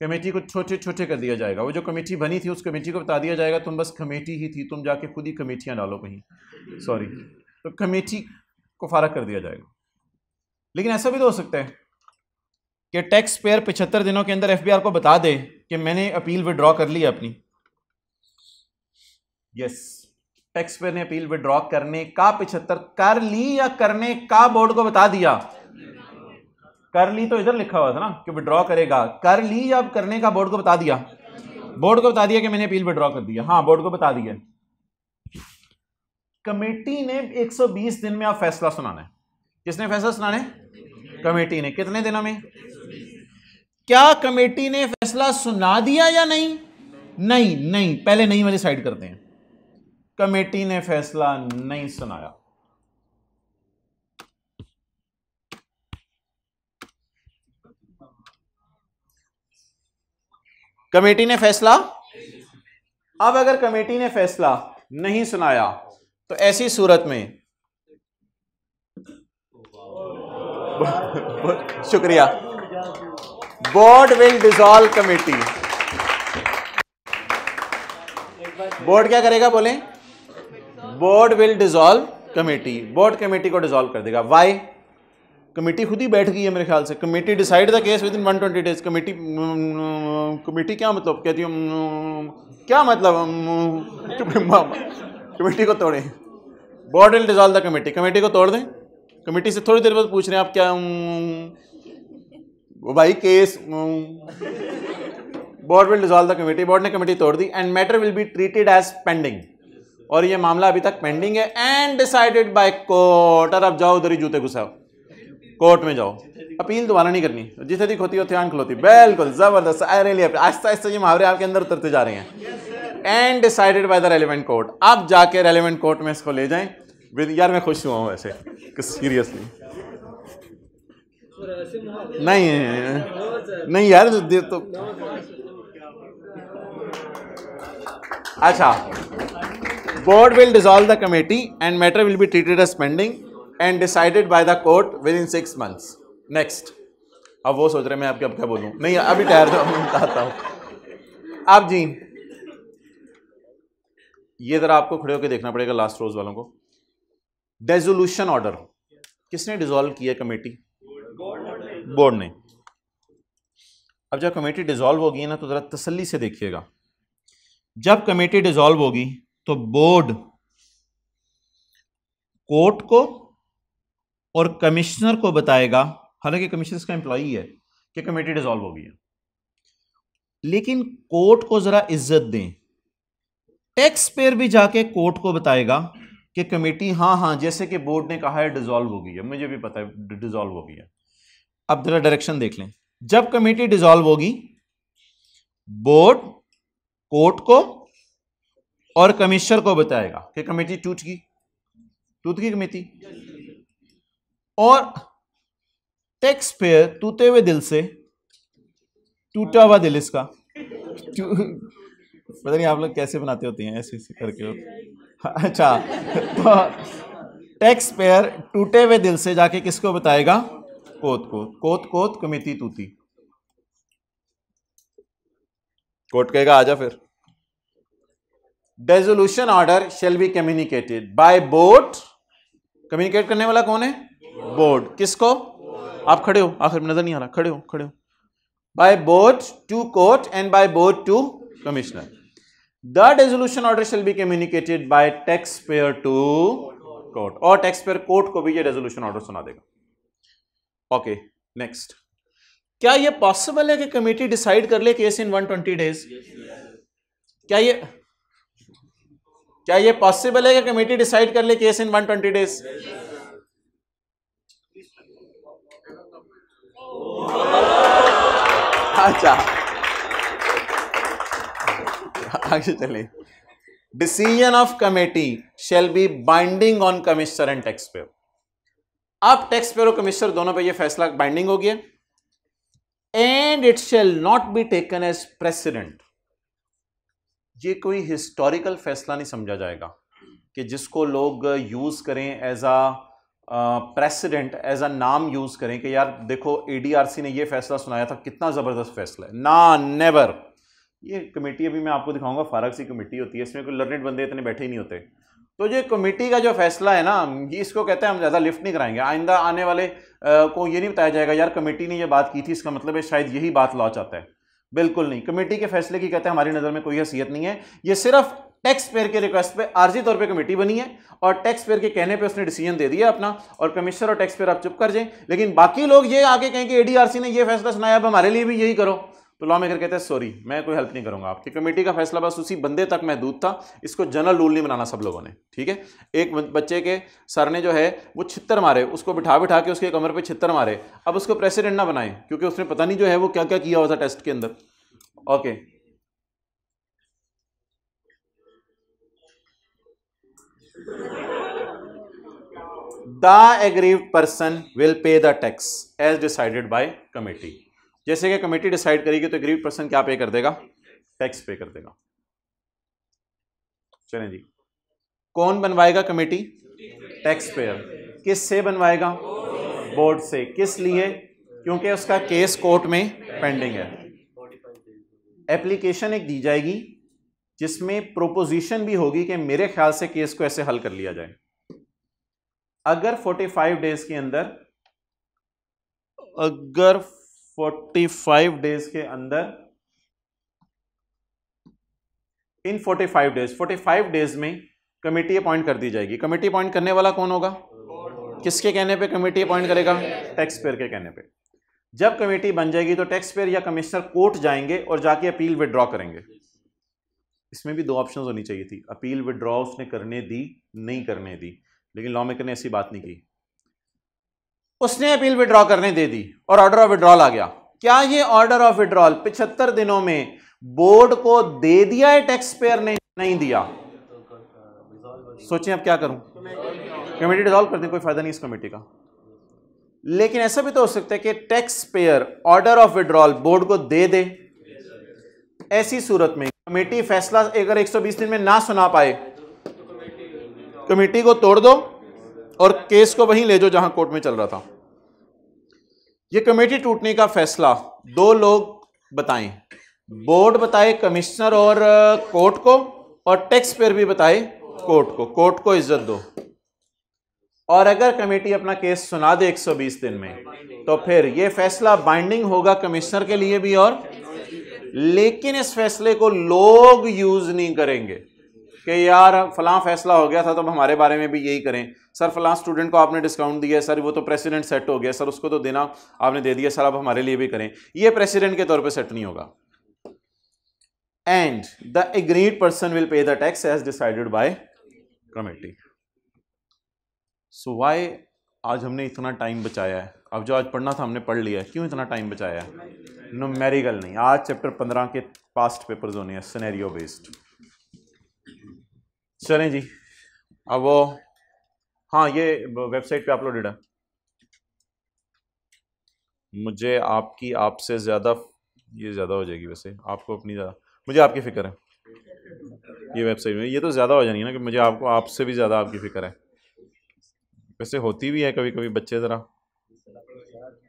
कमेटी को छोटे छोटे कर दिया जाएगा वो जो कमेटी बनी थी उस कमेटी को बता दिया जाएगा तुम बस कमेटी ही थी तुम जाके खुद ही कमेटियाँ डालो कहीं सॉरी तो कमेटी को फारग कर दिया जाएगा लेकिन ऐसा भी तो हो सकता है कि टैक्स पेयर पिछहत्तर दिनों के अंदर एफबीआर को बता दे कि मैंने अपील विड्रॉ कर ली अपनी यस टैक्स पेयर ने अपील विड्रॉ करने का पिछहत्तर कर ली या करने का बोर्ड को बता दिया कर ली तो इधर लिखा हुआ था ना कि विड्रॉ करेगा कर ली या करने का बोर्ड को बता दिया बोर्ड को बता दिया कि मैंने अपील विड्रॉ कर दिया हाँ बोर्ड को बता दिया कमेटी ने 120 दिन में आप फैसला सुनाना है किसने फैसला सुनाना है कमेटी ने कितने दिनों में क्या कमेटी ने फैसला सुना दिया या नहीं नहीं नहीं पहले नहीं वाली साइड करते हैं कमेटी ने फैसला नहीं सुनाया कमेटी ने फैसला अब अगर कमेटी ने फैसला नहीं सुनाया तो ऐसी सूरत में शुक्रिया board will dissolve committee board क्या करेगा बोले board will dissolve committee board committee को डिसॉल्व कर देगा वाई कमेटी खुद ही बैठ गई है मेरे ख्याल से committee decide the case within one twenty days committee committee क्या मतलब कहती हूँ mm, mm, क्या मतलब कमेटी mm, को तोड़े board will dissolve the committee committee को तोड़ दें कमेटी से थोड़ी देर बाद पूछ रहे हैं आप क्या वो भाई case board will dissolve the committee board ने कमेटी तोड़ दी and matter will be treated as pending और ये मामला अभी तक पेंडिंग है एंड डिसाइडेड बाय कोर्ट और अब जाओ उधर ही जूते घुसाओ कोर्ट में जाओ अपील दोबारा नहीं करनी जिसे दिख होती होती आंख होती बिल्कुल जबरदस्त अरे आहिस्ता आहिस्ता ये मुहावरे आपके अंदर उतरते जा रहे हैं and decided by the relevant court आप जाके रेलिवेंट कोर्ट में इसको ले जाएं यार मैं खुश हुआ हूँ वैसे सीरियसली नहीं नहीं यार दे तो अच्छा board will dissolve the committee and matter will be treated as pending and decided by the court within six months next अब वो सोच रहे मैं आपके अब क्या बोलूं नहीं अभी टायर तो बताता हूँ आप जी ये जरा आपको खड़े होकर देखना पड़ेगा लास्ट रोज वालों को डेजोल्यूशन ऑर्डर किसने डिजोल्व किया कमेटी बोर्ड ने अब जब कमेटी डिज़ोल्व होगी ना तो ज़रा तसल्ली से देखिएगा जब कमेटी डिज़ोल्व होगी तो बोर्ड कोर्ट को और कमिश्नर को बताएगा हालांकि कमिश्नर का एम्प्लॉई है कि कमेटी डिज़ोल्व होगी लेकिन कोर्ट को ज़रा इज्जत दें टैक्स पेयर भी जाके कोर्ट को बताएगा कि कमेटी हाँ हाँ जैसे कि बोर्ड ने कहा है डिज़ोल्व हो गई है मुझे भी पता है डिज़ोल्व हो गई है अब जरा डायरेक्शन देख लें जब कमेटी डिसॉल्व होगी बोर्ड कोर्ट को और कमिश्नर को बताएगा कि कमेटी टूट गई टूट गई कमेटी और टैक्स पेयर टूटे हुए दिल से टूटा हुआ दिल इसका पता नहीं आप लोग कैसे बनाते होते हैं ऐसे ऐसे करके अच्छा तो टैक्स पेयर टूटे हुए दिल से जाके किसको बताएगा कोत कोत कोत कोत कमिति तूती कोर्ट कहेगा आजा फिर dissolution order shall be communicated by board communicate करने वाला कौन है बोर्ड किसको आप खड़े हो आखिर में नजर नहीं आ रहा खड़े हो खड़े हो by board to court and by board to commissioner the dissolution order shall be communicated by tax payer to court और टैक्स पेयर कोर्ट को भी ये रेजोल्यूशन ऑर्डर सुना देगा ओके नेक्स्ट क्या ये पॉसिबल है कि कमेटी डिसाइड कर ले केस इन 120 डेज क्या ये क्या ये पॉसिबल है कि कमेटी डिसाइड कर ले केस इन 120 डेज अच्छा आगे चले decision of committee shall be binding on commissioner and tax payer अब टैक्स पेयर और कमिश्नर दोनों पे ये फैसला बाइंडिंग हो गया and it shall not be taken as precedent ये कोई हिस्टोरिकल फैसला नहीं समझा जाएगा कि जिसको लोग यूज करें as a precedent as a नाम यूज करें कि यार देखो एडीआरसी ने ये फैसला सुनाया था कितना जबरदस्त फैसला है ना नेवर ये कमेटी अभी मैं आपको दिखाऊंगा फारक सी कमेटी होती है इसमें कोई लर्नेड बंदे इतने बैठे ही नहीं होते तो ये कमेटी का जो फैसला है ना इसको कहते हैं हम ज़्यादा लिफ्ट नहीं कराएंगे आइंदा आने वाले आ, को ये नहीं बताया जाएगा यार कमेटी ने ये बात की थी इसका मतलब है शायद यही बात लॉ चाहता है बिल्कुल नहीं कमेटी के फैसले की कहते हैं हमारी नज़र में कोई हैसियत नहीं है ये सिर्फ टैक्स पेयर के रिक्वेस्ट पे आर्जी तौर पे कमेटी बनी है और टैक्स पेयर के कहने पे उसने डिसीजन दे दिया अपना और कमिश्नर और टैक्स पेयर आप चुप कर जाएं लेकिन बाकी लोग ये आके कहें कि एडीआरसी ने ये फैसला सुनाया अब हमारे लिए भी यही करो तो लॉ मेकर कहते हैं सॉरी मैं कोई हेल्प नहीं करूंगा आपकी कमेटी का फैसला बस उसी बंदे तक महदूद था इसको जनरल रूल नहीं बनाना सब लोगों ने ठीक है एक बच्चे के सर ने जो है वो छित्तर मारे उसको बिठा बिठा के उसके कमर पर छित्तर मारे अब उसको प्रेसिडेंट ना बनाए क्योंकि उसने पता नहीं जो है वो क्या क्या किया हुआ था टेस्ट के अंदर okay the aggrieve person will pay the tax as decided by committee जैसे कि कमेटी डिसाइड करेगी तो गरीब पर्सन क्या पे कर देगा टैक्स पे कर देगा चलें जी कौन बनवाएगा कमेटी टैक्स पेयर किस से बनवाएगा बोर्ड से किस लिए क्योंकि उसका केस कोर्ट में पेंडिंग है एप्लीकेशन एक दी जाएगी जिसमें प्रोपोजिशन भी होगी कि मेरे ख्याल से केस को ऐसे हल कर लिया जाए अगर 45 डेज के अंदर अगर 45 डेज के अंदर इन 45 डेज 45 डेज में कमेटी अपॉइंट कर दी जाएगी कमेटी अपॉइंट करने वाला कौन होगा किसके कहने पे कमेटी अपॉइंट करेगा टैक्स पेयर के कहने पे जब कमेटी बन जाएगी तो टैक्स पेयर या कमिश्नर कोर्ट जाएंगे और जाके अपील विदड्रॉ करेंगे इसमें भी दो ऑप्शन होनी चाहिए थी अपील विदड्रॉ उसने करने दी नहीं करने दी लेकिन लॉ मेकर ने ऐसी बात नहीं की उसने अपील विड्रॉ करने दे दी और ऑर्डर ऑफ विड्रॉल आ गया क्या ये ऑर्डर ऑफ विड्रॉल पिछहत्तर दिनों में बोर्ड को दे दिया है टैक्स पेयर ने नहीं दिया सोचें अब क्या करूं कमेटी डिजॉल्व कर दें कोई फायदा नहीं इस कमेटी का लेकिन ऐसा भी तो हो सकता है कि tax payer order of withdrawal board को दे दे ऐसी सूरत में कमेटी फैसला अगर 120 दिन में ना सुना पाए कमेटी को तोड़ दो और केस को वहीं ले जाओ जहां कोर्ट में चल रहा था ये कमेटी टूटने का फैसला दो लोग बताएं बोर्ड बताए कमिश्नर और कोर्ट को और टैक्स पेयर भी बताए कोर्ट को कोर्ट को इज्जत दो और अगर कमेटी अपना केस सुना दे 120 दिन में तो फिर यह फैसला बाइंडिंग होगा कमिश्नर के लिए भी और लेकिन इस फैसले को लोग यूज नहीं करेंगे कि यार फलां फैसला हो गया था तो हमारे बारे में भी यही करें सर फलां स्टूडेंट को आपने डिस्काउंट दिया सर वो तो प्रेसिडेंट सेट हो गया सर उसको तो देना आपने दे दिया सर आप हमारे लिए भी करें ये प्रेसिडेंट के तौर पर सेट नहीं होगा and the aggrieved person will pay the tax as decided by committee so why आज हमने इतना टाइम बचाया है अब जो आज पढ़ना था हमने पढ़ लिया है क्यों इतना टाइम बचाया है नो मेरिकल नहीं आज चैप्टर पंद्रह के पास्ट पेपर्स होने हैं सिनेरियो बेस्ड चलें जी अब वो हाँ ये वेबसाइट पे अपलोडेड है मुझे आपकी आपसे ज़्यादा ये ज़्यादा हो जाएगी वैसे आपको अपनी ज़्यादा मुझे आपकी फ़िक्र है ये वेबसाइट में ये तो ज़्यादा हो है ना कि मुझे आपको आपसे भी ज़्यादा आपकी फ़िक्र है वैसे होती भी है कभी कभी बच्चे ज़रा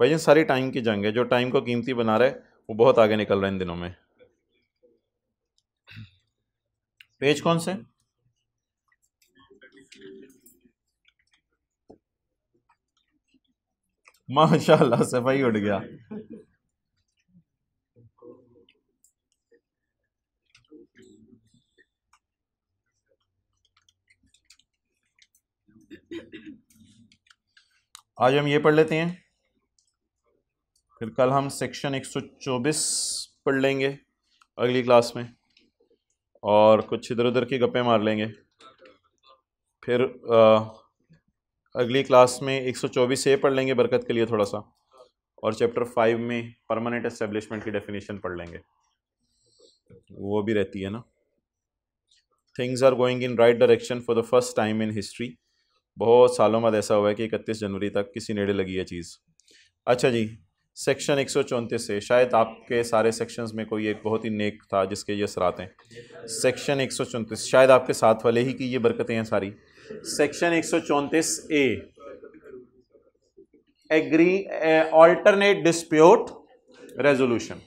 भाई जान सारी टाइम की जंग है जो टाइम को कीमती बना रहे वो बहुत आगे निकल रहे हैं इन दिनों में पेज कौन से माशा सफाई उठ गया आज हम ये पढ़ लेते हैं फिर कल हम सेक्शन 124 पढ़ लेंगे अगली क्लास में और कुछ इधर उधर की गप्पे मार लेंगे फिर आ, अगली क्लास में एक सौ चौबीस ए पढ़ लेंगे बरकत के लिए थोड़ा सा और चैप्टर फाइव में परमानेंट एस्टेब्लिशमेंट की डेफिनेशन पढ़ लेंगे वो भी रहती है ना things are going in right direction for the first time in history बहुत सालों बाद ऐसा हुआ है कि इकतीस जनवरी तक किसी नेड़े लगी है चीज़ अच्छा जी सेक्शन एक से शायद आपके सारे सेक्शंस में कोई एक बहुत ही नेक था जिसके ये असरात हैं सेक्शन एक शायद आपके साथ वाले ही की ये बरकतें हैं सारी सेक्शन एक A agree alternate dispute resolution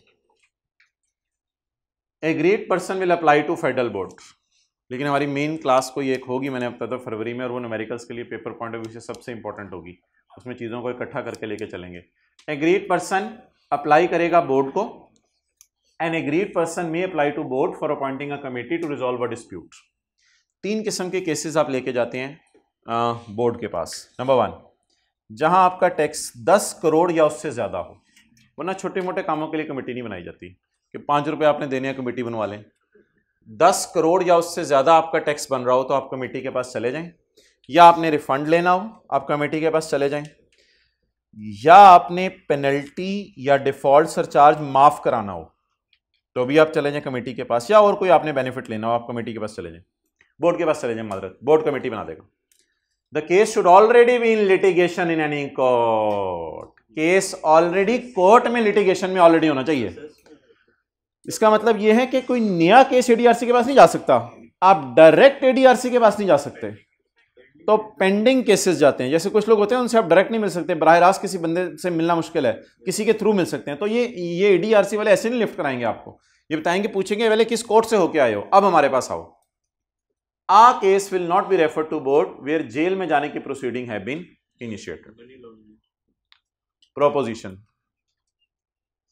aggrieved person will apply to Federal Board लेकिन हमारी मेन क्लास ये एक होगी मैंने अब तक तो फरवरी में और वो न्यूमेरिकल्स के लिए पेपर पॉइंट ऑफ व्यू से सबसे इंपॉर्टेंट होगी उसमें चीज़ों को इकट्ठा करके लेके चलेंगे एग्रीड पर्सन अप्लाई करेगा बोर्ड को an aggrieved person may apply to board for appointing a committee to resolve a dispute तीन किस्म के केसेस आप लेके जाते हैं बोर्ड के पास नंबर वन जहां आपका टैक्स दस करोड़ या उससे ज़्यादा हो वरना छोटे मोटे कामों के लिए कमेटी नहीं बनाई जाती कि पाँच रुपये आपने देने हैं कमेटी बनवा लें दस करोड़ या उससे ज़्यादा आपका टैक्स बन रहा हो तो आप कमेटी के पास चले जाएं या आपने रिफंड लेना हो आप कमेटी के पास चले जाएं या आपने पेनल्टी या डिफ़ॉल्ट सरचार्ज माफ़ कराना हो तो भी आप चले जाएं कमेटी के पास या और कोई आपने बेनिफिट लेना हो आप कमेटी के पास चले जाएं बोर्ड के पास चले जाए मदरत बोर्ड कमेटी बना देगा the case should already be in litigation in any court case already court में लिटिगेशन में ऑलरेडी होना चाहिए इसका मतलब यह है कि कोई नया केस एडीआरसी के पास नहीं जा सकता आप डायरेक्ट एडीआरसी के पास नहीं जा सकते तो पेंडिंग केसेस जाते हैं जैसे कुछ लोग होते हैं उनसे आप डायरेक्ट नहीं मिल सकते बरह रास्त किसी बंदे से मिलना मुश्किल है किसी के थ्रू मिल सकते हैं तो ये ये ईडीआरसी वाले ऐसे नहीं लिफ्ट कराएंगे आपको ये बताएंगे पूछेंगे पहले किस कोर्ट से होके आए हो अब हमारे पास आओ आ case will not be refer to board where जेल में जाने की प्रोसीडिंग है बीन इनिशिएटेड प्रोपोजिशन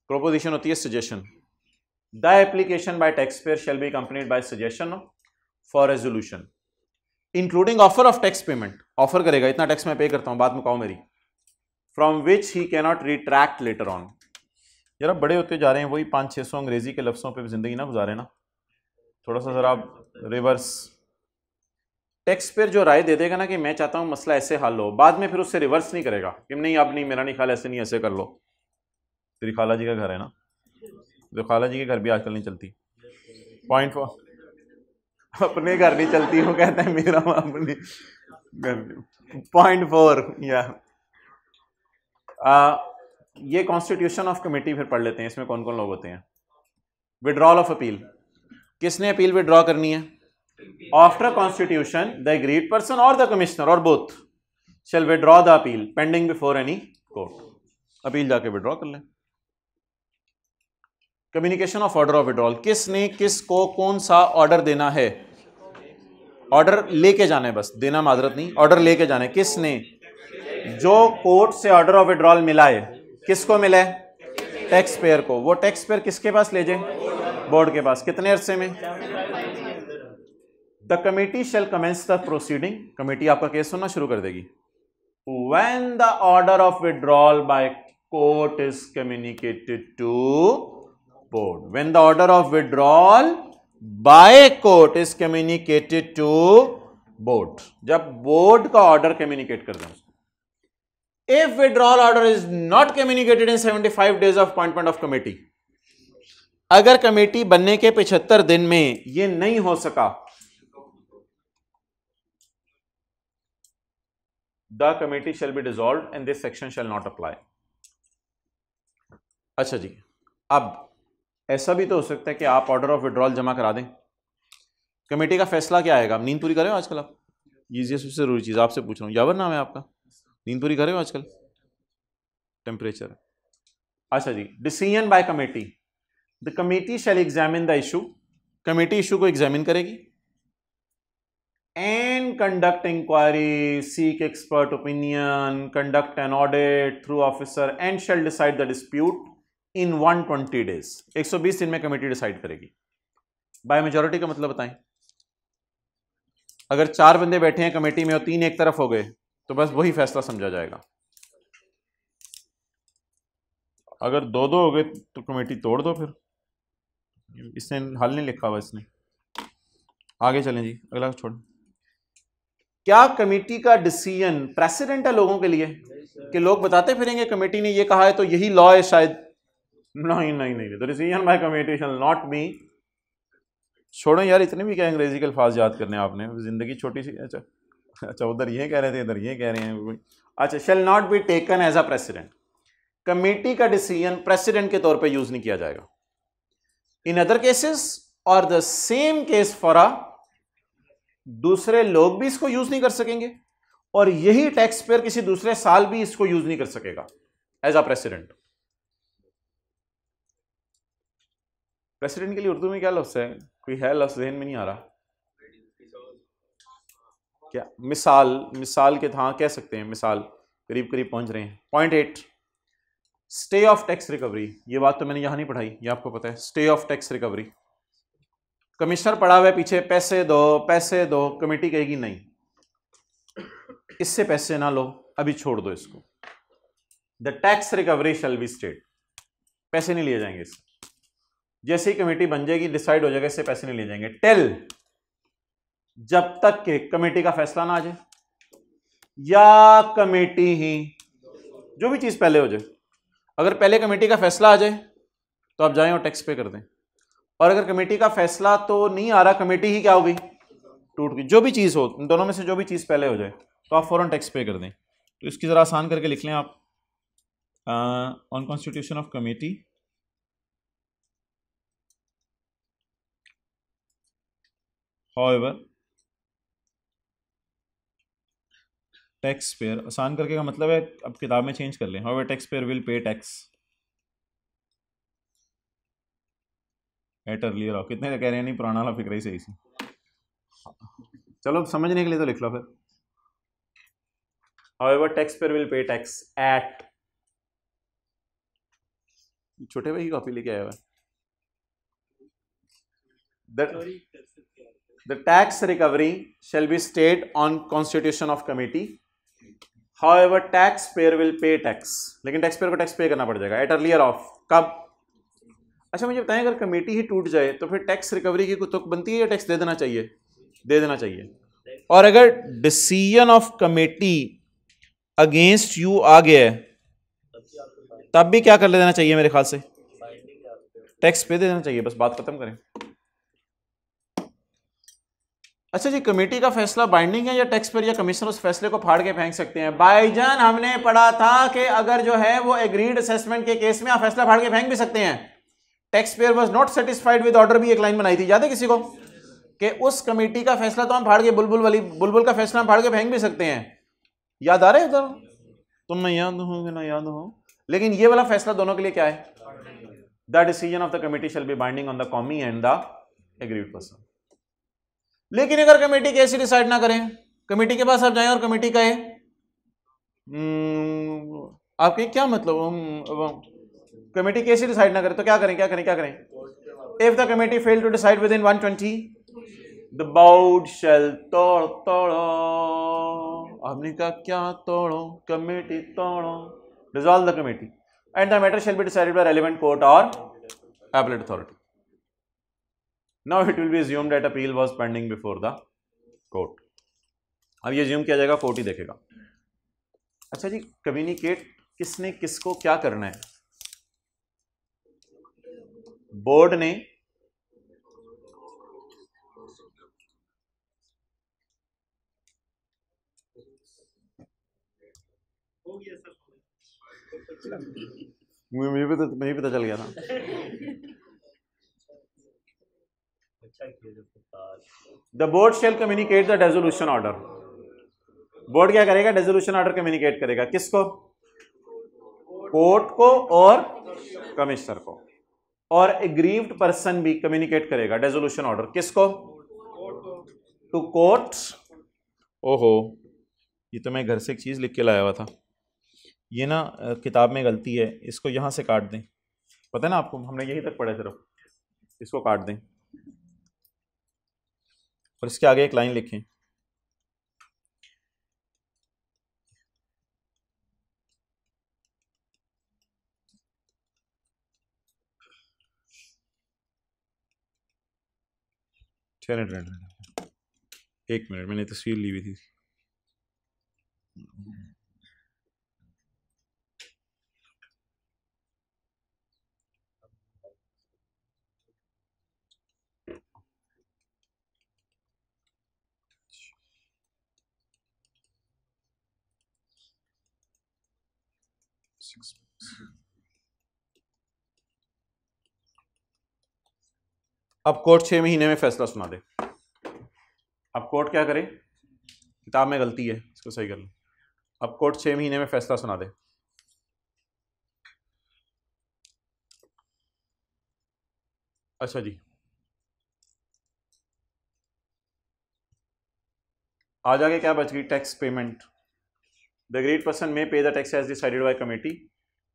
प्रोपोजिशन होती है suggestion the application by tax taxpayer shall be accompanied by suggestion for resolution including offer of tax payment offer करेगा इतना tax मैं पे करता हूं बाद में कहो मेरी from which he cannot retract later on जरा बड़े होते जा रहे हैं वही पाँच छः सौ अंग्रेजी के लफ्सों पर जिंदगी ना गुजारे ना थोड़ा सा जरा रिवर्स टैक्स पेयर जो राय दे देगा ना कि मैं चाहता हूँ मसला ऐसे हल हो बाद में फिर उससे रिवर्स नहीं करेगा कि नहीं अब नहीं मेरा नहीं ख्याल ऐसे नहीं ऐसे कर लो तेरी खाला जी का घर है ना तो खाला जी के घर भी आजकल नहीं चलती पॉइंट फोर अपने घर नहीं चलती वो कहते हैं मेरा अपने घर पॉइंट फोर या आ, ये कॉन्स्टिट्यूशन ऑफ कमेटी फिर पढ़ लेते हैं इसमें कौन कौन लोग होते हैं विड्रॉल ऑफ अपील किसने अपील विड्रॉ करनी है after constitution the aggrieved person और द कमिश्नर और both shall withdraw the appeal pending before any court appeal जाके विड्रॉ कर लें communication of order of withdrawal किसने किस को कौन सा ऑर्डर देना है ऑर्डर लेके जाना है बस देना माजरत नहीं ऑर्डर लेके जाने किसने जो कोर्ट से ऑर्डर ऑफ विड्रॉल मिला है किसको मिला है टैक्स पेयर को वो टैक्स पेयर किसके पास ले जाए बोर्ड के पास कितने अरसे में the committee shall commence the proceeding committee आपका केस सुनना शुरू कर देगी when the order of withdrawal by court is communicated to board when the order of withdrawal by court is communicated to board जब बोर्ड का order communicate कर दें if withdrawal order is not communicated in seventy five days of appointment of committee अगर committee बनने के पिछहत्तर दिन में यह नहीं हो सका the committee shall be dissolve and this section shall not apply अच्छा जी अब ऐसा भी तो हो सकता है कि आप ऑर्डर ऑफ विड्रॉल जमा करा दें कमेटी का फैसला क्या आएगा नींद पूरी करें आजकल आप ये सबसे ज़रूरी चीज़ आपसे पूछ रहा हूँ यावर नाम है आपका नींद पूरी करें आजकल टेम्परेचर अच्छा जी decision by committee the committee shall examine the issue committee issue को एग्जामिन करेगी and conduct inquiry seek expert opinion conduct an audit through officer and shall decide the dispute in one twenty days एक सौ बीस दिन में committee decide करेगी by majority का मतलब बताएं अगर चार बंदे बैठे हैं कमेटी में और तीन एक तरफ हो गए तो बस वही फैसला समझा जाएगा अगर दो दो हो गए तो कमेटी तोड़ दो फिर इसने हल नहीं लिखा हुआ इसने आगे चलें जी अगला छोड़ क्या कमेटी का डिसीजन प्रेसिडेंट है लोगों के लिए कि लोग बताते फिरेंगे कमेटी ने ये कहा है तो यही लॉ है शायद नहीं नहीं नहीं तो decision by committee shall not be छोड़ो यार इतने भी क्या अंग्रेजी के अल्फाज याद करने आपने ज़िंदगी छोटी सी अच्छा अच्छा उधर ये कह रहे थे इधर ये कह रहे हैं अच्छा shall not be taken as a precedent committee का डिसीजन प्रेसिडेंट के तौर पर यूज़ नहीं किया जाएगा इन अदर केसेस और the same case for a दूसरे लोग भी इसको यूज नहीं कर सकेंगे और यही टैक्स पेयर किसी दूसरे साल भी इसको यूज नहीं कर सकेगा एज अ प्रेसिडेंट प्रेसिडेंट के लिए उर्दू में क्या लफ्ज है कोई है लफ्ज जहन में नहीं आ रहा क्या मिसाल मिसाल के था हाँ, कह सकते हैं मिसाल करीब करीब पहुंच रहे हैं point eight stay of tax recovery ये बात तो मैंने यहां नहीं पढ़ाई ये आपको पता है stay of tax recovery commissioner पड़ा हुआ है पीछे पैसे दो पैसे दो कमेटी कहेगी नहीं इससे पैसे ना लो अभी छोड़ दो इसको the tax recovery shall be stayed पैसे नहीं लिए जाएंगे इससे जैसे ही कमेटी बन जाएगी डिसाइड हो जाएगा इससे पैसे नहीं लिए जाएंगे टेल जब तक के कमेटी का फैसला ना आ जाए या कमेटी ही जो भी चीज पहले हो जाए अगर पहले कमेटी का फैसला आ जाए तो आप जाए और टैक्स पे कर दें और अगर कमेटी का फैसला तो नहीं आ रहा कमेटी ही क्या हो गई टूट गई जो भी चीज़ हो दोनों में से जो भी चीज़ पहले हो जाए तो आप फ़ौरन टैक्स पे कर दें तो इसकी ज़रा आसान करके लिख लें आप on constitution of committee however taxpayer आसान करके का मतलब है अब किताब में चेंज कर लें however tax payer will pay tax at earlier of कितने कह रहे हैं नहीं पुराना वाला फिक्र ही सही सी चलो समझने के लिए तो लिख लो फिर tax payer will pay tax at छोटे भाई की कॉपी लेके आया हुआ the tax recovery shall be stayed on constitution of committee however tax payer will pay tax लेकिन टैक्स पेयर को टैक्स पे करना पड़ जाएगा एट अर्लियर ऑफ कब अच्छा मुझे बताएं अगर कमेटी ही टूट जाए तो फिर टैक्स रिकवरी की कोई बनती है या टैक्स दे देना चाहिए दे देना चाहिए और अगर decision of committee against you आ गया है तब भी क्या कर ले देना चाहिए मेरे ख्याल से टैक्स पे दे देना चाहिए बस बात खत्म करें अच्छा जी कमेटी का फैसला बाइंडिंग है या टैक्स पर या कमिश्नर उस फैसले को फाड़ के फेंक सकते हैं भाईजान हमने पढ़ा था कि अगर जो है वो एग्रीड असेसमेंट के केस में आप फैसला फाड़ के फेंक भी सकते हैं taxpayer was not satisfied with order भी एक लाइन बनाई थी याद है किसी को कि उस कमेटी का फैसला तो हम फाड़ के बुलबुल वाली बुलबुल का फैसला हम फाड़ के फेंक भी सकते हैं याद आ रहे हैं उधर तुम मैं याद हूँ ना याद हूँ लेकिन ये वाला फैसला दोनों के लिए क्या है the decision of the committee shall be binding on the कॉमी एंड द एग्रीड पर्सन लेकिन अगर कमेटी कैसे डिसाइड ना करें कमेटी के पास आप जाएं और कमेटी कहे हम्म, आपके क्या मतलब कमेटी कैसे डिसाइड ना करे तो क्या करें क्या करें क्या करें if the committee fail to decide within one twenty the board shall तोड़ तोड़ो हमने कहा क्या तोड़ो कमेटी तोड़ो dissolve the committee and the matter shall be decided by relevant court or appellate authority now it will be assumed that appeal was pending before the court अब ये assume किया जाएगा कोर्ट ही देखेगा अच्छा जी कम्युनिकेट किसने किसको क्या करना है बोर्ड ने मुझे भी तो मुझे पता तो चल गया था the board shall communicate the resolution order board क्या करेगा रेजोल्यूशन ऑर्डर कम्युनिकेट करेगा किसको कोर्ट को और कमिश्नर को और एग्रीव पर्सन भी कम्युनिकेट करेगा डेजोल्यूशन ऑर्डर किसको टू कोर्ट ओहो ये तो मैं घर से एक चीज़ लिख के लाया हुआ था ये ना किताब में गलती है इसको यहाँ से काट दें पता है ना आपको हमने यहीं तक पढ़े सिर्फ इसको काट दें और इसके आगे एक लाइन लिखें छः एक मिनट मैंने तस्वीर तो ली हुई थी Six, six. अब कोर्ट छः महीने में फैसला सुना दे अब कोर्ट क्या करे किताब में गलती है इसको सही कर लो अब कोर्ट छः महीने में फैसला सुना दे अच्छा जी आ जाके क्या बच गई tax payment the aggrieved person may pay the tax as decided by committee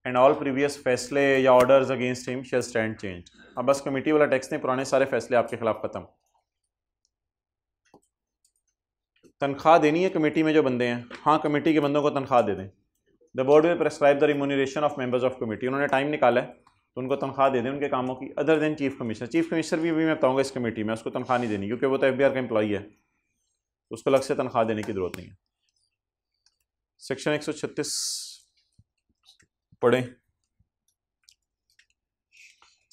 and all previous फैसले या orders against him shall stand change अब बस कमेटी वाला टैक्स नहीं पुराने सारे फैसले आपके खिलाफ खत्म तनख्वाह देनी है कमेटी में जो बंदे हैं हाँ कमेटी के बंदों को तनख्वाह दे दें the board will prescribe the remuneration of members of committee उन्होंने टाइम निकाला है तो उनको तनख्वाह दे दें उनके कामों की other than chief commissioner chief commissioner भी अभी मैं बताऊँगा इस कमेटी में उसको तनख्वाह नहीं देनी क्योंकि वो तो एफ का एम्प्लॉई है उसको अलग से तनख्वाह देने की ज़रूरत नहीं है सेक्शन एक सौ छत्तीस पढ़ें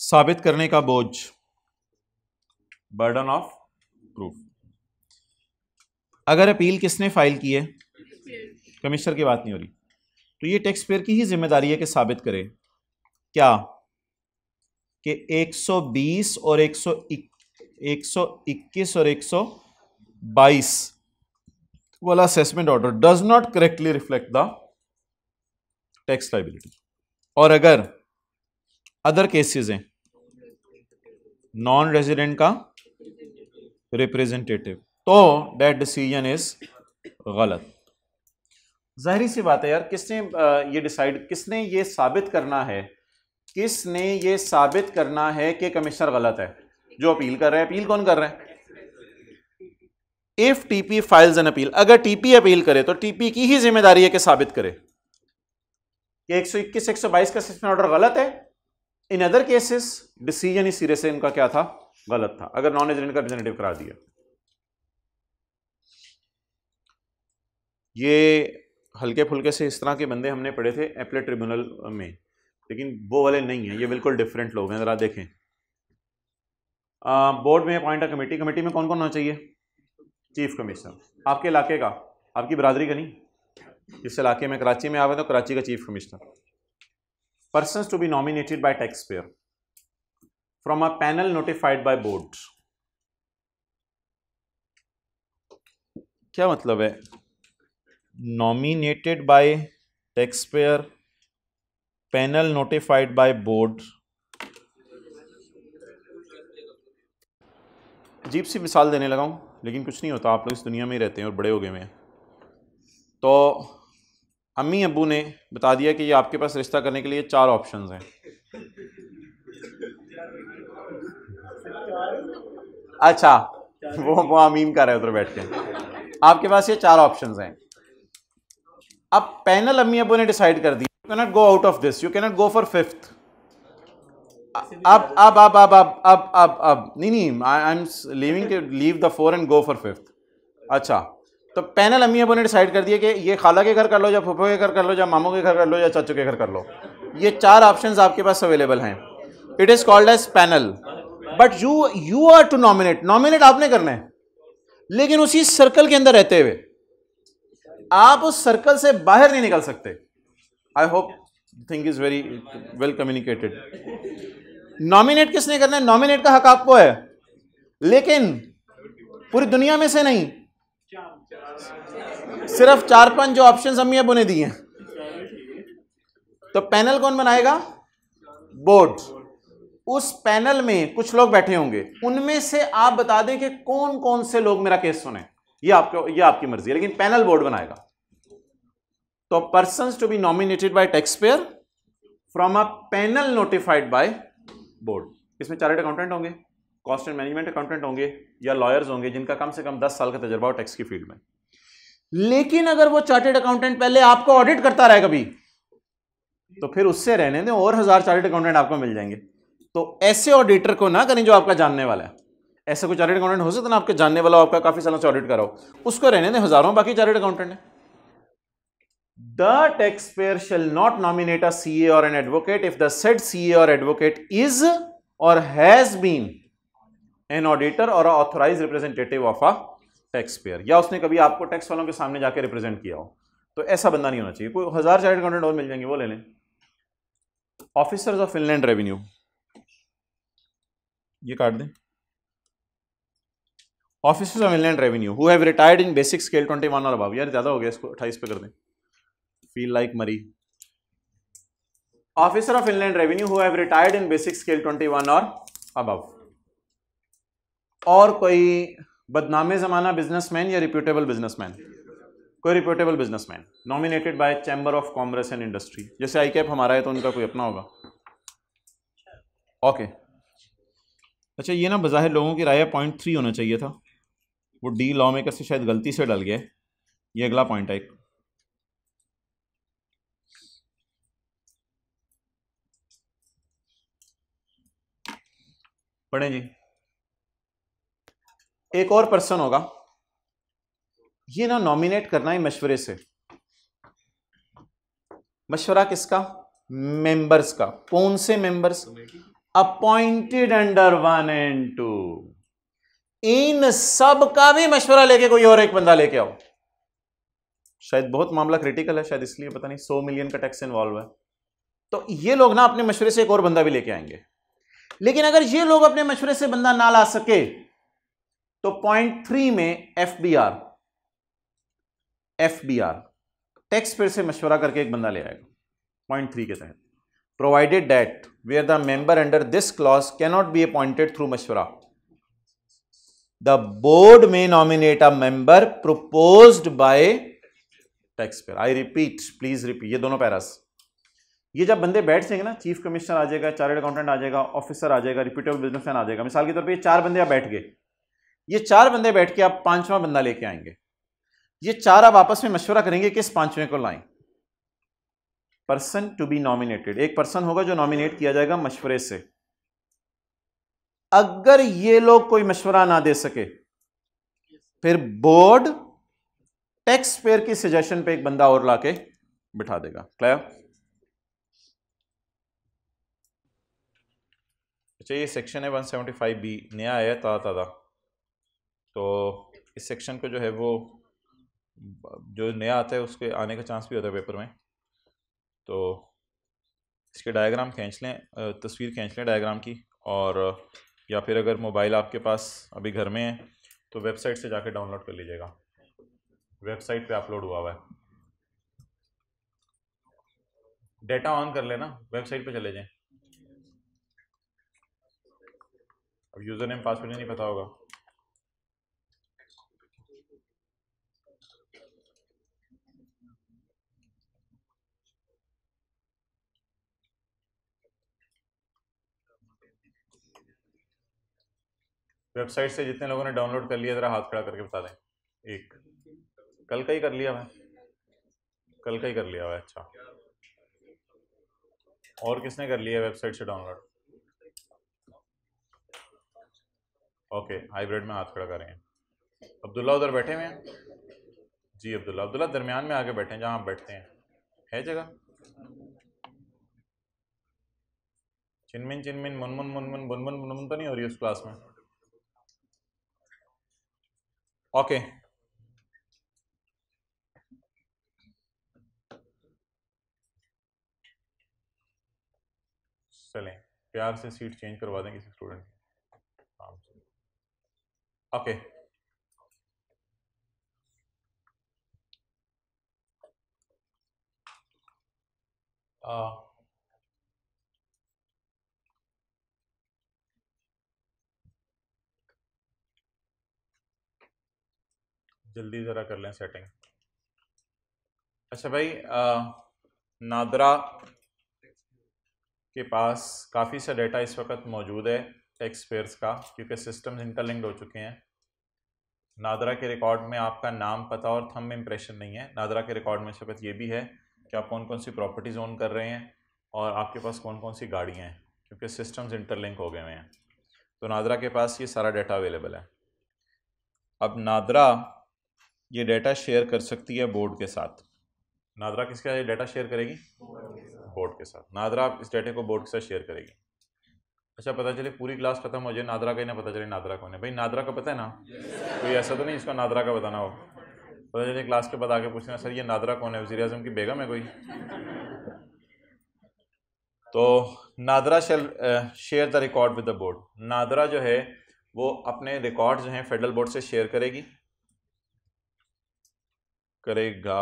साबित करने का बोझ बर्डन ऑफ प्रूफ अगर अपील किसने फाइल की है कमिश्नर की बात नहीं हो रही तो ये टैक्स पेयर की ही जिम्मेदारी है कि साबित करे क्या कि 120 और 121 और 122 वाला assessment order does not correctly reflect the tax liability और अगर अदर केसेस हैं नॉन रेजिडेंट का रिप्रेजेंटेटिव तो डेट डिसीजन इज गलत जाहरी सी बात है यार किसने ये डिसाइड किसने ये साबित करना है किसने ये साबित करना है कि कमिश्नर गलत है जो अपील कर रहे हैं अपील कौन कर रहे हैं if TP files an appeal अगर टीपी अपील करे तो टीपी की ही जिम्मेदारी है कि साबित करे कि 121 122 का सस्पेंड ऑर्डर गलत है इन अदर केसेस डिसीजन ही सिरे से इनका क्या था गलत था अगर नॉन एजेंट का रिप्रेजेंटेटिव करा दिया ये हल्के फुल्के से इस तरह के बंदे हमने पढ़े थे एप्ले ट्रिब्यूनल में लेकिन वो वाले नहीं है ये बिल्कुल डिफरेंट लोग हैं ज़रा देखें बोर्ड में अपॉइंट कमेटी कमेटी में कौन कौन होना चाहिए चीफ कमिश्नर आपके इलाके का आपकी बरादरी का नहीं जिस इलाके में कराची में आवे तो कराची का chief commissioner to be nominated nominated taxpayer from a panel notified by board क्या मतलब है nominated by payer panel notified by board अजीब सी मिसाल देने लगा हूँ लेकिन कुछ नहीं होता आप लोग इस दुनिया में ही रहते हैं और बड़े हो गए हुए हैं तो अम्मी अबू ने बता दिया कि ये आपके पास रिश्ता करने के लिए चार ऑप्शन हैं अच्छा वो वो अमीन कर रहे उधर बैठ के आपके पास ये चार ऑप्शन हैं अब पैनल अम्मी अबू ने डिसाइड कर दिया you cannot go out of this you cannot go for fifth अब अब अब अब अब अब अब अब नहीं नहीं I am leaving leave the four and go for fifth अच्छा तो पैनल अम्मी अबू ने डिसाइड कर दिया कि ये खाला के घर कर लो या फूफो के घर कर लो या मामू के घर कर लो या चाचू के घर कर लो ये चार ऑप्शन आपके पास अवेलेबल हैं it is called as panel but you you are to nominate nominate आपने करना है लेकिन उसी सर्कल के अंदर रहते हुए आप उस सर्कल से बाहर नहीं निकल सकते I hope thing is very well communicated nominate किसने करना है नॉमिनेट का हक आपको है लेकिन पूरी दुनिया में से नहीं सिर्फ चार पांच जो ऑप्शन हम अब उन्हें दिए तो पैनल कौन बनाएगा बोर्ड उस पैनल में कुछ लोग बैठे होंगे उनमें से आप बता दें कि कौन कौन से लोग मेरा केस सुने ये आपको ये आपकी मर्जी है लेकिन पैनल बोर्ड बनाएगा तो person to be nominated by tax taxpayer from a panel notified by board इसमें चार्ट अकाउंटेंट होंगे कॉस्ट एंड मैनेजमेंट अकाउंटेंट होंगे या लॉयर्स होंगे जिनका कम से कम दस साल का तजर्बा हो टैक्स की फील्ड में लेकिन अगर वो चार्टेड अकाउंटेंट पहले आपको ऑडिट करता रहे कभी तो फिर उससे रहने दें और हजार चार्टेड अकाउंटेंट आपको मिल जाएंगे तो ऐसे ऑडिटर को ना करें जो आपका जानने वाला है ऐसा कोई चार्टेड अकाउंटेंट हो सकता ना आपके जानने वाला आपका काफी सालों से ऑडिट कराओ उसको रहने दें हजारों बाकी चार्टेड अकाउंटेंट है the taxpayer shall not nominate a C an an advocate if the said C advocate advocate is or has been an auditor or authorized representative of a tax payer या उसने कभी आपको tax वालों के सामने जाकर represent किया हो तो ऐसा बंदा नहीं होना चाहिए कोई हज़ार चार्ट अकाउंटेंट और मिल जाएंगे वो ले लें ऑफिसर्स ऑफ इनलैंड रेवेन्यू ये काट दें officers of Inland Revenue who have retired in basic scale twenty one और अब यार ज़्यादा हो गया इसको अट्ठाईस पे कर दें फील लाइक मरी officer of Inland Revenue who have retired in basic scale twenty one और अब और कोई बदनामे ज़माना बिजनेसमैन या रिप्यूटेबल बिजनेसमैन कोई reputable businessman nominated by chamber of commerce and industry जैसे आई कैप हमारा है तो उनका कोई अपना होगा ओके okay. अच्छा ये ना बज़ाहिर लोगों की राय पॉइंट थ्री होना चाहिए था वो डी लॉ मेकर से शायद गलती से डल गया ये अगला पॉइंट है एक पढ़ें जी एक और पर्सन होगा ये ना नॉमिनेट करना है मशवरे से मशवरा किसका मेंबर्स का कौन से members appointed under one and two in सब का भी मशवरा लेके कोई और एक बंदा लेके आओ शायद बहुत मामला क्रिटिकल है शायद इसलिए पता नहीं सौ मिलियन का टैक्स इन्वॉल्व है तो ये लोग ना अपने मशवरे से एक और बंदा भी लेके आएंगे लेकिन अगर ये लोग अपने मशवरे से बंदा ना ला सके तो पॉइंट थ्री में F B R F B R taxpayer से मशवरा करके एक बंदा ले आएगा पॉइंट थ्री के तहत provided that where the member under this clause cannot be appointed through मशवरा द बोर्ड में nominate a member propose by tax taxpayer I repeat please repeat ये दोनों पैरास ये जब बंदे बैठ जाएंगे ना चीफ कमिश्नर आ जाएगा चार्टर्ड अकाउंटेंट आ जाएगा ऑफिसर आ जाएगा रिप्यूटेबल बिजनेसमैन आ जाएगा मिसाल के तौर पे ये चार बंदे आप बैठ गए ये चार बंदे बैठ के आप पांचवा बंदा लेके आएंगे ये चार आप आपस में मशवरा करेंगे किस पांचवें को लाएं पर्सन टू बी नॉमिनेटेड एक पर्सन होगा जो नॉमिनेट किया जाएगा मशवरे से अगर ये लोग कोई मशवरा ना दे सके फिर बोर्ड टैक्स पेयर की सजेशन पे एक बंदा और लाके बिठा देगा क्लियर अच्छा ये सेक्शन है 175 बी नया आया ताज़ा ताज़ा तो इस सेक्शन को जो है वो जो नया आता है उसके आने का चांस भी होता है पेपर में तो इसके डायग्राम खींच लें तस्वीर खींच लें डायग्राम की और या फिर अगर मोबाइल आपके पास अभी घर में है तो वेबसाइट से जाकर डाउनलोड कर लीजिएगा वेबसाइट पे अपलोड हुआ हुआ है डेटा ऑन कर लेना वेबसाइट पे चले जाएं अब यूज़र नेम पासवर्ड नहीं पता होगा वेबसाइट से जितने लोगों ने डाउनलोड कर लिया ज़रा हाथ खड़ा करके बता दें एक कल का ही कर लिया मैं कल का ही कर लिया हुआ अच्छा और किसने कर लिया वेबसाइट से डाउनलोड ओके हाइब्रिड में हाथ खड़ा करें अब्दुल्ला उधर बैठे हुए हैं जी अब्दुल्ला अब्दुल्ला दरमियान में आके बैठे हैं जहाँ आप बैठते हैं है जगह चिनमिन चिनमिन मुनमुन मुनमुन बुनमुन मुनमुन तो नहीं हो रही उस क्लास में ओके चलें प्यार से सीट चेंज करवा दें किसी स्टूडेंट की ओके okay. uh, जल्दी ज़रा कर लें सेटिंग अच्छा भाई आ, नादरा के पास काफ़ी सा डेटा इस वक्त मौजूद है टैक्स पेयर्स का क्योंकि सिस्टम्स इंटरलिंक्ड हो चुके हैं नादरा के रिकॉर्ड में आपका नाम पता और थम इम्प्रेशन नहीं है नादरा के रिकॉर्ड में इस वक्त ये भी है कि आप कौन कौन सी प्रॉपर्टीज़ ओन कर रहे हैं और आपके पास कौन कौन सी गाड़ियाँ हैं क्योंकि सिस्टम्स इंटरलिंक हो गए हुए हैं तो नादरा के पास ये सारा डाटा अवेलेबल है अब नादरा ये डेटा शेयर कर सकती है बोर्ड के साथ नादरा किसके साथ ये डाटा शेयर करेगी बोर्ड के साथ नादरा इस डेटे को बोर्ड के साथ शेयर करेगी अच्छा पता चले पूरी क्लास खत्म हो जाए नादरा का ही ना पता चले नादरा कौन है भाई नादरा का पता है ना कोई ऐसा तो नहीं इसका नादरा का बताना हो पता चले क्लास के बाद आके पूछना सर ये नादरा कौन है वजी अजम की बेगम है कोई तो NADRA shall share the record with the board NADRA जो है वो अपने रिकॉर्ड जो हैं फेडरल बोर्ड से शेयर करेगी करेगा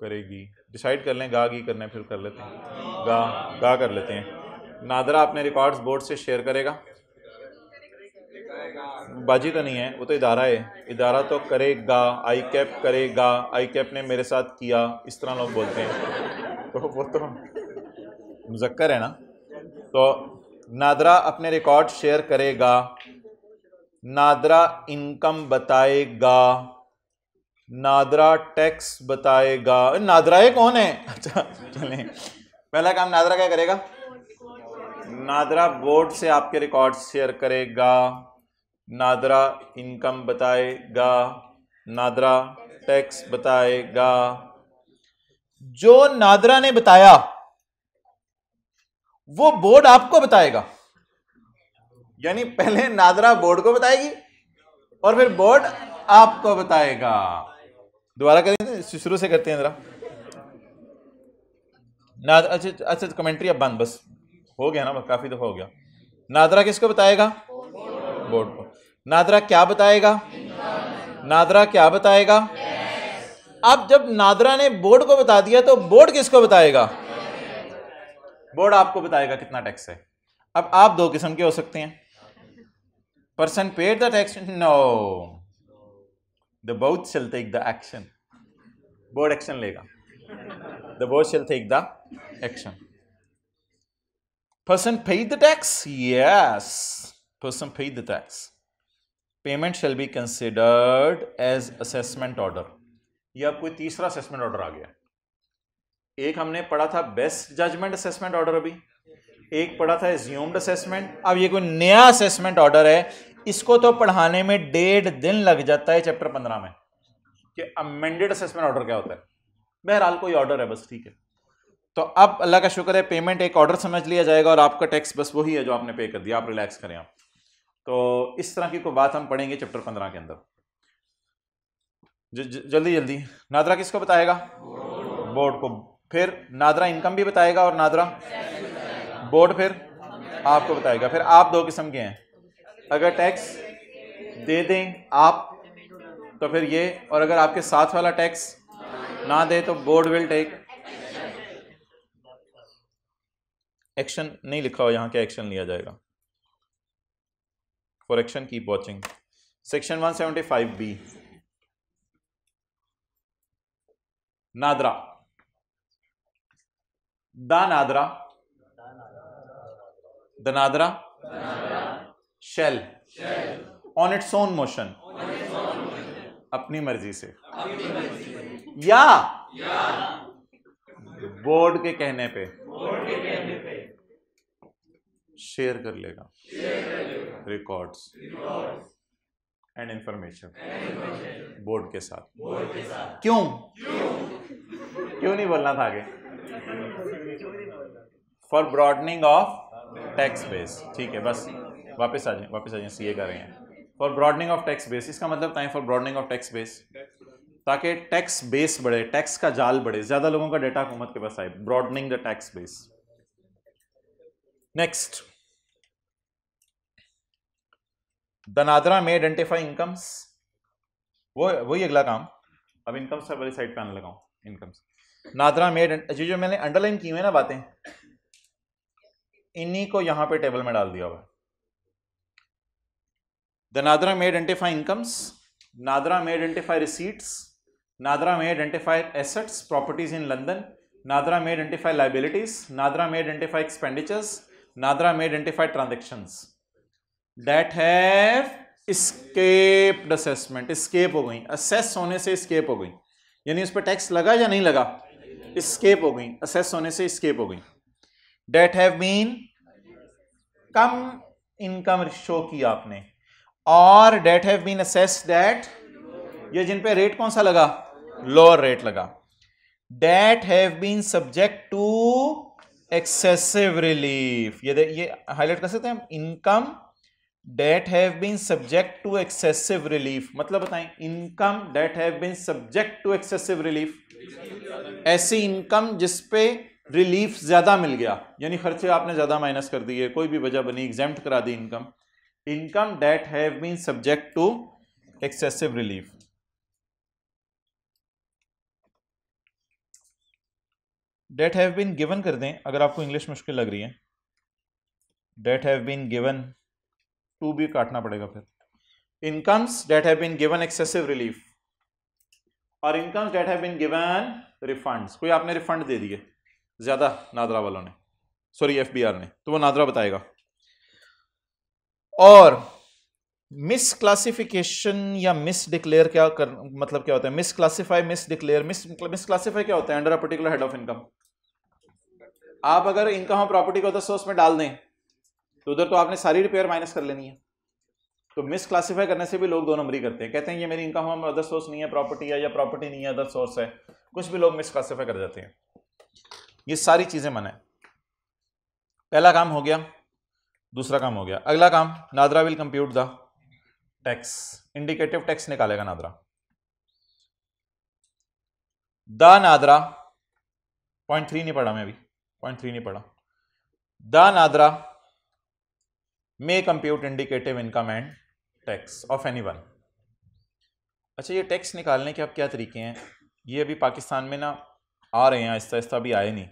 करेगी डिसाइड कर लें गा गी करने फिर कर लेते हैं गा गा कर लेते हैं नादरा अपने रिकॉर्ड्स बोर्ड से शेयर करेगा बाजी तो नहीं है वो तो इदारा है इदारा तो करेगा आई कैप करेगा आई कैप ने मेरे साथ किया इस तरह लोग बोलते हैं तो वो तो मुजक्कर है ना तो नादरा अपने रिकॉर्ड शेयर करेगा नादरा इनकम बताएगा नादरा टैक्स बताएगा नादरा ये कौन है अच्छा चले पहला काम नादरा क्या करेगा नादरा बोर्ड से आपके रिकॉर्ड शेयर करेगा नादरा इनकम बताएगा नादरा टैक्स बताएगा जो नादरा ने बताया वो बोर्ड आपको बताएगा यानी पहले नादरा बोर्ड को बताएगी और फिर बोर्ड आपको बताएगा दोबारा करें तो शुरू से करते हैं जरा ना अच्छा अच्छा कमेंट्री तो अब बंद बस हो गया ना काफ़ी दफ़ा तो हो गया नादरा किसको बताएगा बोर्ड को नादरा क्या बताएगा नादरा क्या बताएगा अब जब नादरा ने बोर्ड को बता दिया तो बोर्ड किसको बताएगा बोर्ड आपको बताएगा कितना टैक्स है अब आप दो किस्म के हो सकते हैं person paid the tax no the boat shall take the action board action लेगा the boat shall take the action person paid the tax yes person paid the tax payment shall be considered as assessment order यह अब कोई तीसरा assessment order आ गया एक हमने पढ़ा था बेस्ट जजमेंट असेसमेंट ऑर्डर अभी एक पढ़ा था एज्यूम्ड असेसमेंट अब ये कोई नया असेसमेंट ऑर्डर है इसको तो पढ़ाने में डेढ़ दिन लग जाता है चैप्टर पंद्रह में कि अमेंडेड असेसमेंट ऑर्डर क्या होता है बहरहाल कोई ऑर्डर है बस ठीक है तो अब अल्लाह का शुक्र है पेमेंट एक ऑर्डर समझ लिया जाएगा और आपका टैक्स बस वही है जो आपने पे कर दिया आप रिलैक्स करें आप तो इस तरह की कोई बात हम पढ़ेंगे चैप्टर पंद्रह के अंदर ज, ज, जल्दी जल्दी नादरा किसको बताएगा बोर्ड को फिर नादरा इनकम भी बताएगा और नादरा बोर्ड फिर आपको बताएगा फिर आप दो किस्म के हैं अगर टैक्स दे दें आप तो फिर ये और अगर आपके साथ वाला टैक्स ना दे तो बोर्ड विल टेक एक्शन नहीं लिखा हो यहाँ क्या एक्शन लिया जाएगा for action keep watching section 175 B NADRA the NADRA the NADRA shall on its own motion अपनी मर्जी से या, बोर्ड के कहने पे। शेयर कर लेगा रिकॉर्ड्स एंड इंफॉर्मेशन बोर्ड के साथ क्यों क्यों नहीं बोलना था आगे for broadening of tax base ठीक है बस वापस आ जाए वापस आ जाए सी ए कर रहे हैं for broadening of tax base इसका मतलब time for broadening of tax base ताकि टैक्स बेस बढ़े टैक्स का जाल बढ़े ज़्यादा लोगों का डेटा हुकूमत के पास आए broadening the tax base next the NADRA में आइडेंटिफाई इनकम्स वो वही अगला काम अब इनकम्स का वाली साइड पर आने लगाऊ इनकम्स नादरा मेड जो मैंने अंडरलाइन की हुई है ना बातें इन्हीं को यहां पे टेबल में डाल दिया हुआ The Nadra may identify incomes, Nadra may identify receipts, Nadra may identify assets, properties in London, Nadra may identify liabilities, Nadra may identify expenditures, Nadra may identify transactions that have escaped assessment, escape हो गई assess होने से escape हो गई यानी उस पर tax लगा या नहीं लगा स्केप हो गई असेस होने से स्केप हो गई डेट हैव बीन कम इनकम शो की आपने और that have been assess that ये जिन पे रेट कौन सा लगा लोअर रेट लगा that have been subject to excessive relief ये ये हाईलाइट कर सकते हैं income that have been subject to excessive relief मतलब बताएं income that have been subject to excessive relief ऐसी इनकम जिस पे रिलीफ ज्यादा मिल गया यानी खर्चे आपने ज्यादा माइनस कर दिए कोई भी वजह बनी एग्जाम करा दी income income that have been subject to excessive relief that have been given कर दें अगर आपको इंग्लिश मुश्किल लग रही है that have been given to भी काटना पड़ेगा फिर incomes that have been given excessive relief और incomes that have been given refund कोई आपने रिफंड दे दिए ज़्यादा नादरा वालों ने सॉरी एफबीआर ने तो वो नादरा बताएगा और मिस क्लासिफिकेशन या मिस डिक्लेयर क्या कर मतलब क्या होता है misclassify misdeclare mis misclassify क्या होता है under a particular head of income आप अगर इनकम और प्रॉपर्टी का अदर सोर्स में डाल दें तो उधर तो आपने सारी रिपेयर माइनस कर लेनी है तो मिस क्लासिफाई करने से भी लोग दो नंबरी करते हैं कहते हैं ये मेरी इनकम हम अदर सोर्स नहीं है प्रॉपर्टी है या प्रॉपर्टी नहीं है अदर सोर्स है कुछ भी लोग मिस क्लासीफाई कर जाते हैं ये सारी चीज़ें मना है पहला काम हो गया दूसरा काम हो गया अगला काम NADRA will compute the tax indicative tax निकालेगा NADRA the NADRA point three नहीं पढ़ा मैं अभी पॉइंट थ्री नहीं पढ़ा the NADRA may compute indicative income and tax of any one अच्छा ये टैक्स निकालने के अब क्या तरीके हैं ये अभी पाकिस्तान में ना आ रहे हैं आहिस्ता आहिस्ता अभी आए नहीं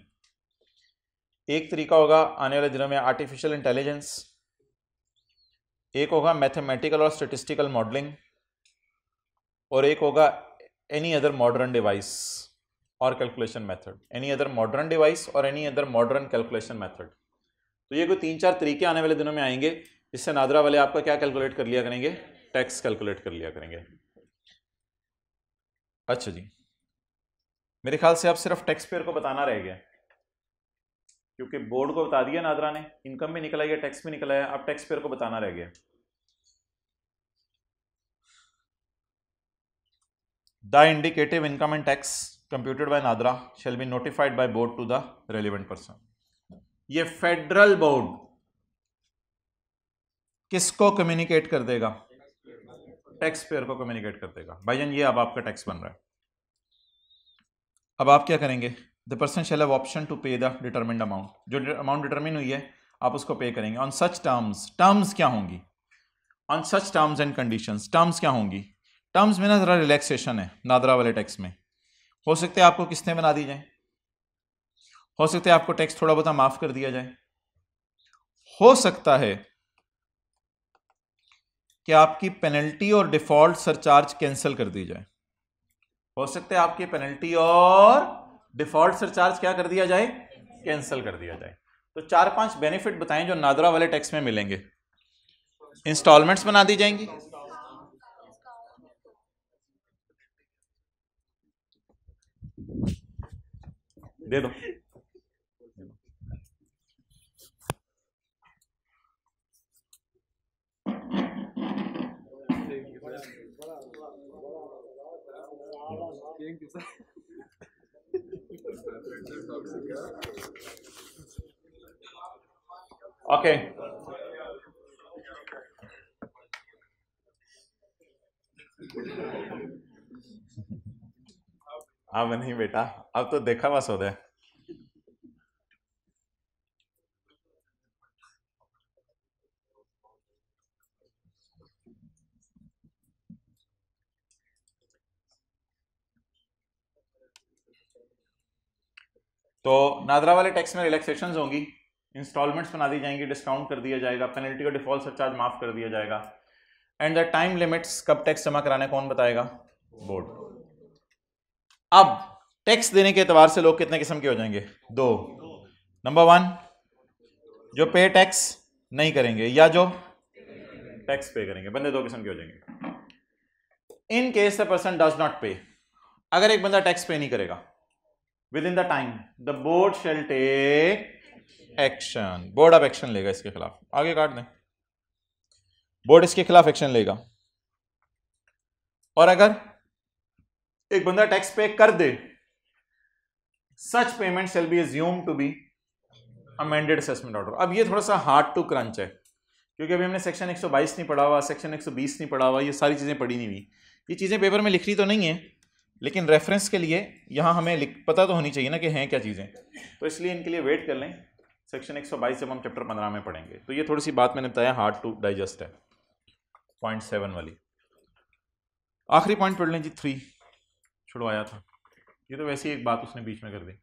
एक तरीका होगा आने वाले दिनों में आर्टिफिशियल इंटेलिजेंस एक होगा मैथमेटिकल और स्टेटिस्टिकल मॉडलिंग और एक होगा एनी अदर मॉडर्न डिवाइस और calculation method any other modern device और any other modern calculation method तो ये कोई तीन चार तरीके आने वाले दिनों में आएंगे जिससे नादरा वाले आपका क्या कैलकुलेट कर लिया करेंगे टैक्स कैलकुलेट कर लिया करेंगे अच्छा जी मेरे ख्याल से आप सिर्फ टैक्स पेयर को बताना रह गया क्योंकि बोर्ड को बता दिया नादरा ने इनकम भी निकला या टैक्स भी निकला है अब टैक्स पेयर को बताना रह गया the indicative income and tax computed by NADRA shall be notified by board to the relevant person ये फेडरल बोर्ड किसको कम्युनिकेट कर देगा टैक्स पेयर को कम्युनिकेट कर देगा भाईजन ये अब आपका टैक्स बन रहा है अब आप क्या करेंगे the person shall have option to pay the determined amount जो अमाउंट डिटर्मिन हुई है आप उसको पे करेंगे ऑन सच टर्म्स टर्म्स क्या होंगी on such terms and condition terms क्या होंगी टर्म्स में ना ज़रा रिलैक्सेशन है नादरा वाले टैक्स में हो सकते हैं आपको किस्तें बना दी जाएं हो सकते हैं आपको टैक्स थोड़ा बहुत माफ़ कर दिया जाए हो सकता है कि आपकी पेनल्टी और डिफ़ॉल्ट सरचार्ज कैंसिल कर दी जाए हो सकता है आपकी पेनल्टी और डिफॉल्ट सरचार्ज क्या कर दिया जाए कैंसिल कर दिया जाए तो चार पांच बेनिफिट बताएं जो नादरा वाले टैक्स में मिलेंगे इंस्टॉलमेंट्स बना दी जाएंगी दे दो Thank you, sir. Okay. हाँ मैं नहीं बेटा अब तो देखा बस सौदा है तो नादरा वाले टैक्स में रिलैक्सेशन होंगी इंस्टॉलमेंट्स बना दी जाएंगी डिस्काउंट कर दिया जाएगा पेनल्टी और डिफॉल्ट सरचार्ज माफ़ कर दिया जाएगा एंड द टाइम लिमिट्स कब टैक्स जमा कराने कौन बताएगा बोर्ड अब टैक्स देने के एतबार से लोग कितने किस्म के हो जाएंगे दो नंबर वन जो पे टैक्स नहीं करेंगे या जो टैक्स पे करेंगे बंदे दो किस्म के हो जाएंगे in case the person does not pay अगर एक बंदा टैक्स पे नहीं करेगा in the time the board shall take action board अब एक्शन लेगा इसके खिलाफ आगे काट दें बोर्ड इसके खिलाफ एक्शन लेगा और अगर एक बंदा टैक्स पे कर दे such payment shall be assume to be amended assessment order अब ये थोड़ा सा हार्ड टू क्रंच है क्योंकि अभी हमने सेक्शन 122 नहीं पढ़ा हुआ सेक्शन 120 नहीं पढ़ा हुआ ये सारी चीज़ें पढ़ी नहीं हुई ये चीज़ें पेपर में लिख रही तो नहीं है लेकिन रेफरेंस के लिए यहाँ हमें पता तो होनी चाहिए ना कि हैं क्या चीज़ें तो इसलिए इनके लिए वेट कर लें सेक्शन 122 जब हम चैप्टर पंद्रह में पढ़ेंगे तो ये थोड़ी सी बात मैंने बताया हार्ड टू डाइजेस्ट है पॉइंट सेवन वाली आखिरी पॉइंट पढ़ लें जी थ्री छुड़वाया था ये तो वैसे ही एक बात उसने बीच में कर दी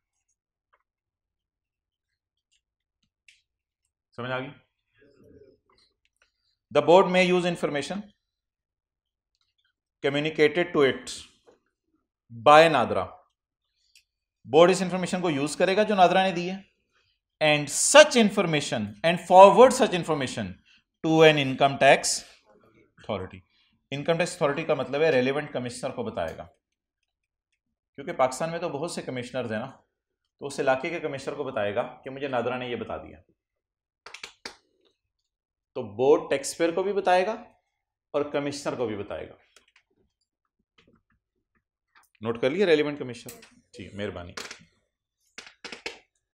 समझ आ गई the board may use information communicated to its by NADRA board इस इंफॉर्मेशन को यूज करेगा जो नादरा ने दी है and such information and forward such information to an income tax authority income tax authority का मतलब है रेलिवेंट कमिश्नर को बताएगा क्योंकि पाकिस्तान में तो बहुत से कमिश्नर हैं ना तो उस इलाके के कमिश्नर को बताएगा कि मुझे नादरा ने यह बता दिया तो बोर्ड टैक्सपेयर को भी बताएगा और कमिश्नर को भी बताएगा नोट कर लिए रेलिवेंट कमीशन ठीक है मेहरबानी